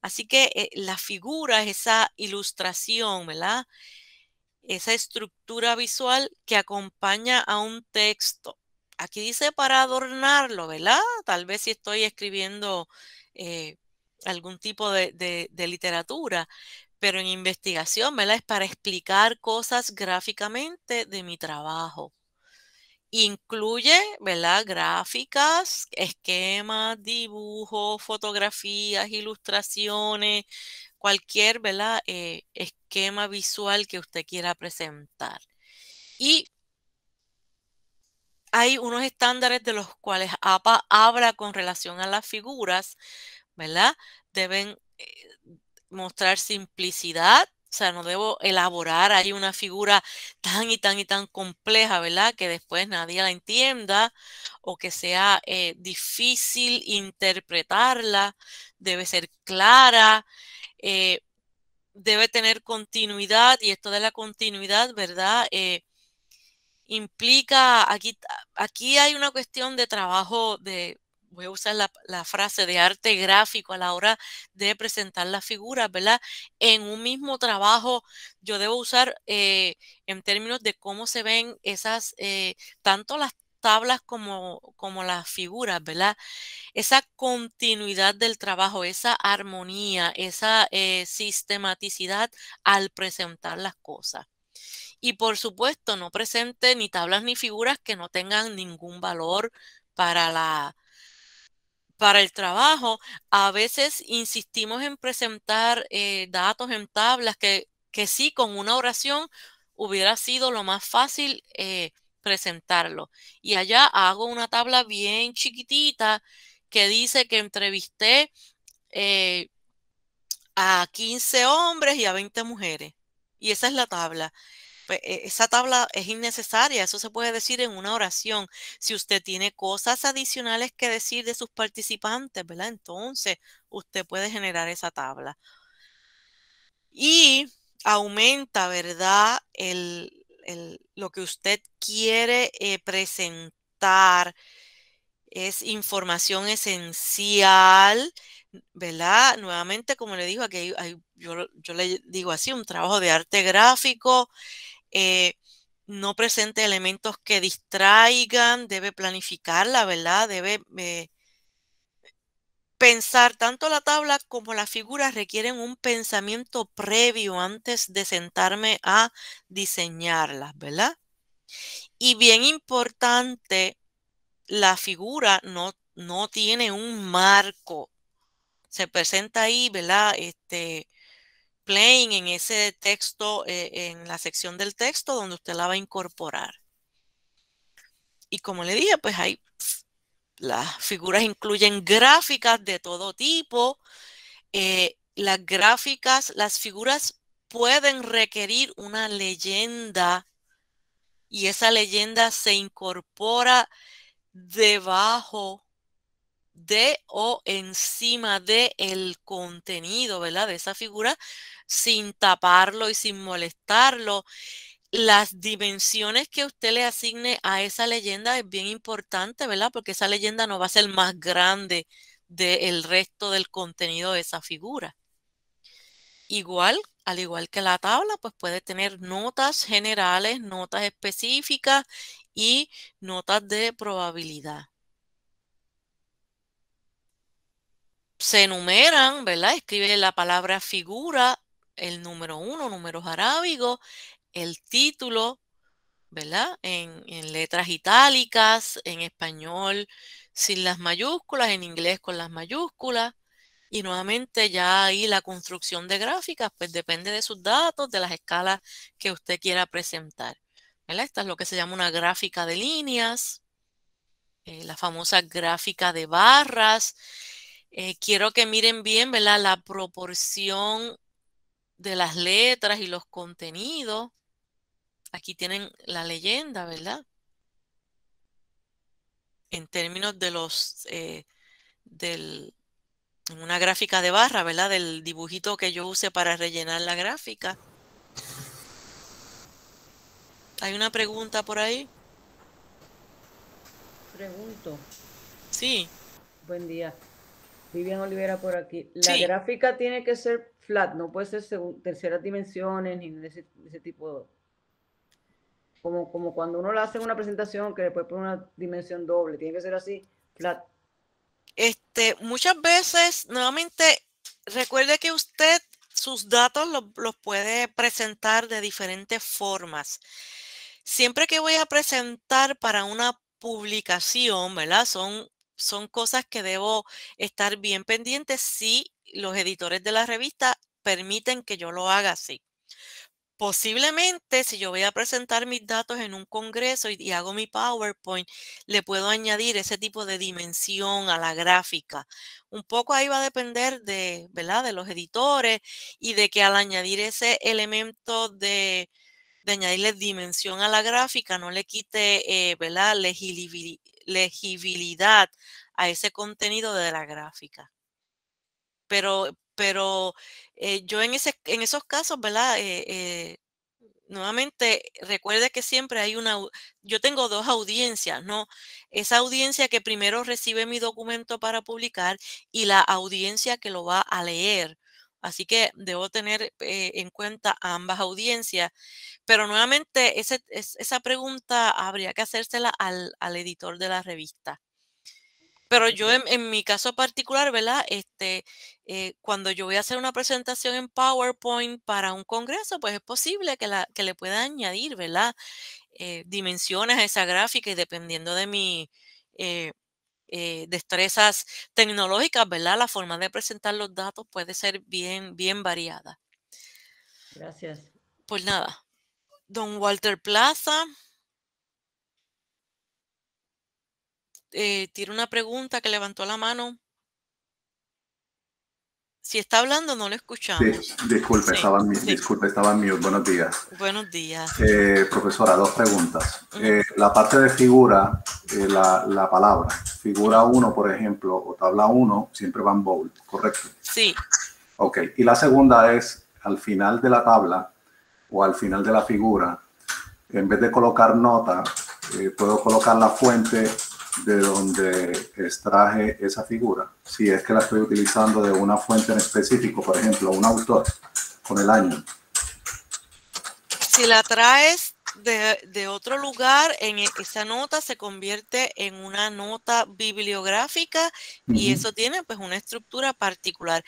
Así que eh, la figura es esa ilustración, ¿verdad? Esa estructura visual que acompaña a un texto. Aquí dice para adornarlo, ¿verdad? Tal vez si estoy escribiendo eh, algún tipo de literatura, pero en investigación, ¿verdad? Es para explicar cosas gráficamente de mi trabajo. Incluye, ¿verdad? Gráficas, esquemas, dibujos, fotografías, ilustraciones, cualquier, ¿verdad? Eh, esquema visual que usted quiera presentar. Y hay unos estándares de los cuales APA habla con relación a las figuras, ¿verdad? Deben eh, mostrar simplicidad, o sea, no debo elaborar ahí una figura [LAUGHS] tan y tan y tan compleja, ¿verdad? Que después nadie la entienda o que sea eh, difícil interpretarla, debe ser clara, eh, debe tener continuidad y esto de la continuidad, ¿verdad? Eh, implica, aquí, aquí hay una cuestión de trabajo de, voy a usar la, frase de arte gráfico a la hora de presentar las figuras, ¿verdad? En un mismo trabajo yo debo usar eh, en términos de cómo se ven esas, eh, tanto las tablas como, como las figuras, ¿verdad? Esa continuidad del trabajo, esa armonía, esa eh, sistematicidad al presentar las cosas. Y por supuesto, no presente ni tablas ni figuras que no tengan ningún valor para la, para el trabajo, a veces insistimos en presentar eh, datos en tablas que, que, sí, con una oración hubiera sido lo más fácil eh, presentarlo. Y allá hago una tabla bien chiquitita que dice que entrevisté eh, a 15 hombres y a 20 mujeres. Y esa es la tabla. E, esa tabla es innecesaria, eso se puede decir en una oración. Si usted tiene cosas adicionales que decir de sus participantes, ¿verdad? Entonces usted puede generar esa tabla. Y aumenta, ¿verdad? El, lo que usted quiere eh, presentar es información esencial, ¿verdad? Nuevamente, como le digo, aquí yo, yo, le digo así, un trabajo de arte gráfico, eh, no presente elementos que distraigan, debe planificarla, ¿verdad? Debe eh, pensar, tanto la tabla como la figura requieren un pensamiento previo antes de sentarme a diseñarlas, ¿verdad? Y bien importante, la figura no, no tiene un marco. Se presenta ahí, ¿verdad? Este, en ese texto, eh, en la sección del texto donde usted la va a incorporar. Y como le dije, pues ahí las figuras incluyen gráficas de todo tipo. Eh, las gráficas, las figuras pueden requerir una leyenda y esa leyenda se incorpora debajo de o encima de el contenido, ¿verdad? De esa figura sin taparlo y sin molestarlo. Las dimensiones que usted le asigne a esa leyenda es bien importante, ¿verdad? Porque esa leyenda no va a ser más grande del resto del contenido de esa figura. Igual, al igual que la tabla, pues puede tener notas generales, notas específicas y notas de probabilidad. Se enumeran, ¿verdad? Escribe la palabra figura el número uno, números arábigos, el título, ¿verdad? En, letras itálicas, en español sin las mayúsculas, en inglés con las mayúsculas. Y nuevamente ya ahí la construcción de gráficas, pues depende de sus datos, de las escalas que usted quiera presentar. ¿verdad? Esta es lo que se llama una gráfica de líneas, eh, la famosa gráfica de barras. Eh, quiero que miren bien, ¿verdad? La proporción de las letras y los contenidos. Aquí tienen la leyenda, ¿verdad? En términos de los, eh, del, una gráfica de barra, ¿verdad? Del dibujito que yo use para rellenar la gráfica. ¿Hay una pregunta por ahí? Pregunto. Sí. Buen día. Vivian Olivera por aquí. ¿La gráfica tiene que ser flat, no puede ser terceras dimensiones ni ese, tipo. Como, como cuando uno le hace una presentación que después pone una dimensión doble, tiene que ser así, flat. Este, muchas veces, nuevamente, recuerde que usted sus datos los, puede presentar de diferentes formas. Siempre que voy a presentar para una publicación, ¿verdad? Son, son cosas que debo estar bien pendientes si los editores de la revista permiten que yo lo haga así. Posiblemente, si yo voy a presentar mis datos en un congreso y, hago mi PowerPoint, le puedo añadir ese tipo de dimensión a la gráfica. Un poco ahí va a depender de, ¿verdad? de los editores y de que al añadir ese elemento de, añadirle dimensión a la gráfica no le quite eh, legibilidad a ese contenido de la gráfica pero, pero eh, yo en, ese, esos casos, ¿verdad? Eh, eh, nuevamente, recuerde que siempre hay una, yo tengo dos audiencias, ¿no? Esa audiencia que primero recibe mi documento para publicar y la audiencia que lo va a leer. Así que debo tener en cuenta ambas audiencias. Pero nuevamente, esa pregunta habría que hacérsela al editor de la revista. Pero yo en, mi caso particular, ¿verdad? Este, eh, cuando yo voy a hacer una presentación en PowerPoint para un congreso, pues es posible que, la, que le pueda añadir, ¿verdad? Eh, dimensiones a esa gráfica y dependiendo de mis eh, destrezas tecnológicas, ¿verdad? La forma de presentar los datos puede ser bien, bien variada. Gracias. Pues nada, don Walter Plaza, Eh, tiene una pregunta que levantó la mano. Si está hablando, no lo escuchamos. disculpe, estaba, estaba en mute. Buenos días. Buenos días. Eh, profesora, dos preguntas. Eh, la parte de figura, la, la, palabra. Figura 1, por ejemplo, o tabla 1, siempre van bold, ¿correcto? Sí. Ok. Y la segunda es, al final de la tabla o al final de la figura, en vez de colocar nota, puedo colocar la fuente de donde extraje esa figura. Si es que la estoy utilizando de una fuente en específico, por ejemplo, un autor con el año. Si la traes de, otro lugar, en e, esa nota se convierte en una nota bibliográfica y eso tiene pues una estructura particular.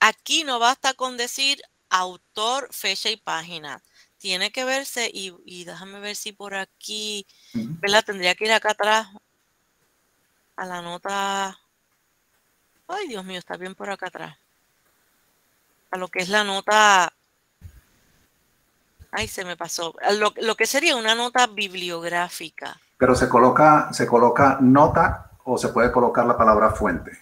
Aquí no basta con decir autor, fecha y página. Tiene que verse, y, déjame ver si por aquí, Tendría que ir acá atrás a la nota, ay Dios mío, está bien por acá atrás, a lo que es la nota, ay se me pasó, lo, que sería una nota bibliográfica. Pero se coloca, se coloca nota o se puede colocar la palabra fuente.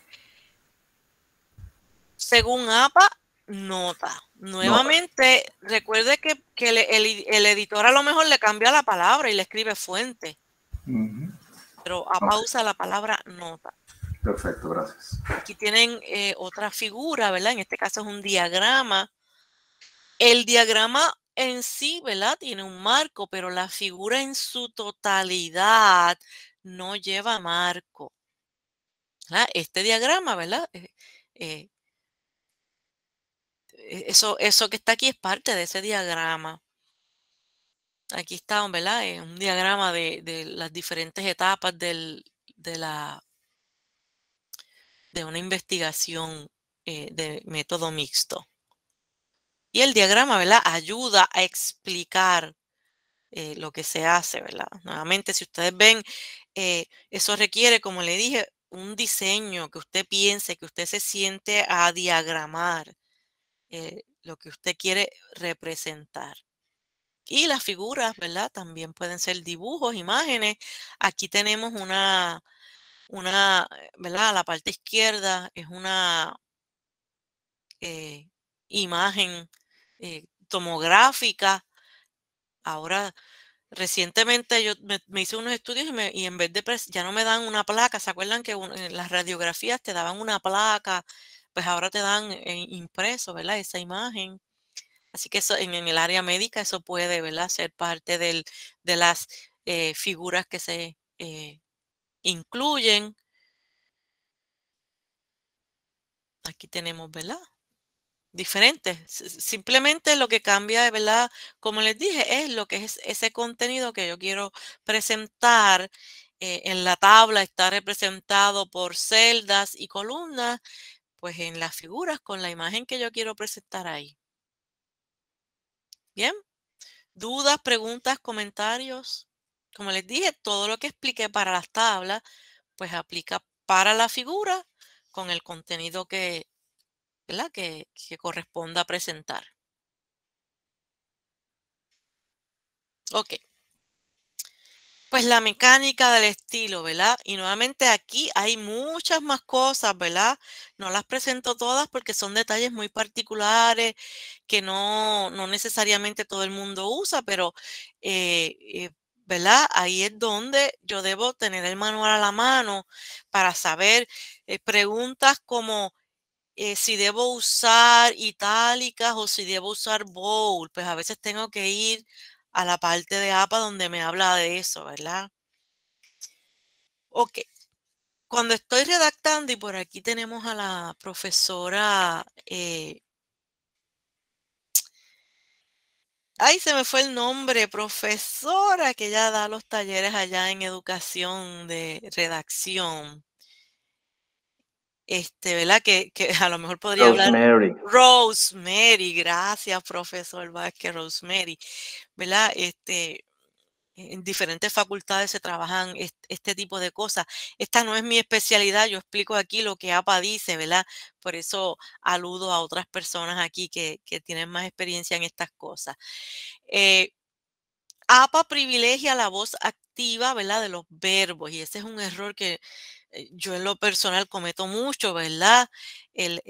Según APA, nota. Nuevamente, recuerde que, el, editor a lo mejor le cambia la palabra y le escribe fuente pero a pausa la palabra nota. Perfecto, gracias. Aquí tienen eh, otra figura, ¿verdad? En este caso es un diagrama. El diagrama en sí, ¿verdad? Tiene un marco, pero la figura en su totalidad no lleva marco. Este diagrama, ¿verdad? Eh, eh, e-, eso, eso que está aquí es parte de ese diagrama aquí está, ¿verdad? Es un diagrama de, las diferentes etapas de, la, de una investigación eh, de método mixto. Y el diagrama, ¿verdad? Ayuda a explicar eh, lo que se hace, ¿verdad? Nuevamente, si ustedes ven, eh, eso requiere, como le dije, un diseño que usted piense, que usted se siente a diagramar lo que usted quiere representar. Y las figuras, ¿verdad? También pueden ser dibujos, imágenes. Aquí tenemos una, una eh, ¿verdad? La parte izquierda es una eh, imagen eh, tomográfica. Ahora, recientemente yo me, hice unos estudios y, en vez de ya no me dan una placa. ¿Se acuerdan que en las radiografías te daban una placa? Pues ahora te dan impreso, ¿verdad? Esa imagen. Así que eso en, el área médica eso puede ¿verdad? ser parte de las eh, figuras que se eh, incluyen. Aquí tenemos, ¿verdad? Diferentes. Simplemente lo que cambia, ¿verdad? Como les dije, es lo que es ese contenido que yo quiero presentar. Eh, en la tabla está representado por celdas y columnas, pues en las figuras con la imagen que yo quiero presentar ahí. Bien, dudas, preguntas, comentarios. Como les dije, todo lo que expliqué para las tablas, pues aplica para la figura con el contenido que, que, corresponda presentar. Ok. Pues la mecánica del estilo, ¿verdad? Y nuevamente aquí hay muchas más cosas, ¿verdad? No las presento todas porque son detalles muy particulares que no, necesariamente todo el mundo usa, pero, eh, eh, ¿verdad? Ahí es donde yo debo tener el manual a la mano para saber eh, preguntas como si debo usar itálicas o si debo usar bold. Pues a veces tengo que ir a la parte de APA donde me habla de eso, ¿verdad? Ok. Cuando estoy redactando, y por aquí tenemos a la profesora... Eh Ay, se me fue el nombre, profesora que ya da los talleres allá en educación de redacción este, ¿verdad? Que, a lo mejor podría hablar. Rosemary, gracias, profesor Vázquez, Rosemary, ¿verdad? Este, en diferentes facultades se trabajan este, tipo de cosas. Esta no es mi especialidad, yo explico aquí lo que APA dice, ¿verdad? Por eso aludo a otras personas aquí que, tienen más experiencia en estas cosas. Eh, APA privilegia la voz activa, ¿verdad? De los verbos y ese es un error que eh, yo en lo personal cometo mucho, ¿verdad? El,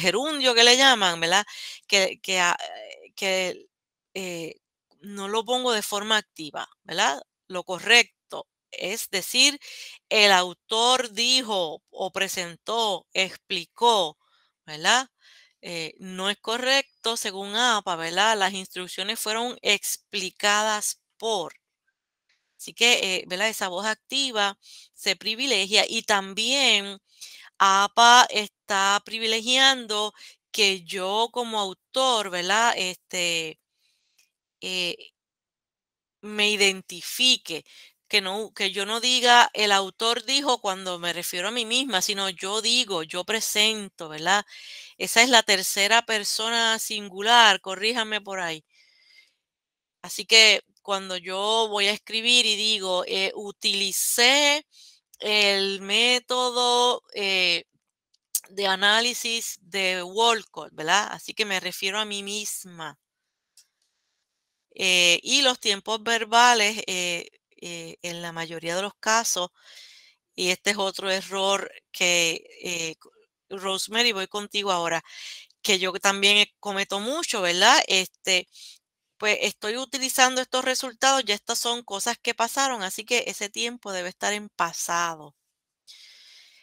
gerundio que le llaman, ¿verdad? Que, que, ah, eh, eh, no lo pongo de forma activa, ¿verdad? Lo correcto es decir, el autor dijo o presentó, explicó, ¿verdad? no es correcto según APA, ¿verdad? Las instrucciones fueron explicadas por. Así que, eh, ¿verdad? Esa voz activa se privilegia y también APA está privilegiando que yo como autor, ¿verdad? Este, eh, me identifique, que, no, que yo no diga el autor dijo cuando me refiero a mí misma, sino yo digo, yo presento, ¿verdad? Esa es la tercera persona singular, corríjame por ahí. Así que cuando yo voy a escribir y digo, eh, utilicé el método eh, de análisis de Walcott, ¿verdad? Así que me refiero a mí misma. Eh, y los tiempos verbales, en la mayoría de los casos, y este es otro error que, Rosemary, voy contigo ahora, que yo también cometo mucho, ¿verdad? Este, pues estoy utilizando estos resultados, ya estas son cosas que pasaron, así que ese tiempo debe estar en pasado.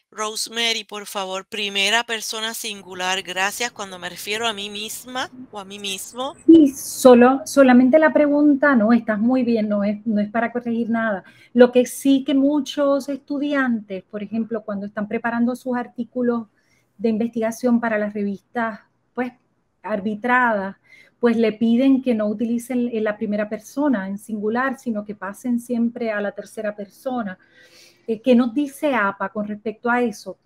Rosemary, por favor, primera persona singular, gracias cuando me refiero a mí misma o a mí mismo. Sí, solo, solamente la pregunta, no, estás muy bien, no es, no es para corregir nada. Lo que sí que muchos estudiantes, por ejemplo, cuando están preparando sus artículos de investigación para las revistas, pues, arbitradas, pues le piden que no utilicen eh, la primera persona en singular, sino que pasen siempre a la tercera persona. Eh, ¿Qué nos dice APA con respecto a eso?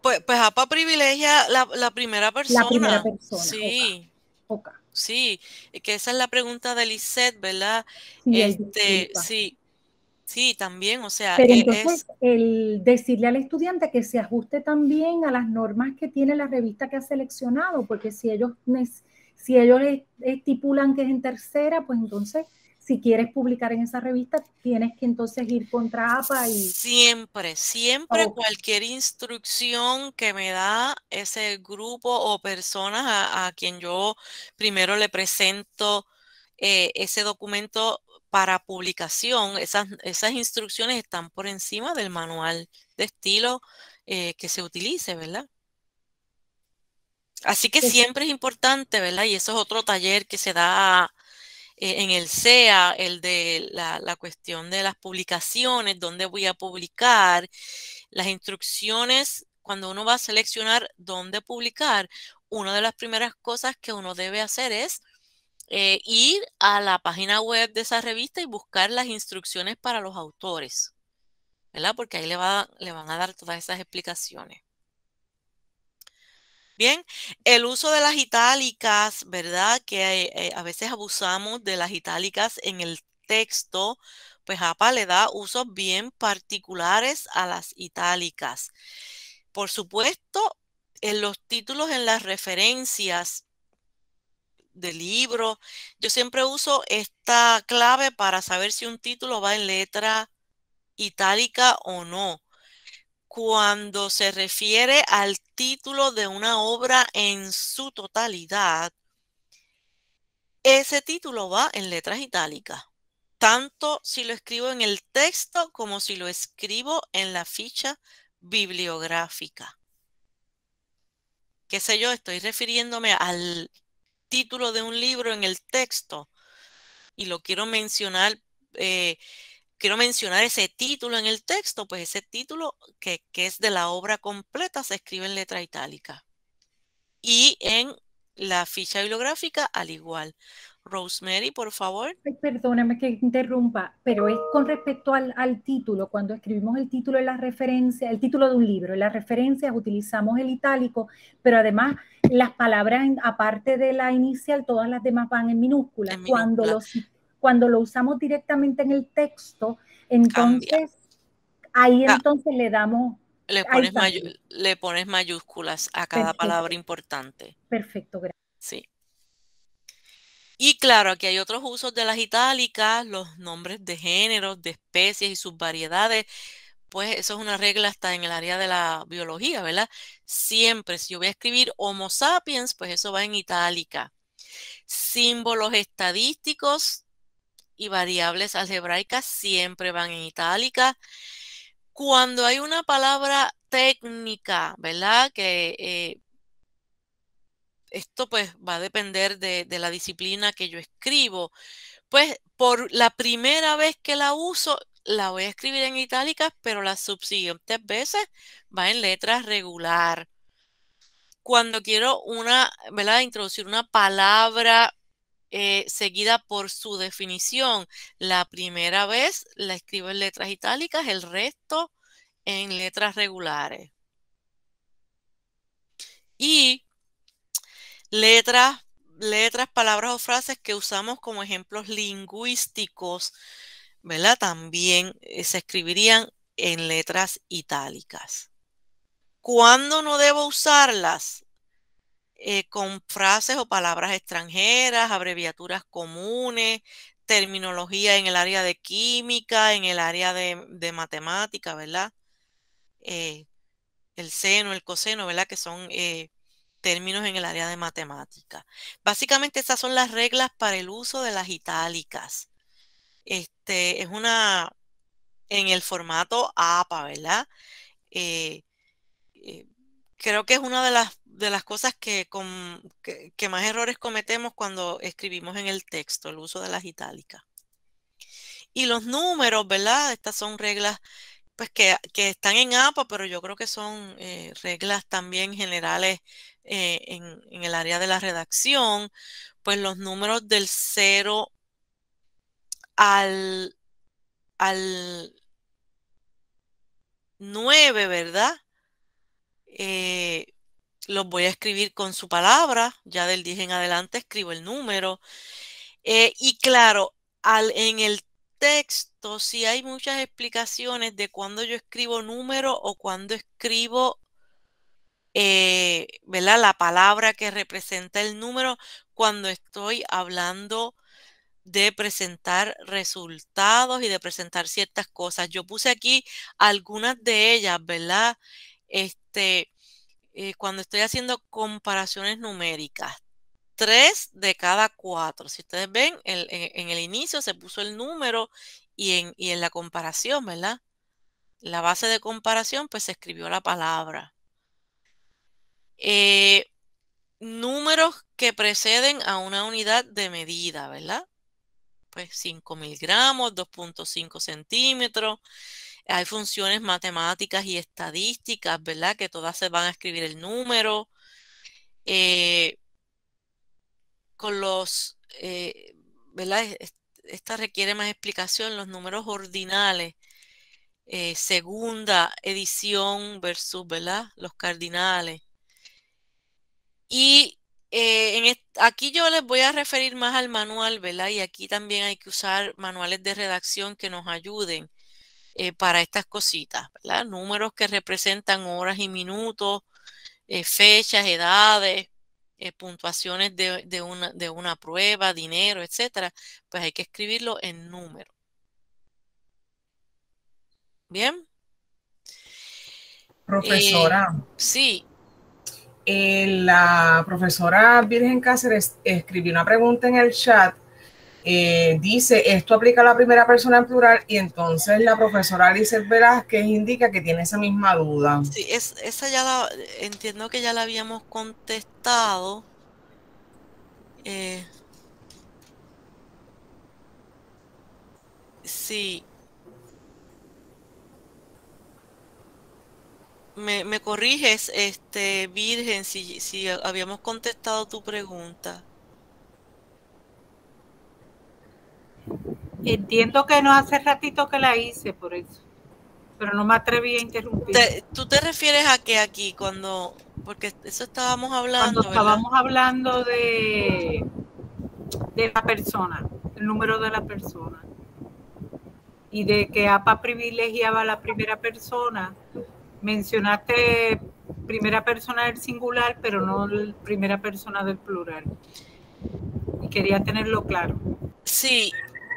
Pues, pues APA privilegia la, la, primera persona. La primera persona. Sí. Sí, que esa es la pregunta de Lisette, ¿verdad? Sí, este, sí, también, o sea. Pero e-, entonces, el decirle al estudiante que se ajuste también a las normas que tiene la revista que ha seleccionado, porque si ellos pues, si ellos estipulan que es en tercera, pues entonces si quieres publicar en esa revista, tienes que entonces ir contra APA y... Siempre, siempre cualquier instrucción que me da ese grupo o personas a, quien yo primero le presento eh, ese documento para publicación, esas, esas, instrucciones están por encima del manual de estilo eh, que se utilice, ¿verdad? Así que siempre es importante, ¿verdad? Y eso es otro taller que se da eh, en el SEA, el de la, cuestión de las publicaciones, dónde voy a publicar, las instrucciones, cuando uno va a seleccionar dónde publicar, una de las primeras cosas que uno debe hacer es eh, ir a la página web de esa revista y buscar las instrucciones para los autores, ¿verdad? Porque ahí le van a dar todas esas explicaciones. Bien, el uso de las itálicas, ¿verdad? Que eh, a veces abusamos de las itálicas en el texto, pues APA le da usos bien particulares a las itálicas. Por supuesto, en los títulos, en las referencias del libro, yo siempre uso esta clave para saber si un título va en letra itálica o no cuando se refiere al título de una obra en su totalidad, ese título va en letras itálicas, tanto si lo escribo en el texto como si lo escribo en la ficha bibliográfica. ¿Qué sé yo? Estoy refiriéndome al título de un libro en el texto y lo quiero mencionar eh, quiero mencionar ese título en el texto, pues ese título que, es de la obra completa se escribe en letra itálica. Y en la ficha bibliográfica al igual. Rosemary, por favor. perdóname que interrumpa, pero es con respecto al, título. Cuando escribimos el título en la referencia, el título de un libro, en las referencias utilizamos el itálico, pero además las palabras, aparte de la inicial, todas las demás van en minúsculas. Cuando los cuando lo usamos directamente en el texto, entonces ahí entonces le damos... Le pones, mayúsculas a cada palabra importante. Perfecto, gracias. Sí. Y claro, aquí hay otros usos de las itálicas, los nombres de géneros, de especies y sus variedades. Pues eso es una regla hasta en el área de la biología, ¿verdad? Siempre, si yo voy a escribir Homo sapiens, pues eso va en itálica. Símbolos estadísticos y variables algebraicas siempre van en itálica. Cuando hay una palabra técnica, ¿verdad? Que eh, esto pues va a depender de, la disciplina que yo escribo. Pues por la primera vez que la uso, la voy a escribir en itálica, pero las subsiguientes veces va en letras regular. Cuando quiero una, ¿verdad? Introducir una palabra eh, seguida por su definición. La primera vez la escribo en letras itálicas, el resto en letras regulares. Y letras, letras, palabras o frases que usamos como ejemplos lingüísticos, ¿verdad? También eh, se escribirían en letras itálicas. ¿Cuándo no debo usarlas? Eh, con frases o palabras extranjeras, abreviaturas comunes, terminología en el área de química, en el área de, matemática, ¿verdad? Eh, el seno, el coseno, ¿verdad? Que son eh, términos en el área de matemática. Básicamente esas son las reglas para el uso de las itálicas. Este, es una en el formato APA, ¿verdad? creo que es una de las, de las cosas que, más errores cometemos cuando escribimos en el texto, el uso de las itálicas. Y los números, ¿verdad? Estas son reglas pues que, están en APA, pero yo creo que son eh, reglas también generales eh, en, el área de la redacción, pues los números del 0 al, al 9, ¿verdad? Eh, los voy a escribir con su palabra, ya del 10 en adelante escribo el número. Eh, y claro, en el texto si hay muchas explicaciones de cuando yo escribo número o cuando escribo eh, ¿verdad? la palabra que representa el número cuando estoy hablando de presentar resultados y de presentar ciertas cosas. Yo puse aquí algunas de ellas, ¿verdad? Este, eh, cuando estoy haciendo comparaciones numéricas, tres de cada cuatro. Si ustedes ven, en, el inicio se puso el número y en, la comparación, ¿verdad? La base de comparación, pues se escribió la palabra. Eh, números que preceden a una unidad de medida, ¿verdad? Pues 5 gramos, 2.5 centímetros, hay funciones matemáticas y estadísticas, ¿verdad? Que todas se van a escribir el número. Eh, con los, eh, ¿verdad? Esta requiere más explicación, los números ordinales. Eh, segunda edición versus, ¿verdad? Los cardinales. Y aquí yo les voy a referir más al manual, ¿verdad? Y aquí también hay que usar manuales de redacción que nos ayuden. Eh, para estas cositas, ¿verdad? Números que representan horas y minutos, eh, fechas, edades, eh, puntuaciones de, una, de una prueba, dinero, etcétera, pues hay que escribirlo en número. ¿Bien? Profesora. sí. la profesora Virgen Cáceres escribió una pregunta en el chat eh, dice, esto aplica a la primera persona en plural y entonces la profesora Alice Velázquez indica que tiene esa misma duda. Sí, es, esa ya la, entiendo que ya la habíamos contestado. Eh, sí. Me, corriges, este Virgen, si, si habíamos contestado tu pregunta. Entiendo que no hace ratito que la hice por eso, pero no me atreví a interrumpir. ¿Tú te refieres a que aquí cuando, porque eso estábamos hablando? Cuando estábamos hablando de, de la persona, el número de la persona, y de que APA privilegiaba a la primera persona, mencionaste primera persona del singular, pero no primera persona del plural. Y quería tenerlo claro. Sí,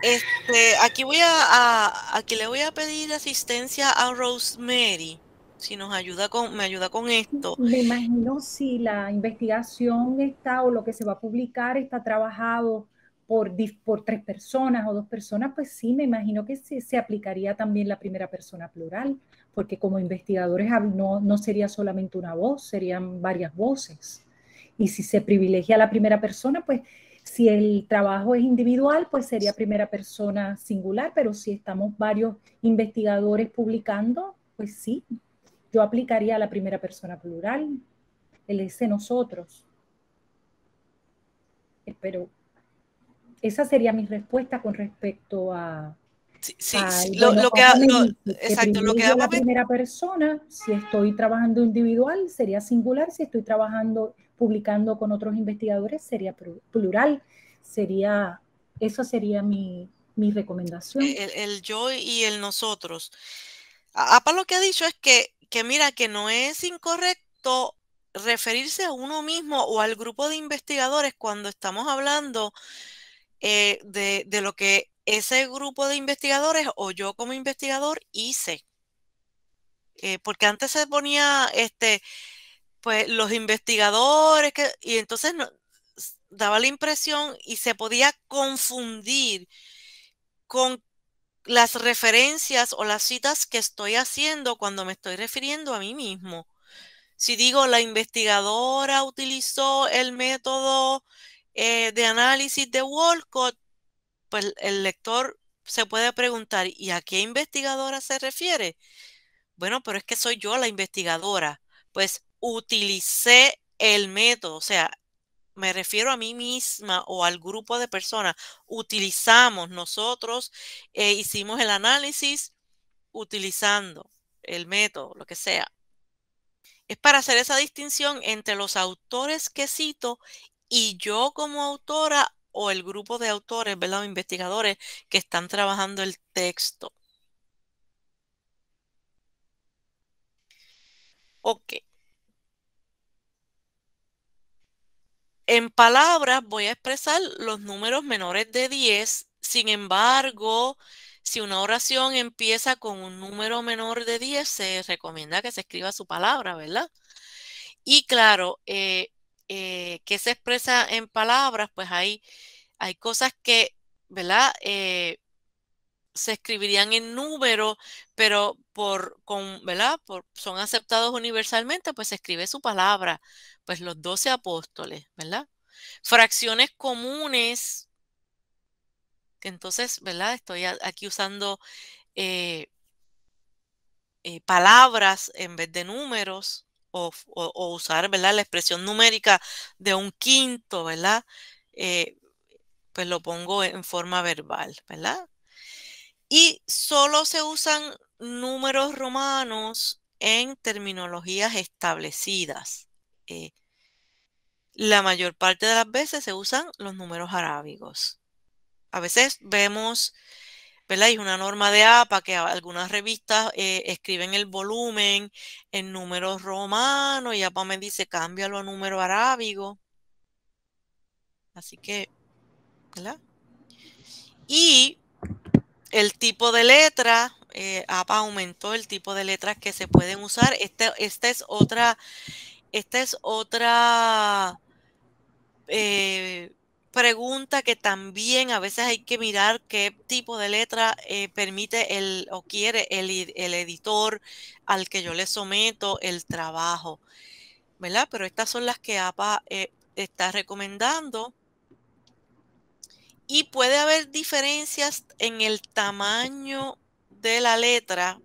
este, aquí voy a, le voy a pedir asistencia a Rosemary, si nos ayuda con, me ayuda con esto. Me imagino si la investigación está o lo que se va a publicar está trabajado por, por tres personas o dos personas, pues sí, me imagino que se, aplicaría también la primera persona plural, porque como investigadores no, no sería solamente una voz, serían varias voces. Y si se privilegia la primera persona, pues si el trabajo es individual, pues sería primera persona singular, pero si estamos varios investigadores publicando, pues sí, yo aplicaría la primera persona plural, el ese nosotros. Eh, pero esa sería mi respuesta con respecto a... Sí, lo, que, exacto, lo que la primera persona, si estoy trabajando individual, sería singular, si estoy trabajando publicando con otros investigadores sería plural, sería, eso sería mi, recomendación. El, yo y el nosotros. APA lo que ha dicho es que, que mira, que no es incorrecto referirse a uno mismo o al grupo de investigadores cuando estamos hablando eh, de, lo que ese grupo de investigadores o yo como investigador hice. Eh, porque antes se ponía este pues los investigadores, que, y entonces daba la impresión y se podía confundir con las referencias o las citas que estoy haciendo cuando me estoy refiriendo a mí mismo. Si digo la investigadora utilizó el método eh, de análisis de Walcott, pues el lector se puede preguntar, ¿y a qué investigadora se refiere? Bueno, pero es que soy yo la investigadora. Pues utilicé el método, o sea, me refiero a mí misma o al grupo de personas, utilizamos nosotros, e hicimos el análisis utilizando el método, lo que sea. Es para hacer esa distinción entre los autores que cito y yo como autora o el grupo de autores, ¿verdad? investigadores que están trabajando el texto. Ok. En palabras voy a expresar los números menores de 10, sin embargo, si una oración empieza con un número menor de 10, se recomienda que se escriba su palabra, ¿verdad? Y claro, eh, eh, ¿qué se expresa en palabras? Pues hay, hay cosas que, ¿verdad? Eh, se escribirían en número, pero por, con, ¿verdad? son aceptados universalmente, pues se escribe su palabra, pues los doce apóstoles, ¿verdad? Fracciones comunes, entonces, ¿verdad? Estoy aquí usando eh, eh, palabras en vez de números, o, usar, ¿verdad? La expresión numérica de un quinto, ¿verdad? Eh, pues lo pongo en forma verbal, ¿verdad? Y solo se usan números romanos en terminologías establecidas. Eh, la mayor parte de las veces se usan los números arábigos. A veces vemos, ¿verdad? Hay una norma de APA que algunas revistas eh, escriben el volumen en números romanos y APA me dice cámbialo a número arábigo. Así que, ¿verdad? Y el tipo de letra, eh, APA aumentó el tipo de letras que se pueden usar. Este, esta es otra, eh, pregunta que también a veces hay que mirar qué tipo de letra eh, permite el, o quiere el, editor al que yo le someto el trabajo. ¿Verdad? Pero estas son las que APA está recomendando. Y puede haber diferencias en el tamaño de la letra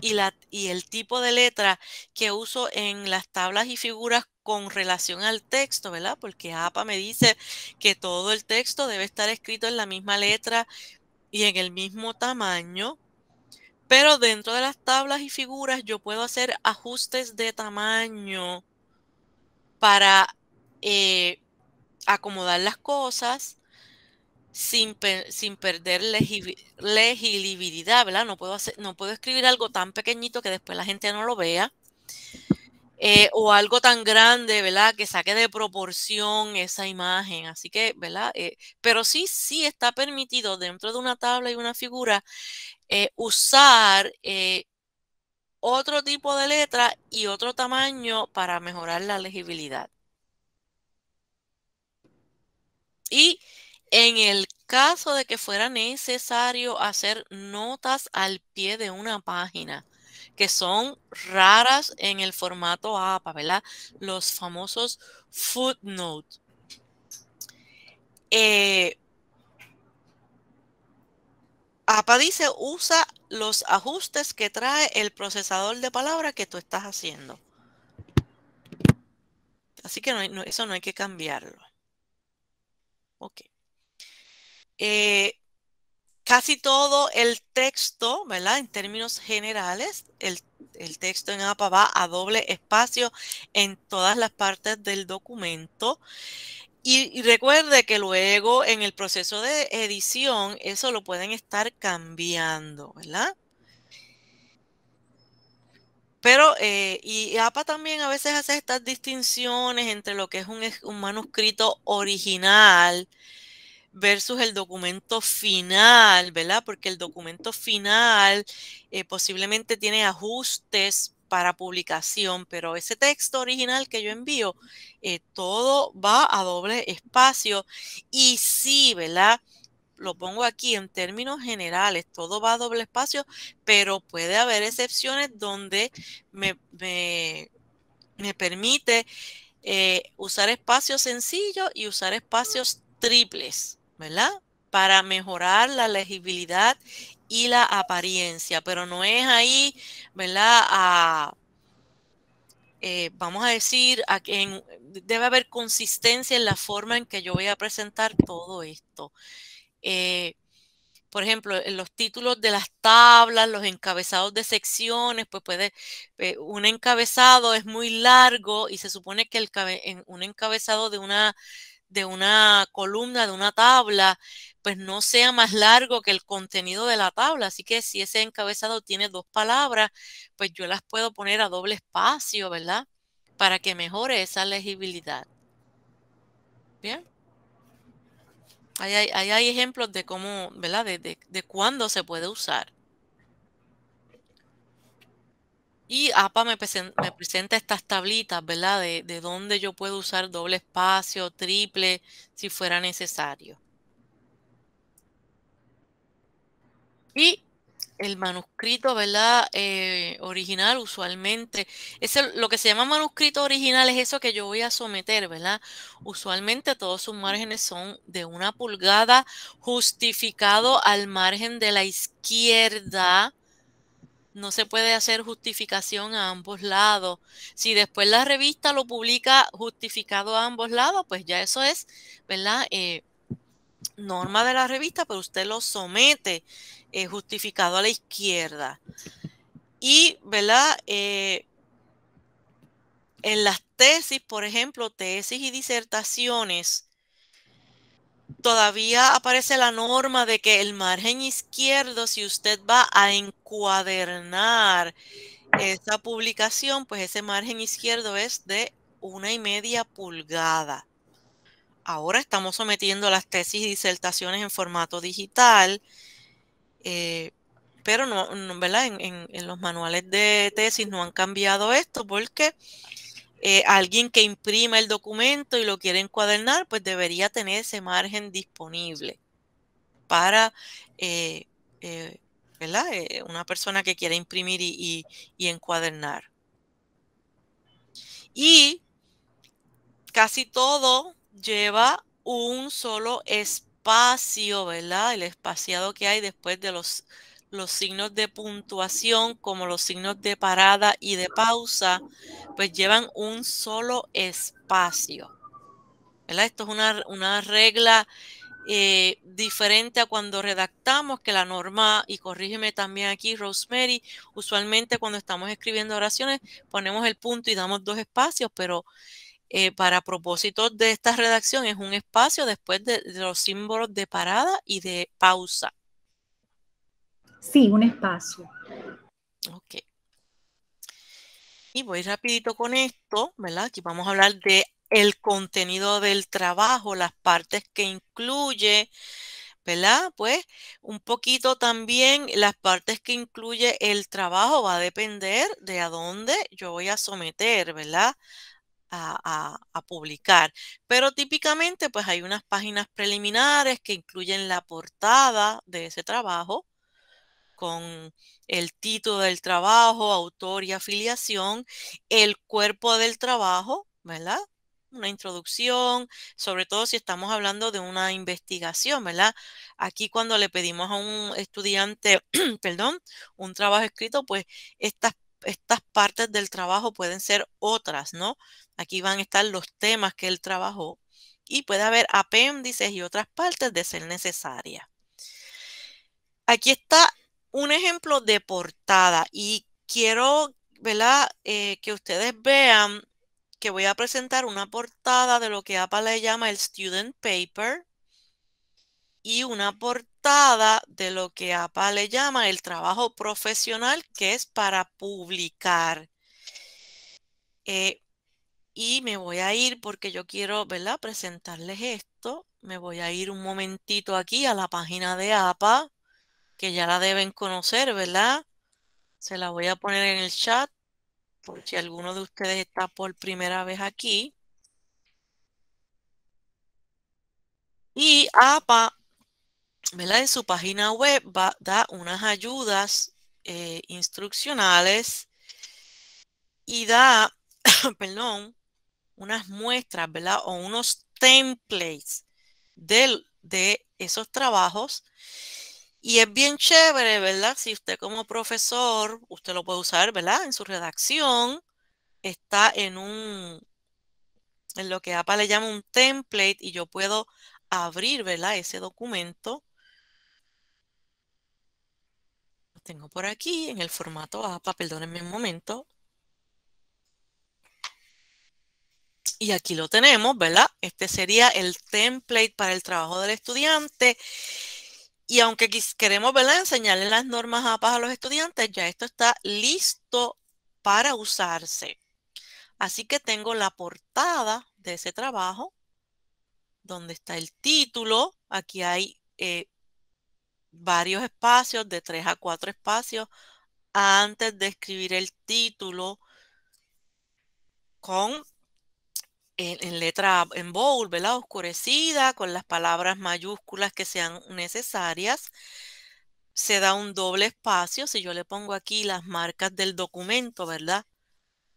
y, la, y el tipo de letra que uso en las tablas y figuras con relación al texto, ¿verdad? Porque APA me dice que todo el texto debe estar escrito en la misma letra y en el mismo tamaño. Pero dentro de las tablas y figuras yo puedo hacer ajustes de tamaño para eh, acomodar las cosas sin, perder legibilidad, ¿verdad? No puedo, hacer, no puedo escribir algo tan pequeñito que después la gente no lo vea. Eh, o algo tan grande, ¿verdad? Que saque de proporción esa imagen. Así que, ¿verdad? Eh, pero sí, sí está permitido dentro de una tabla y una figura eh, usar otro tipo de letra y otro tamaño para mejorar la legibilidad. Y en el caso de que fuera necesario hacer notas al pie de una página, que son raras en el formato APA, ¿verdad? Los famosos footnote. APA eh, dice, usa los ajustes que trae el procesador de palabra que tú estás haciendo. Así que eso no hay que cambiarlo. Ok. Eh, casi todo el texto, ¿verdad? En términos generales, el, texto en APA va a doble espacio en todas las partes del documento. Y, recuerde que luego en el proceso de edición eso lo pueden estar cambiando, ¿verdad? Pero, eh, y APA también a veces hace estas distinciones entre lo que es un manuscrito original, versus el documento final, ¿verdad? Porque el documento final eh, posiblemente tiene ajustes para publicación, pero ese texto original que yo envío, eh, todo va a doble espacio y sí, ¿verdad? Lo pongo aquí en términos generales, todo va a doble espacio, pero puede haber excepciones donde me, me, permite eh, usar espacios sencillos y usar espacios triples. ¿verdad? Para mejorar la legibilidad y la apariencia, pero no es ahí, ¿verdad? Eh, vamos a decir, a, debe haber consistencia en la forma en que yo voy a presentar todo esto. Eh, por ejemplo, en los títulos de las tablas, los encabezados de secciones, pues puede, eh, un encabezado es muy largo y se supone que el, en, un encabezado de una de una columna, de una tabla, pues no sea más largo que el contenido de la tabla. Así que si ese encabezado tiene dos palabras, pues yo las puedo poner a doble espacio, ¿verdad? Para que mejore esa legibilidad. Bien. Ahí hay, ejemplos de cómo, ¿verdad? de cuándo se puede usar. Y APA me, presenta, estas tablitas, ¿verdad? De, de dónde yo puedo usar doble espacio, triple, si fuera necesario. Y el manuscrito, ¿verdad? Eh, original, usualmente, es lo que se llama manuscrito original es eso que yo voy a someter, ¿verdad? Usualmente todos sus márgenes son de una pulgada justificado al margen de la izquierda no se puede hacer justificación a ambos lados. Si después la revista lo publica justificado a ambos lados, pues ya eso es, ¿verdad? Eh, norma de la revista, pero usted lo somete eh, justificado a la izquierda. Y, ¿verdad? Eh, en las tesis, por ejemplo, tesis y disertaciones, todavía aparece la norma de que el margen izquierdo, si usted va a encuadernar esta publicación, pues ese margen izquierdo es de una y media pulgada. Ahora estamos sometiendo las tesis y disertaciones en formato digital, eh, pero no, ¿verdad? en los manuales de tesis no han cambiado esto porque eh, alguien que imprima el documento y lo quiere encuadernar, pues debería tener ese margen disponible para eh, eh, una persona que quiera imprimir y, y encuadernar. Y casi todo lleva un solo espacio, ¿verdad? El espaciado que hay después de los los signos de puntuación como los signos de parada y de pausa, pues llevan un solo espacio. Esto es una, regla eh, diferente a cuando redactamos que la norma, y corrígeme también aquí, Rosemary, usualmente cuando estamos escribiendo oraciones ponemos el punto y damos dos espacios, pero eh, para propósitos de esta redacción es un espacio después de los símbolos de parada y de pausa. Sí, un espacio. Ok. Y voy rapidito con esto, ¿verdad? Aquí vamos a hablar de el contenido del trabajo, las partes que incluye, ¿verdad? Pues un poquito también las partes que incluye el trabajo va a depender de a dónde yo voy a someter, ¿verdad? a, publicar. Pero típicamente pues hay unas páginas preliminares que incluyen la portada de ese trabajo, con el título del trabajo, autor y afiliación, el cuerpo del trabajo, ¿verdad? Una introducción, sobre todo si estamos hablando de una investigación, ¿verdad? Aquí cuando le pedimos a un estudiante, [CLEARS THROAT] perdón, un trabajo escrito, pues estas estas partes del trabajo pueden ser otras, ¿no? Aquí van a estar los temas que él trabajó y puede haber apéndices y otras partes de ser necesarias. Aquí está un ejemplo de portada y quiero, ¿verdad? Eh, que ustedes vean que voy a presentar una portada de lo que APA le llama el Student Paper y una portada de lo que APA le llama el trabajo profesional que es para publicar. Eh, y me voy a ir porque yo quiero, ¿verdad? Presentarles esto. Me voy a ir un momentito aquí a la página de APA que ya la deben conocer, ¿verdad? Se la voy a poner en el chat por si alguno de ustedes está por primera vez aquí. Y APA, ¿verdad? En su página web va, da unas ayudas eh, instruccionales y da, [COUGHS] perdón, unas muestras, ¿verdad? O unos templates de esos trabajos y es bien chévere, ¿verdad? Si usted como profesor, usted lo puede usar, ¿verdad? En su redacción, está en un, en lo que APA le llama un template y yo puedo abrir, ¿verdad? Ese documento. Lo tengo por aquí en el formato APA, perdónenme un momento. Y aquí lo tenemos, ¿verdad? Este sería el template para el trabajo del estudiante. Y aunque queremos ¿verdad? enseñarle las normas APA a los estudiantes, ya esto está listo para usarse. Así que tengo la portada de ese trabajo, donde está el título. Aquí hay eh, varios espacios, de tres a cuatro espacios, antes de escribir el título con en, letra, en bold, ¿verdad? Oscurecida, con las palabras mayúsculas que sean necesarias. Se da un doble espacio. Si yo le pongo aquí las marcas del documento, ¿verdad?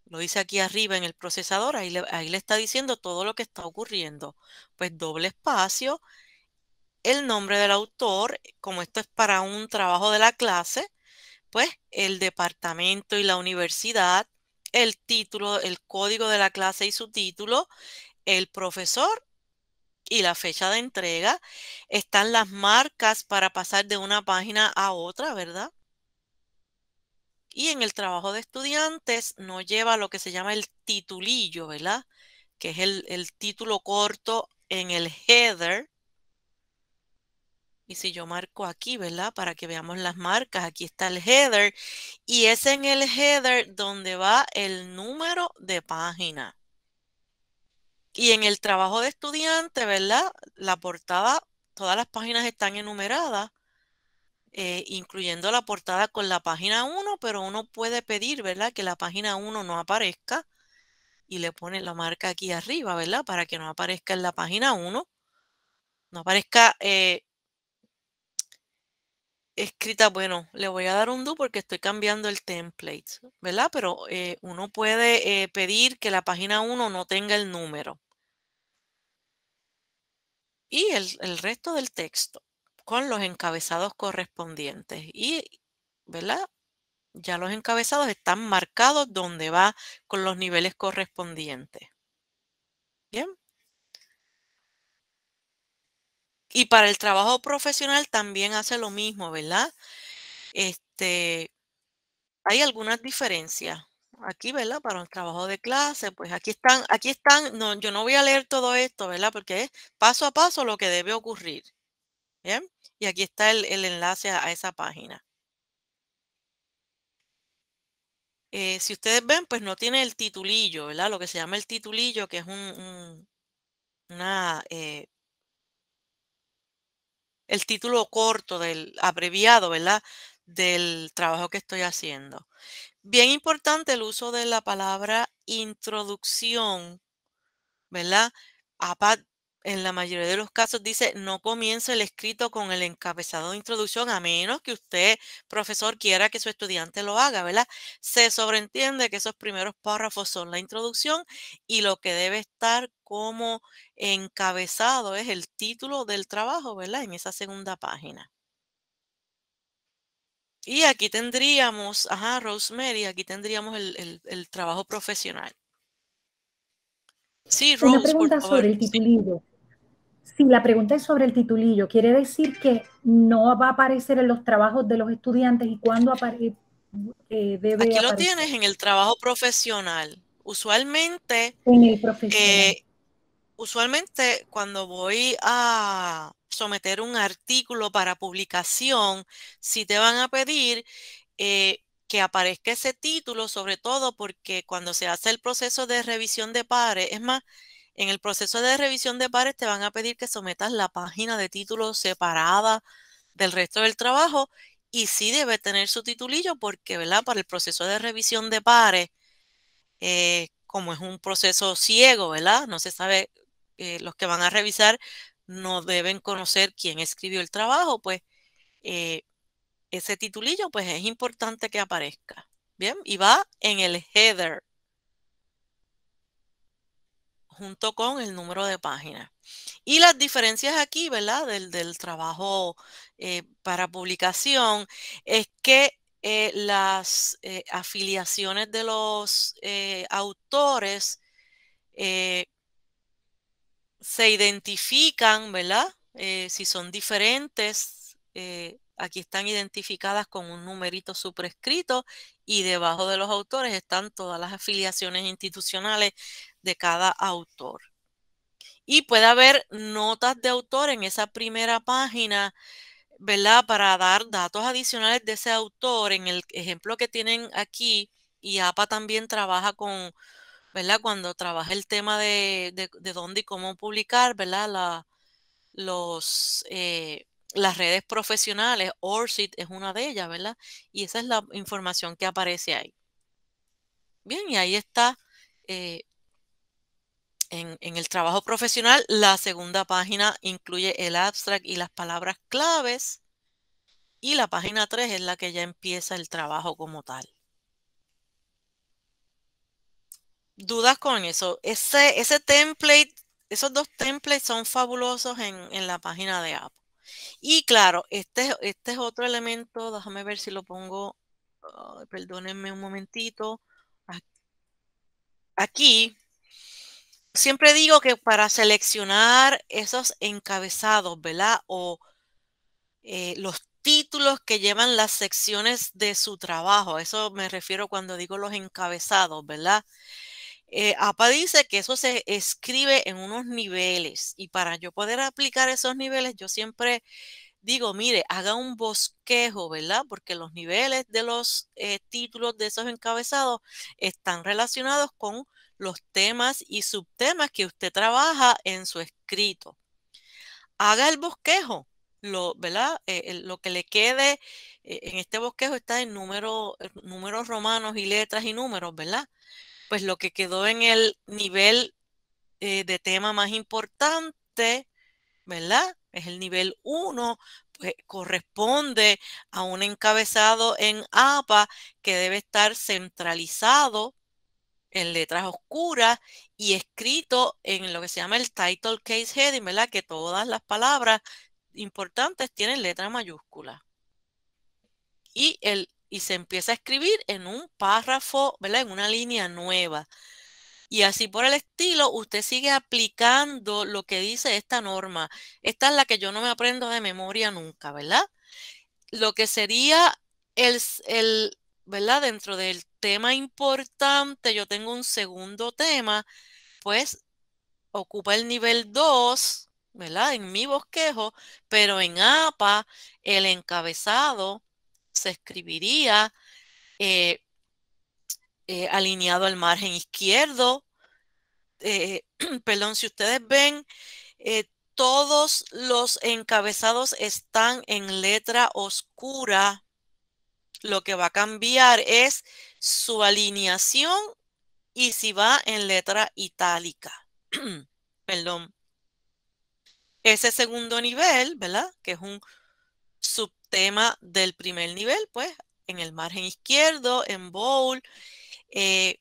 Lo hice aquí arriba en el procesador, ahí le está diciendo todo lo que está ocurriendo. Pues doble espacio, el nombre del autor, como esto es para un trabajo de la clase, pues el departamento y la universidad, el título, el código de la clase y su título, el profesor y la fecha de entrega. Están las marcas para pasar de una página a otra, ¿verdad? Y en el trabajo de estudiantes no lleva lo que se llama el titulillo, ¿verdad? Que es el, el título corto en el header y si yo marco aquí, ¿verdad? Para que veamos las marcas, aquí está el header y es en el header donde va el número de página. Y en el trabajo de estudiante, ¿verdad? La portada, todas las páginas están enumeradas, eh, incluyendo la portada con la página 1, pero uno puede pedir, ¿verdad? Que la página 1 no aparezca y le pone la marca aquí arriba, ¿verdad? Para que no aparezca en la página 1, no aparezca... Eh, escrita, bueno, le voy a dar un do porque estoy cambiando el template, ¿verdad? Pero eh, uno puede eh, pedir que la página 1 no tenga el número. Y el, el, resto del texto con los encabezados correspondientes. Y, ¿verdad? Ya los encabezados están marcados donde va con los niveles correspondientes. Bien. Y para el trabajo profesional también hace lo mismo, ¿verdad? Este, hay algunas diferencias aquí, ¿verdad? Para el trabajo de clase, pues aquí están, aquí están, yo no voy a leer todo esto, ¿verdad? Porque es paso a paso lo que debe ocurrir. ¿Bien? Y aquí está el, enlace a, esa página. Eh, si ustedes ven, pues no tiene el titulillo, ¿verdad? Lo que se llama el titulillo, que es un, una eh, el título corto, del abreviado, ¿verdad? Del trabajo que estoy haciendo. Bien importante el uso de la palabra introducción, ¿verdad? en la mayoría de los casos dice no comience el escrito con el encabezado de introducción a menos que usted, profesor, quiera que su estudiante lo haga, ¿verdad? Se sobreentiende que esos primeros párrafos son la introducción y lo que debe estar como encabezado es el título del trabajo, ¿verdad? En esa segunda página. Y aquí tendríamos, ajá, Rosemary, aquí tendríamos el, trabajo profesional. Sí, Rosemary. Una pregunta sobre el si la pregunta es sobre el titulillo, ¿quiere decir que no va a aparecer en los trabajos de los estudiantes y cuándo aparece? Eh, debe Aquí lo tienes en el trabajo profesional. Usualmente, en el profesional. Eh, usualmente cuando voy a someter un artículo para publicación, si te van a pedir eh, que aparezca ese título, sobre todo porque cuando se hace el proceso de revisión de pares, es más, en el proceso de revisión de pares te van a pedir que sometas la página de título separada del resto del trabajo y sí debe tener su titulillo porque, ¿verdad? Para el proceso de revisión de pares, eh, como es un proceso ciego, ¿verdad? No se sabe, eh, los que van a revisar no deben conocer quién escribió el trabajo, pues eh, ese titulillo, pues es importante que aparezca. Bien, y va en el header junto con el número de páginas. Y las diferencias aquí, ¿verdad? Del, trabajo eh, para publicación es que eh, las eh, afiliaciones de los autores se identifican, ¿verdad? si son diferentes, aquí están identificadas con un numerito suprescrito y debajo de los autores están todas las afiliaciones institucionales de cada autor. Y puede haber notas de autor en esa primera página, ¿verdad? Para dar datos adicionales de ese autor. En el ejemplo que tienen aquí, y APA también trabaja con, ¿verdad? Cuando trabaja el tema de, de, dónde y cómo publicar, ¿verdad? La, los, eh, las redes profesionales, ORCID es una de ellas, ¿verdad? Y esa es la información que aparece ahí. Bien, y ahí está eh, en, el trabajo profesional, la segunda página incluye el abstract y las palabras claves. Y la página 3 es la que ya empieza el trabajo como tal. ¿Dudas con eso? Ese, ese template, esos dos templates son fabulosos en, en la página de Apple. Y claro, este, este es otro elemento, déjame ver si lo pongo, perdónenme un momentito. Aquí, siempre digo que para seleccionar esos encabezados, ¿verdad? O eh, los títulos que llevan las secciones de su trabajo, eso me refiero cuando digo los encabezados, ¿verdad? Eh, APA dice que eso se escribe en unos niveles y para yo poder aplicar esos niveles yo siempre digo, mire, haga un bosquejo, ¿verdad? Porque los niveles de los eh, títulos de esos encabezados están relacionados con los temas y subtemas que usted trabaja en su escrito. Haga el bosquejo, lo, ¿verdad? Eh, lo que le quede eh, en este bosquejo está en eh, números romanos y letras y números, ¿verdad? Pues lo que quedó en el nivel de tema más importante, ¿verdad? Es el nivel 1, pues corresponde a un encabezado en APA que debe estar centralizado en letras oscuras y escrito en lo que se llama el title case heading, ¿verdad? Que todas las palabras importantes tienen letra mayúscula. Y, el, y se empieza a escribir en un párrafo, ¿verdad? En una línea nueva. Y así por el estilo, usted sigue aplicando lo que dice esta norma. Esta es la que yo no me aprendo de memoria nunca, ¿verdad? Lo que sería el, el ¿verdad? Dentro del tema importante, yo tengo un segundo tema, pues ocupa el nivel 2, ¿verdad? En mi bosquejo, pero en APA el encabezado se escribiría eh, eh, alineado al margen izquierdo. Eh, [CLEARS THROAT] perdón, si ustedes ven, todos los encabezados están en letra oscura lo que va a cambiar es su alineación y si va en letra itálica. [CLEARS THROAT] Perdón. Ese segundo nivel, ¿verdad? Que es un subtema del primer nivel, pues en el margen izquierdo, en bowl. Eh,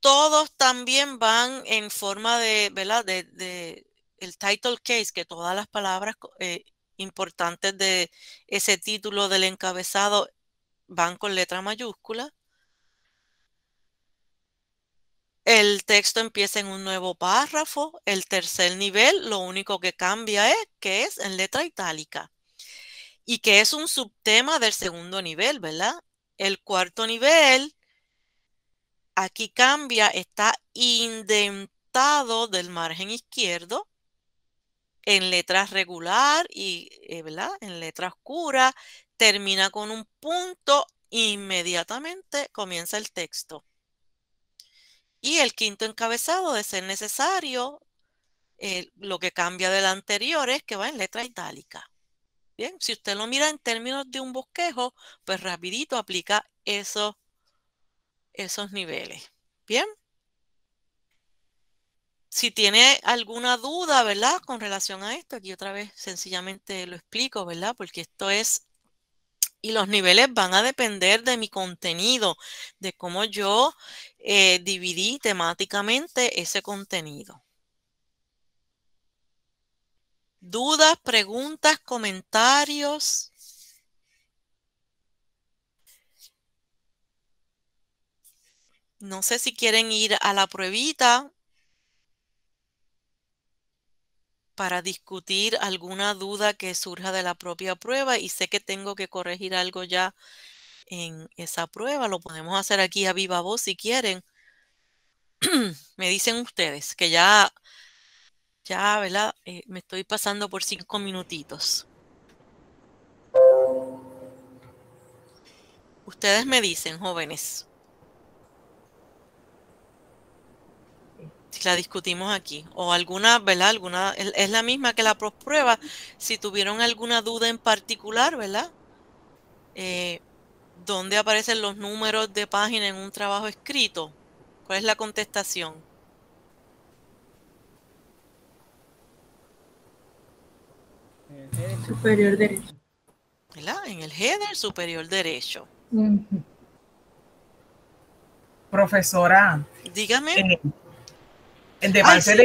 todos también van en forma de, ¿verdad? De, el title case, que todas las palabras eh, importantes de ese título del encabezado van con letra mayúscula. El texto empieza en un nuevo párrafo. El tercer nivel lo único que cambia es que es en letra itálica y que es un subtema del segundo nivel, ¿verdad? El cuarto nivel, aquí cambia, está indentado del margen izquierdo en letras regular y, eh, ¿verdad? En letra oscura termina con un punto, inmediatamente comienza el texto. Y el quinto encabezado, de ser necesario, eh, lo que cambia del anterior es que va en letra itálica. Bien, si usted lo mira en términos de un bosquejo, pues rapidito aplica esos niveles. Bien. Si tiene alguna duda, ¿verdad? Con relación a esto, aquí otra vez sencillamente lo explico, ¿verdad? Porque esto es y los niveles van a depender de mi contenido, de cómo yo eh, dividí temáticamente ese contenido. ¿Dudas, preguntas, comentarios? No sé si quieren ir a la pruebita para discutir alguna duda que surja de la propia prueba y sé que tengo que corregir algo ya en esa prueba. Lo podemos hacer aquí a viva voz si quieren. [CLEARS THROAT] me dicen ustedes que ya, ya, ¿verdad? Eh, me estoy pasando por cinco minutitos. Ustedes me dicen, jóvenes. la discutimos aquí, o alguna, ¿verdad? Alguna, es la misma que la prueba, si tuvieron alguna duda en particular, ¿verdad? Eh, ¿Dónde aparecen los números de página en un trabajo escrito? ¿Cuál es la contestación? Superior derecho. ¿Verdad? En el header superior derecho. Profesora. Dígame. Eh, eh, de parte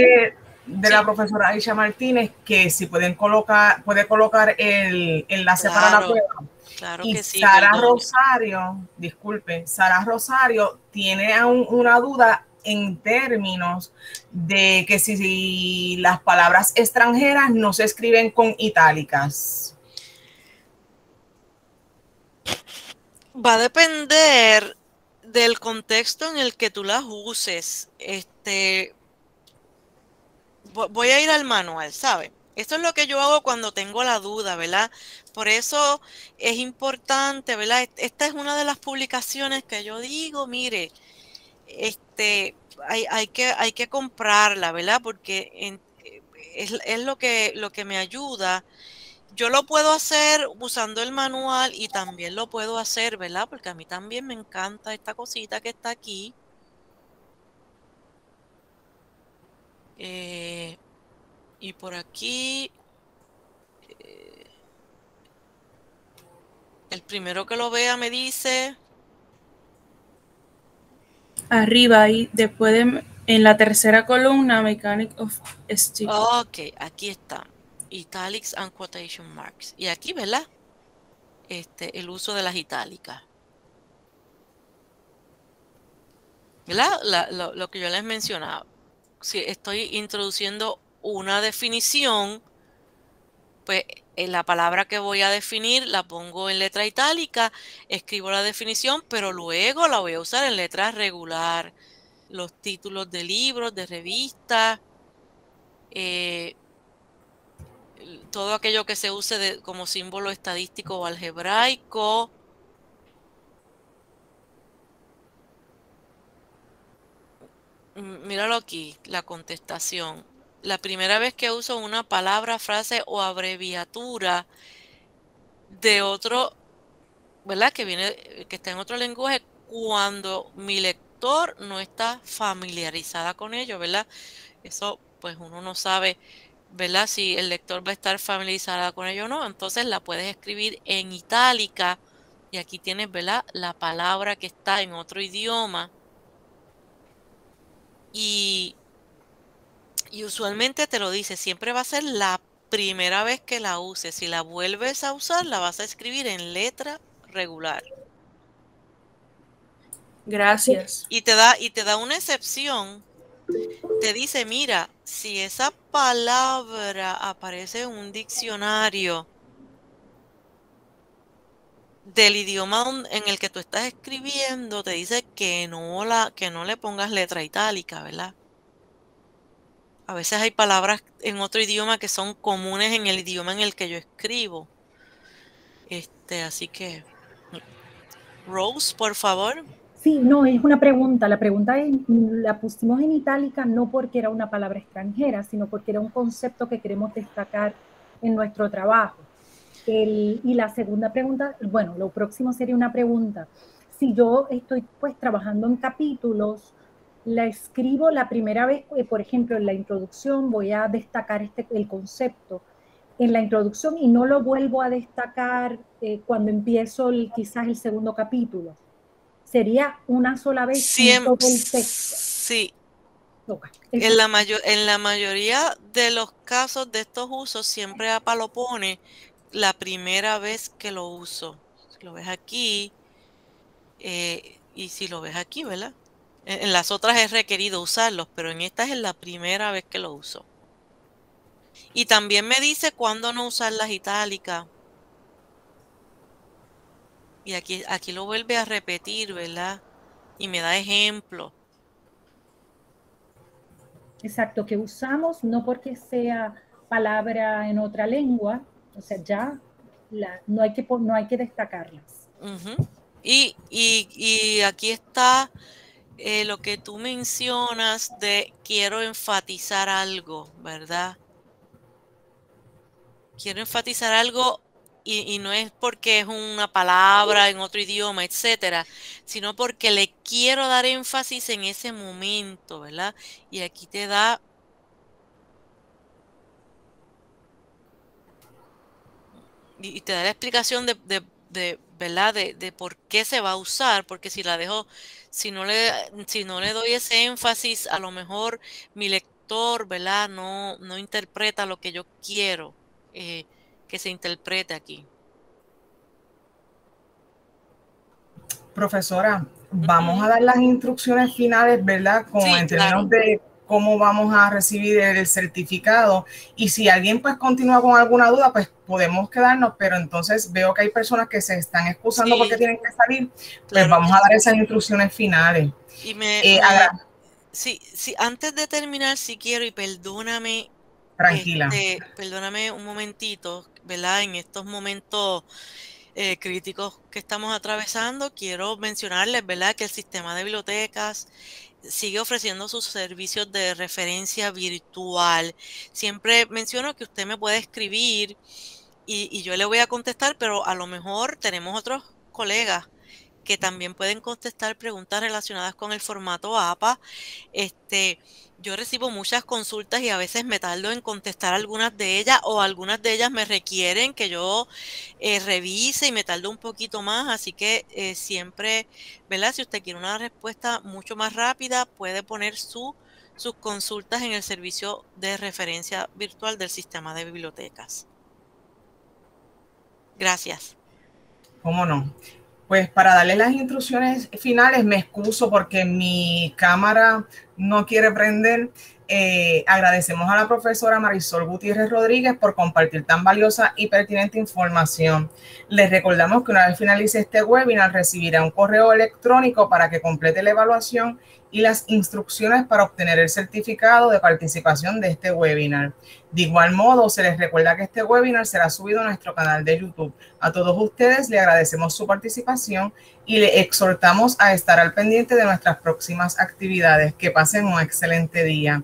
de, la profesora Aisha Martínez, que si pueden colocar, puede colocar el enlace para la prueba. Claro y que sí. Sara Rosario, disculpe, Sara Rosario tiene aún una duda en términos de que si, si, las palabras extranjeras no se escriben con itálicas. Va a depender del contexto en el que tú las uses. Este, voy a ir al manual, ¿sabe? Esto es lo que yo hago cuando tengo la duda, ¿verdad? Por eso es importante, ¿verdad? Esta es una de las publicaciones que yo digo, mire, este, hay, que, hay que comprarla, ¿verdad? Porque es, lo, que, lo que me ayuda. Yo lo puedo hacer usando el manual y también lo puedo hacer, ¿verdad? Porque a mí también me encanta esta cosita que está aquí. Eh, y por aquí... Eh, el primero que lo vea me dice... Arriba y después en la tercera columna, Mechanic of Steel. Ok, aquí está. Italics and quotation marks. Y aquí, ¿verdad? Este, el uso de las itálicas. ¿Verdad? lo que yo les mencionaba si estoy introduciendo una definición, pues en la palabra que voy a definir la pongo en letra itálica, escribo la definición, pero luego la voy a usar en letra regular. Los títulos de libros, de revistas, eh, todo aquello que se use como símbolo estadístico o algebraico, míralo mm, aquí, la contestación. La primera vez que uso una palabra, frase o abreviatura de otro, ¿verdad? Que viene, que está en otro lenguaje, cuando mi lector no está familiarizada con ello, ¿verdad? Eso, pues uno no sabe, ¿verdad? Si el lector va a estar familiarizada con ello o no. Entonces la puedes escribir en itálica y aquí tienes, ¿verdad? La palabra que está en otro idioma y, usualmente te lo dice, siempre va a ser la primera vez que la uses. Si la vuelves a usar, la vas a escribir en letra regular. Gracias. Y te da, y te da una excepción. Te dice, mira, si esa palabra aparece en un diccionario del idioma en el que tú estás escribiendo, te dice que no, la, que no le pongas letra itálica, ¿verdad? A veces hay palabras en otro idioma que son comunes en el idioma en el que yo escribo. Este, así que, Rose, por favor. Sí, no, es una pregunta. La pregunta es, la pusimos en itálica no porque era una palabra extranjera, sino porque era un concepto que queremos destacar en nuestro trabajo y la segunda pregunta, bueno, lo próximo sería una pregunta. Si yo estoy pues trabajando en capítulos, la escribo la primera vez, eh, por ejemplo, en la introducción voy a destacar este, el concepto en la introducción y no lo vuelvo a destacar eh, cuando empiezo quizás el segundo capítulo. Sería una sola vez Siempre, Sí. En la, en la mayoría de los casos de estos usos siempre APA lo pone la primera vez que lo uso. Si lo ves aquí, eh, y si lo ves aquí, ¿verdad? En, las otras es requerido usarlos, pero en esta es la primera vez que lo uso. Y también me dice cuándo no usar las itálicas. Y aquí, aquí lo vuelve a repetir, ¿verdad? Y me da ejemplo. Exacto, que usamos no porque sea palabra en otra lengua, o sea, ya no, hay que, no hay que destacarlas. y, aquí está eh, lo que tú mencionas de quiero enfatizar algo, ¿verdad? Quiero enfatizar algo y, y, no es porque es una palabra en otro idioma, etcétera, sino porque le quiero dar énfasis en ese momento, ¿verdad? Y aquí te da y, te da la explicación de, de, de por qué se va a usar, porque si la dejo, si no le, si no le doy ese énfasis, a lo mejor mi lector, ¿verdad? No, no interpreta lo que yo quiero eh, que se interprete aquí. Profesora, vamos a dar las instrucciones finales, ¿verdad? como sí, de cómo vamos a recibir el certificado y si alguien pues continúa con alguna duda, pues podemos quedarnos, pero entonces veo que hay personas que se están excusando porque tienen que salir, pues vamos a dar esas instrucciones finales. Y me, eh, sí, sí, antes de terminar, si quiero, y perdóname. Tranquila. Este, perdóname un momentito, ¿verdad? En estos momentos eh, críticos que estamos atravesando, quiero mencionarles, ¿verdad? Que el sistema de bibliotecas sigue ofreciendo sus servicios de referencia virtual. Siempre menciono que usted me puede escribir y, y yo le voy a contestar, pero a lo mejor tenemos otros colegas que también pueden contestar preguntas relacionadas con el formato APA. Este, yo recibo muchas consultas y a veces me tardo en contestar algunas de ellas o algunas de ellas me requieren que yo eh, revise y me tardo un poquito más, así que eh, siempre, ¿verdad? Si usted quiere una respuesta mucho más rápida, puede poner su, sus consultas en el servicio de referencia virtual del sistema de bibliotecas. Gracias. ¿Cómo no? Pues para darle las instrucciones finales me excuso porque mi cámara no quiere prender. Eh, agradecemos a la profesora Marisol Gutiérrez Rodríguez por compartir tan valiosa y pertinente información. Les recordamos que una vez finalice este webinar recibirá un correo electrónico para que complete la evaluación y las instrucciones para obtener el certificado de participación de este webinar. De igual modo, se les recuerda que este webinar será subido a nuestro canal de YouTube. A todos ustedes le agradecemos su participación y le exhortamos a estar al pendiente de nuestras próximas actividades. Que pasen un excelente día.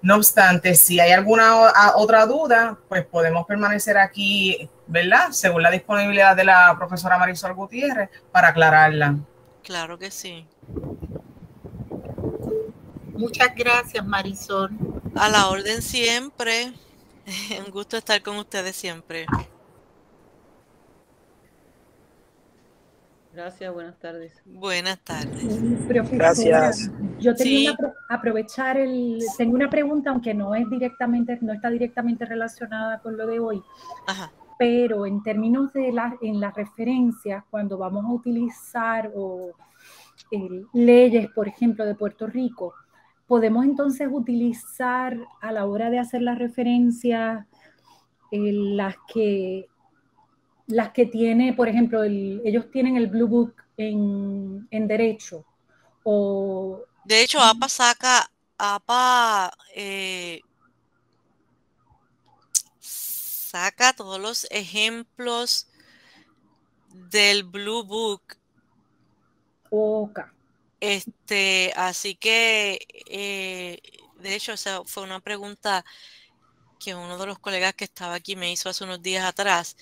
No obstante, si hay alguna otra duda, pues podemos permanecer aquí, ¿verdad? Según la disponibilidad de la profesora Marisol Gutiérrez para aclararla. Claro que sí. Muchas gracias, Marisol. A la orden siempre. [LAUGHS] Un gusto estar con ustedes siempre. Gracias, buenas tardes. Buenas tardes. Gracias. Yo tenía aprovechar el, tengo una pregunta, aunque no es directamente, no está directamente relacionada con lo de hoy. Ajá. Pero en términos de las, en las referencias, cuando vamos a utilizar eh, leyes, por ejemplo, de Puerto Rico, podemos entonces utilizar a la hora de hacer las referencias eh, las, que, las que tiene, por ejemplo, ellos tienen el Blue Book en, derecho. de hecho, APA saca, eh, saca todos los ejemplos del Blue Book. Oca. Este, así que, eh, de hecho, fue una pregunta que uno de los colegas que estaba aquí me hizo hace unos días atrás.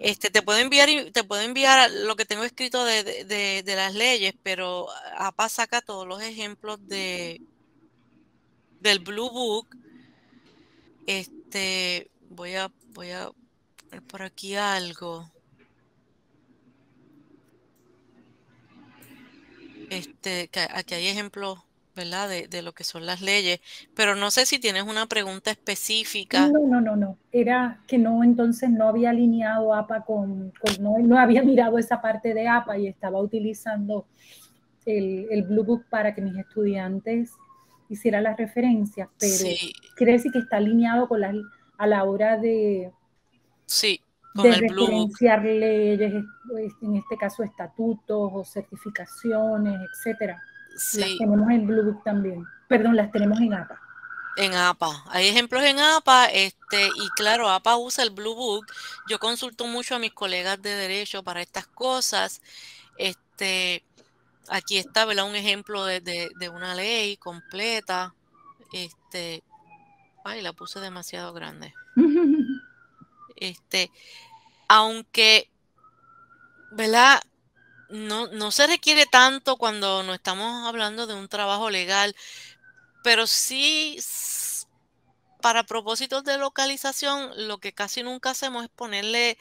Este, te puedo enviar, te puedo enviar lo que tengo escrito de, las leyes, pero APA saca todos los ejemplos de del Blue Book. Este, voy a, voy a poner por aquí algo. este, aquí hay ejemplos, ¿verdad? De, lo que son las leyes, pero no sé si tienes una pregunta específica. No, no, no, no. Era que no, entonces no había alineado APA con, no, había mirado esa parte de APA y estaba utilizando el, Blue Book para que mis estudiantes hicieran las referencias, pero sí. quiere decir que está alineado con las a la hora de... Sí, de referenciar leyes, pues, en este caso estatutos o certificaciones, etcétera. Las tenemos en Blue Book también. Perdón, las tenemos en APA. En APA. Hay ejemplos en APA, este, y claro, APA usa el Blue Book. Yo consulto mucho a mis colegas de derecho para estas cosas. Este, aquí está, ¿verdad? Un ejemplo de, de una ley completa. Este, ay, la puse demasiado grande. [LAUGHS] Este, aunque, ¿verdad? No, se requiere tanto cuando no estamos hablando de un trabajo legal, pero sí para propósitos de localización, lo que casi nunca hacemos es ponerle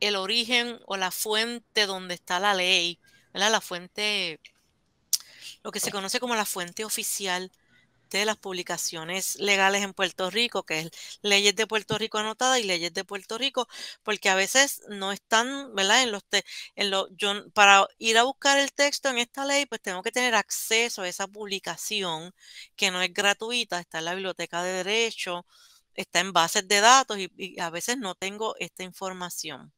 el origen o la fuente donde está la ley, ¿verdad? La fuente, lo que se conoce como la fuente oficial de las publicaciones legales en Puerto Rico, que es leyes de Puerto Rico anotadas y leyes de Puerto Rico, porque a veces no están, ¿verdad? En los, en los para ir a buscar el texto en esta ley, pues tengo que tener acceso a esa publicación que no es gratuita, está en la biblioteca de derecho, está en bases de datos y, y a veces no tengo esta información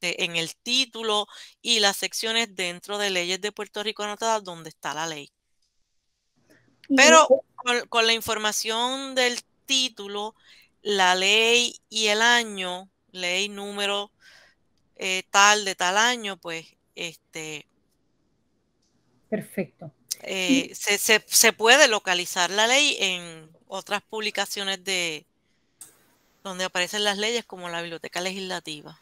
eh, en el título y las secciones dentro de leyes de Puerto Rico anotadas donde está la ley. Pero con, la información del título, la ley y el año, ley número eh, tal de tal año, pues este. Perfecto. Eh, se, puede localizar la ley en otras publicaciones de donde aparecen las leyes como la biblioteca legislativa.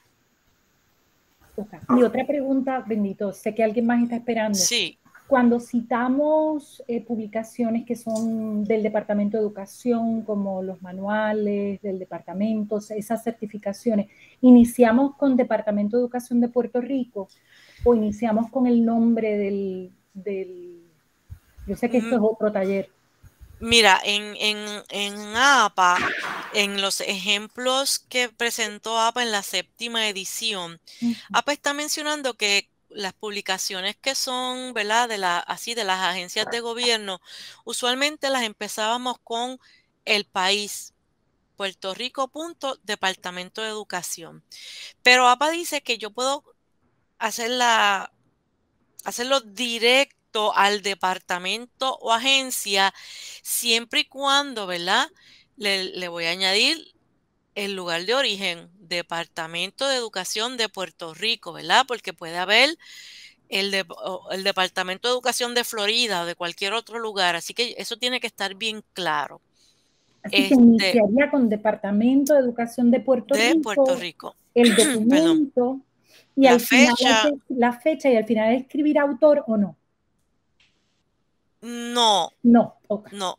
Y otra pregunta, bendito, sé que alguien más está esperando. Sí. Cuando citamos eh, publicaciones que son del Departamento de Educación, como los manuales del departamento, esas certificaciones, iniciamos con Departamento de Educación de Puerto Rico o iniciamos con el nombre del... yo sé que esto es mm. otro taller. Mira, en, en, APA, en los ejemplos que presentó APA en la séptima edición, APA está mencionando que las publicaciones que son, ¿verdad? De la, así, de las agencias de gobierno, usualmente las empezábamos con el país, Puerto Rico, punto, Departamento de Educación. Pero APA dice que yo puedo hacerla, hacerlo directo al departamento o agencia, siempre y cuando, ¿verdad? le voy a añadir el lugar de origen, Departamento de Educación de Puerto Rico, ¿verdad? Porque puede haber el, el Departamento de Educación de Florida o de cualquier otro lugar, así que eso tiene que estar bien claro. Así que este iniciaría con Departamento de Educación de Puerto, de Puerto Rico, [CLEARS THROAT] el documento y al final la fecha y al final escribir autor o no. No. No. No.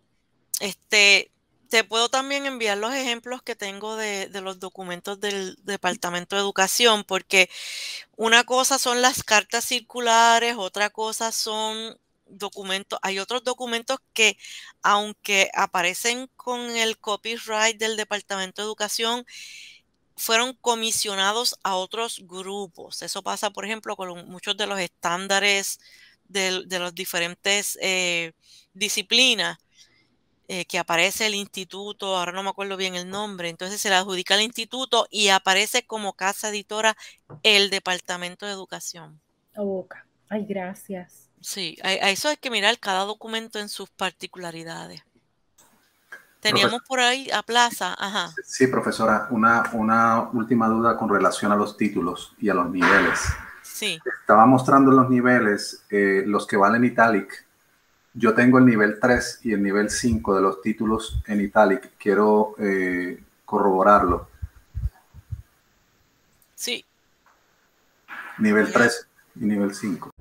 Este, te puedo también enviar los ejemplos que tengo de, los documentos del Departamento de Educación, porque una cosa son las cartas circulares, otra cosa son documentos, hay otros documentos que aunque aparecen con el copyright del Departamento de Educación, fueron comisionados a otros grupos. Eso pasa, por ejemplo, con muchos de los estándares de, las diferentes eh, disciplinas eh, que aparece el instituto, ahora no me acuerdo bien el nombre, entonces se la adjudica el instituto y aparece como casa editora el Departamento de Educación. Oh, boca. ay, gracias. Sí, a, eso hay que mirar cada documento en sus particularidades. Teníamos por ahí a Plaza, Sí, profesora, una, una última duda con relación a los títulos y a los niveles. Sí. Estaba mostrando los niveles, eh, los que valen italic, yo tengo el nivel 3 y el nivel 5 de los títulos en Italic. Quiero eh, corroborarlo. Sí. Nivel 3 y nivel 5.